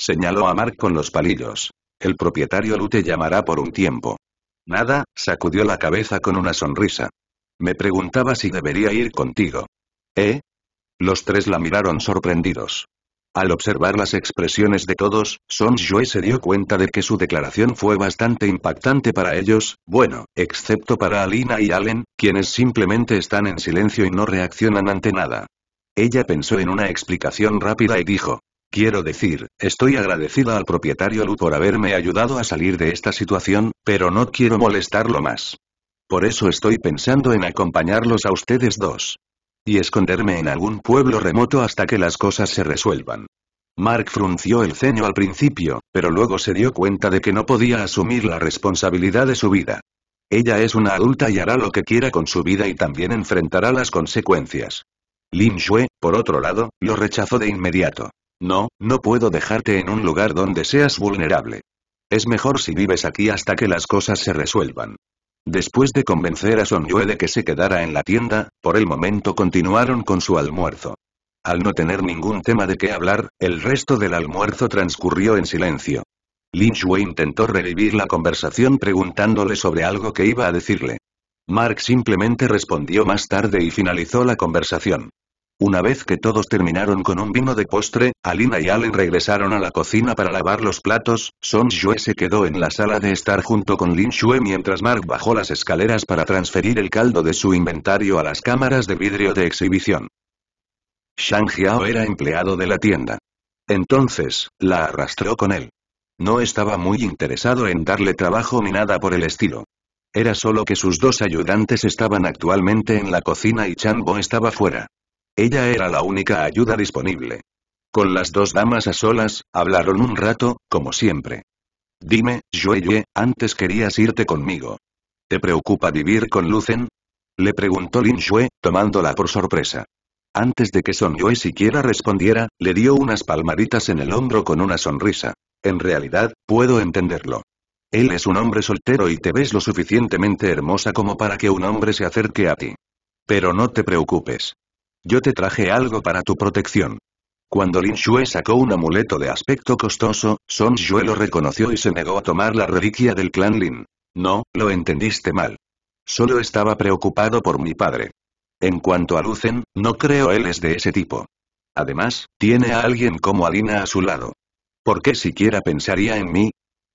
Señaló a Mark con los palillos. El propietario Lu te llamará por un tiempo. Nada, sacudió la cabeza con una sonrisa. Me preguntaba si debería ir contigo. ¿Eh? Los tres la miraron sorprendidos. Al observar las expresiones de todos, Song se dio cuenta de que su declaración fue bastante impactante para ellos, bueno, excepto para Alina y Allen, quienes simplemente están en silencio y no reaccionan ante nada. Ella pensó en una explicación rápida y dijo, Quiero decir, estoy agradecida al propietario Lu por haberme ayudado a salir de esta situación, pero no quiero molestarlo más. Por eso estoy pensando en acompañarlos a ustedes dos. Y esconderme en algún pueblo remoto hasta que las cosas se resuelvan. Mark frunció el ceño al principio, pero luego se dio cuenta de que no podía asumir la responsabilidad de su vida. Ella es una adulta y hará lo que quiera con su vida y también enfrentará las consecuencias. Lin Shue, por otro lado, lo rechazó de inmediato. No, no puedo dejarte en un lugar donde seas vulnerable. Es mejor si vives aquí hasta que las cosas se resuelvan. Después de convencer a Yue de que se quedara en la tienda, por el momento continuaron con su almuerzo. Al no tener ningún tema de qué hablar, el resto del almuerzo transcurrió en silencio. Lin Shui intentó revivir la conversación preguntándole sobre algo que iba a decirle. Mark simplemente respondió más tarde y finalizó la conversación. Una vez que todos terminaron con un vino de postre, Alina y Allen regresaron a la cocina para lavar los platos, Song Xue se quedó en la sala de estar junto con Lin Xue mientras Mark bajó las escaleras para transferir el caldo de su inventario a las cámaras de vidrio de exhibición. Shang Jiao era empleado de la tienda. Entonces, la arrastró con él. No estaba muy interesado en darle trabajo ni nada por el estilo. Era solo que sus dos ayudantes estaban actualmente en la cocina y Bo estaba fuera. Ella era la única ayuda disponible. Con las dos damas a solas, hablaron un rato, como siempre. Dime, Yue, antes querías irte conmigo. ¿Te preocupa vivir con Lucen? Le preguntó Lin Yue, tomándola por sorpresa. Antes de que Son Yue siquiera respondiera, le dio unas palmaditas en el hombro con una sonrisa. En realidad, puedo entenderlo. Él es un hombre soltero y te ves lo suficientemente hermosa como para que un hombre se acerque a ti. Pero no te preocupes. Yo te traje algo para tu protección. Cuando Lin Shue sacó un amuleto de aspecto costoso, Song Yue lo reconoció y se negó a tomar la reliquia del clan Lin. No, lo entendiste mal. Solo estaba preocupado por mi padre. En cuanto a Lucen, no creo él es de ese tipo. Además, tiene a alguien como Alina a su lado. ¿Por qué siquiera pensaría en mí?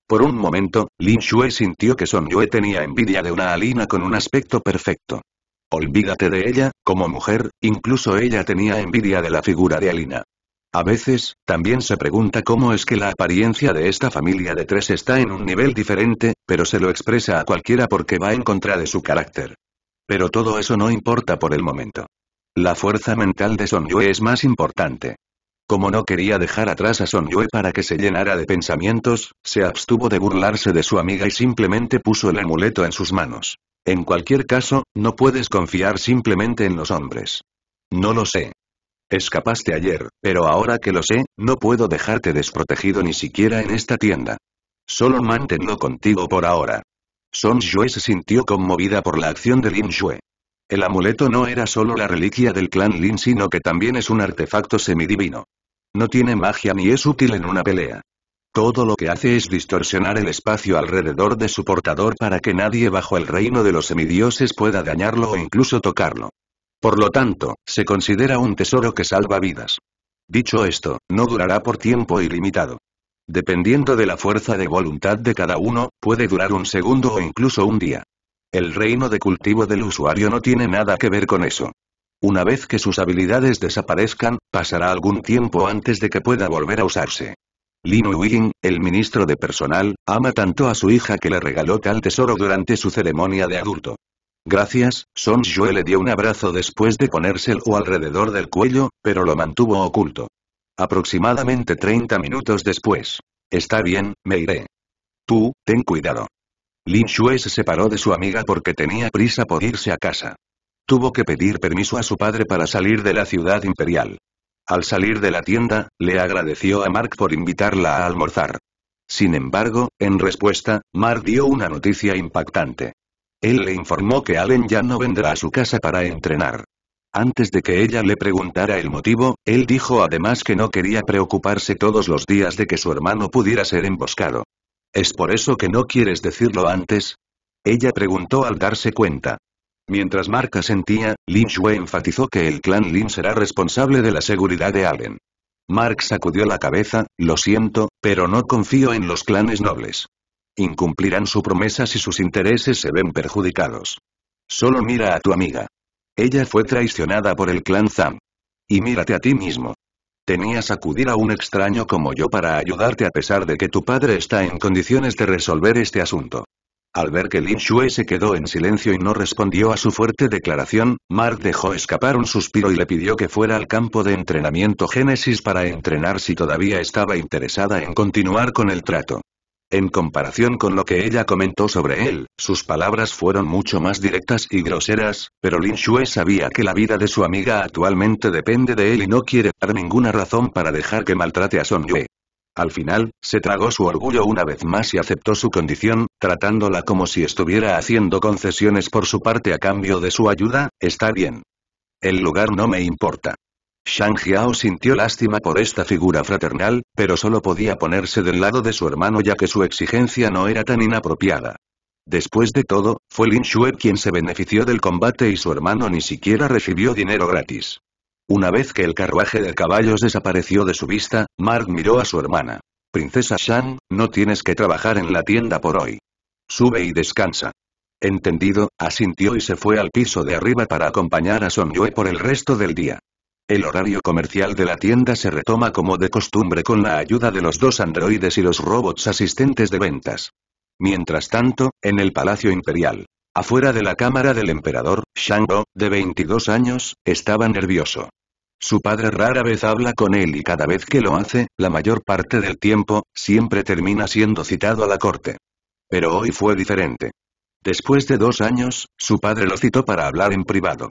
Por un momento, Lin Shue sintió que Son Yue tenía envidia de una Alina con un aspecto perfecto. Olvídate de ella, como mujer, incluso ella tenía envidia de la figura de Alina. A veces, también se pregunta cómo es que la apariencia de esta familia de tres está en un nivel diferente, pero se lo expresa a cualquiera porque va en contra de su carácter. Pero todo eso no importa por el momento. La fuerza mental de Son Yue es más importante. Como no quería dejar atrás a Son Yue para que se llenara de pensamientos, se abstuvo de burlarse de su amiga y simplemente puso el amuleto en sus manos. En cualquier caso, no puedes confiar simplemente en los hombres. No lo sé. Escapaste ayer, pero ahora que lo sé, no puedo dejarte desprotegido ni siquiera en esta tienda. Solo manténlo contigo por ahora. Song Yue se sintió conmovida por la acción de Lin Xue. El amuleto no era solo la reliquia del clan Lin sino que también es un artefacto semidivino. No tiene magia ni es útil en una pelea. Todo lo que hace es distorsionar el espacio alrededor de su portador para que nadie bajo el reino de los semidioses pueda dañarlo o incluso tocarlo. Por lo tanto, se considera un tesoro que salva vidas. Dicho esto, no durará por tiempo ilimitado. Dependiendo de la fuerza de voluntad de cada uno, puede durar un segundo o incluso un día. El reino de cultivo del usuario no tiene nada que ver con eso. Una vez que sus habilidades desaparezcan, pasará algún tiempo antes de que pueda volver a usarse. Lin Huijin, el ministro de personal, ama tanto a su hija que le regaló tal tesoro durante su ceremonia de adulto. Gracias, Song Yue le dio un abrazo después de ponérselo alrededor del cuello, pero lo mantuvo oculto. Aproximadamente 30 minutos después. Está bien, me iré. Tú, ten cuidado. Lin Xue se separó de su amiga porque tenía prisa por irse a casa. Tuvo que pedir permiso a su padre para salir de la ciudad imperial. Al salir de la tienda, le agradeció a Mark por invitarla a almorzar. Sin embargo, en respuesta, Mark dio una noticia impactante. Él le informó que Allen ya no vendrá a su casa para entrenar. Antes de que ella le preguntara el motivo, él dijo además que no quería preocuparse todos los días de que su hermano pudiera ser emboscado. ¿Es por eso que no quieres decirlo antes? Ella preguntó al darse cuenta. Mientras Mark asentía, Lin Xue enfatizó que el clan Lin será responsable de la seguridad de Allen. Mark sacudió la cabeza, lo siento, pero no confío en los clanes nobles. Incumplirán su promesa si sus intereses se ven perjudicados. Solo mira a tu amiga. Ella fue traicionada por el clan Zam. Y mírate a ti mismo. Tenías acudir a un extraño como yo para ayudarte a pesar de que tu padre está en condiciones de resolver este asunto. Al ver que Lin Shui se quedó en silencio y no respondió a su fuerte declaración, Mark dejó escapar un suspiro y le pidió que fuera al campo de entrenamiento Génesis para entrenar si todavía estaba interesada en continuar con el trato. En comparación con lo que ella comentó sobre él, sus palabras fueron mucho más directas y groseras, pero Lin Shui sabía que la vida de su amiga actualmente depende de él y no quiere dar ninguna razón para dejar que maltrate a Son Yue. Al final, se tragó su orgullo una vez más y aceptó su condición, tratándola como si estuviera haciendo concesiones por su parte a cambio de su ayuda, está bien. El lugar no me importa. Shang Xiao sintió lástima por esta figura fraternal, pero solo podía ponerse del lado de su hermano ya que su exigencia no era tan inapropiada. Después de todo, fue Lin Shue quien se benefició del combate y su hermano ni siquiera recibió dinero gratis. Una vez que el carruaje de caballos desapareció de su vista, Mark miró a su hermana. Princesa Shan, no tienes que trabajar en la tienda por hoy. Sube y descansa. Entendido, asintió y se fue al piso de arriba para acompañar a Son Yue por el resto del día. El horario comercial de la tienda se retoma como de costumbre con la ayuda de los dos androides y los robots asistentes de ventas. Mientras tanto, en el Palacio Imperial. Afuera de la cámara del emperador, Shango, de 22 años, estaba nervioso. Su padre rara vez habla con él y cada vez que lo hace, la mayor parte del tiempo, siempre termina siendo citado a la corte. Pero hoy fue diferente. Después de dos años, su padre lo citó para hablar en privado.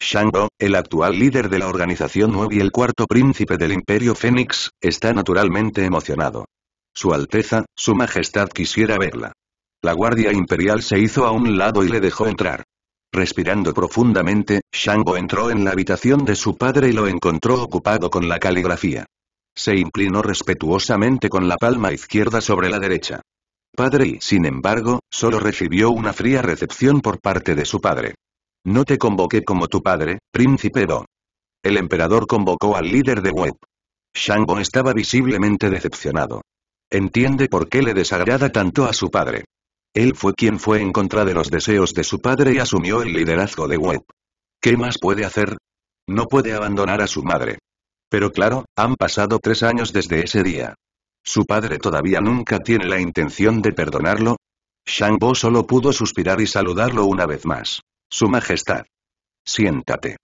Shango, el actual líder de la organización Nueva y el cuarto príncipe del Imperio Fénix, está naturalmente emocionado. Su Alteza, su Majestad quisiera verla. La guardia imperial se hizo a un lado y le dejó entrar. Respirando profundamente, Shango entró en la habitación de su padre y lo encontró ocupado con la caligrafía. Se inclinó respetuosamente con la palma izquierda sobre la derecha. Padre y, sin embargo, solo recibió una fría recepción por parte de su padre. No te convoqué como tu padre, príncipe Do. El emperador convocó al líder de Web. Shango estaba visiblemente decepcionado. Entiende por qué le desagrada tanto a su padre. Él fue quien fue en contra de los deseos de su padre y asumió el liderazgo de Webb. ¿Qué más puede hacer? No puede abandonar a su madre. Pero claro, han pasado tres años desde ese día. ¿Su padre todavía nunca tiene la intención de perdonarlo? Shang Bo solo pudo suspirar y saludarlo una vez más. Su Majestad. Siéntate.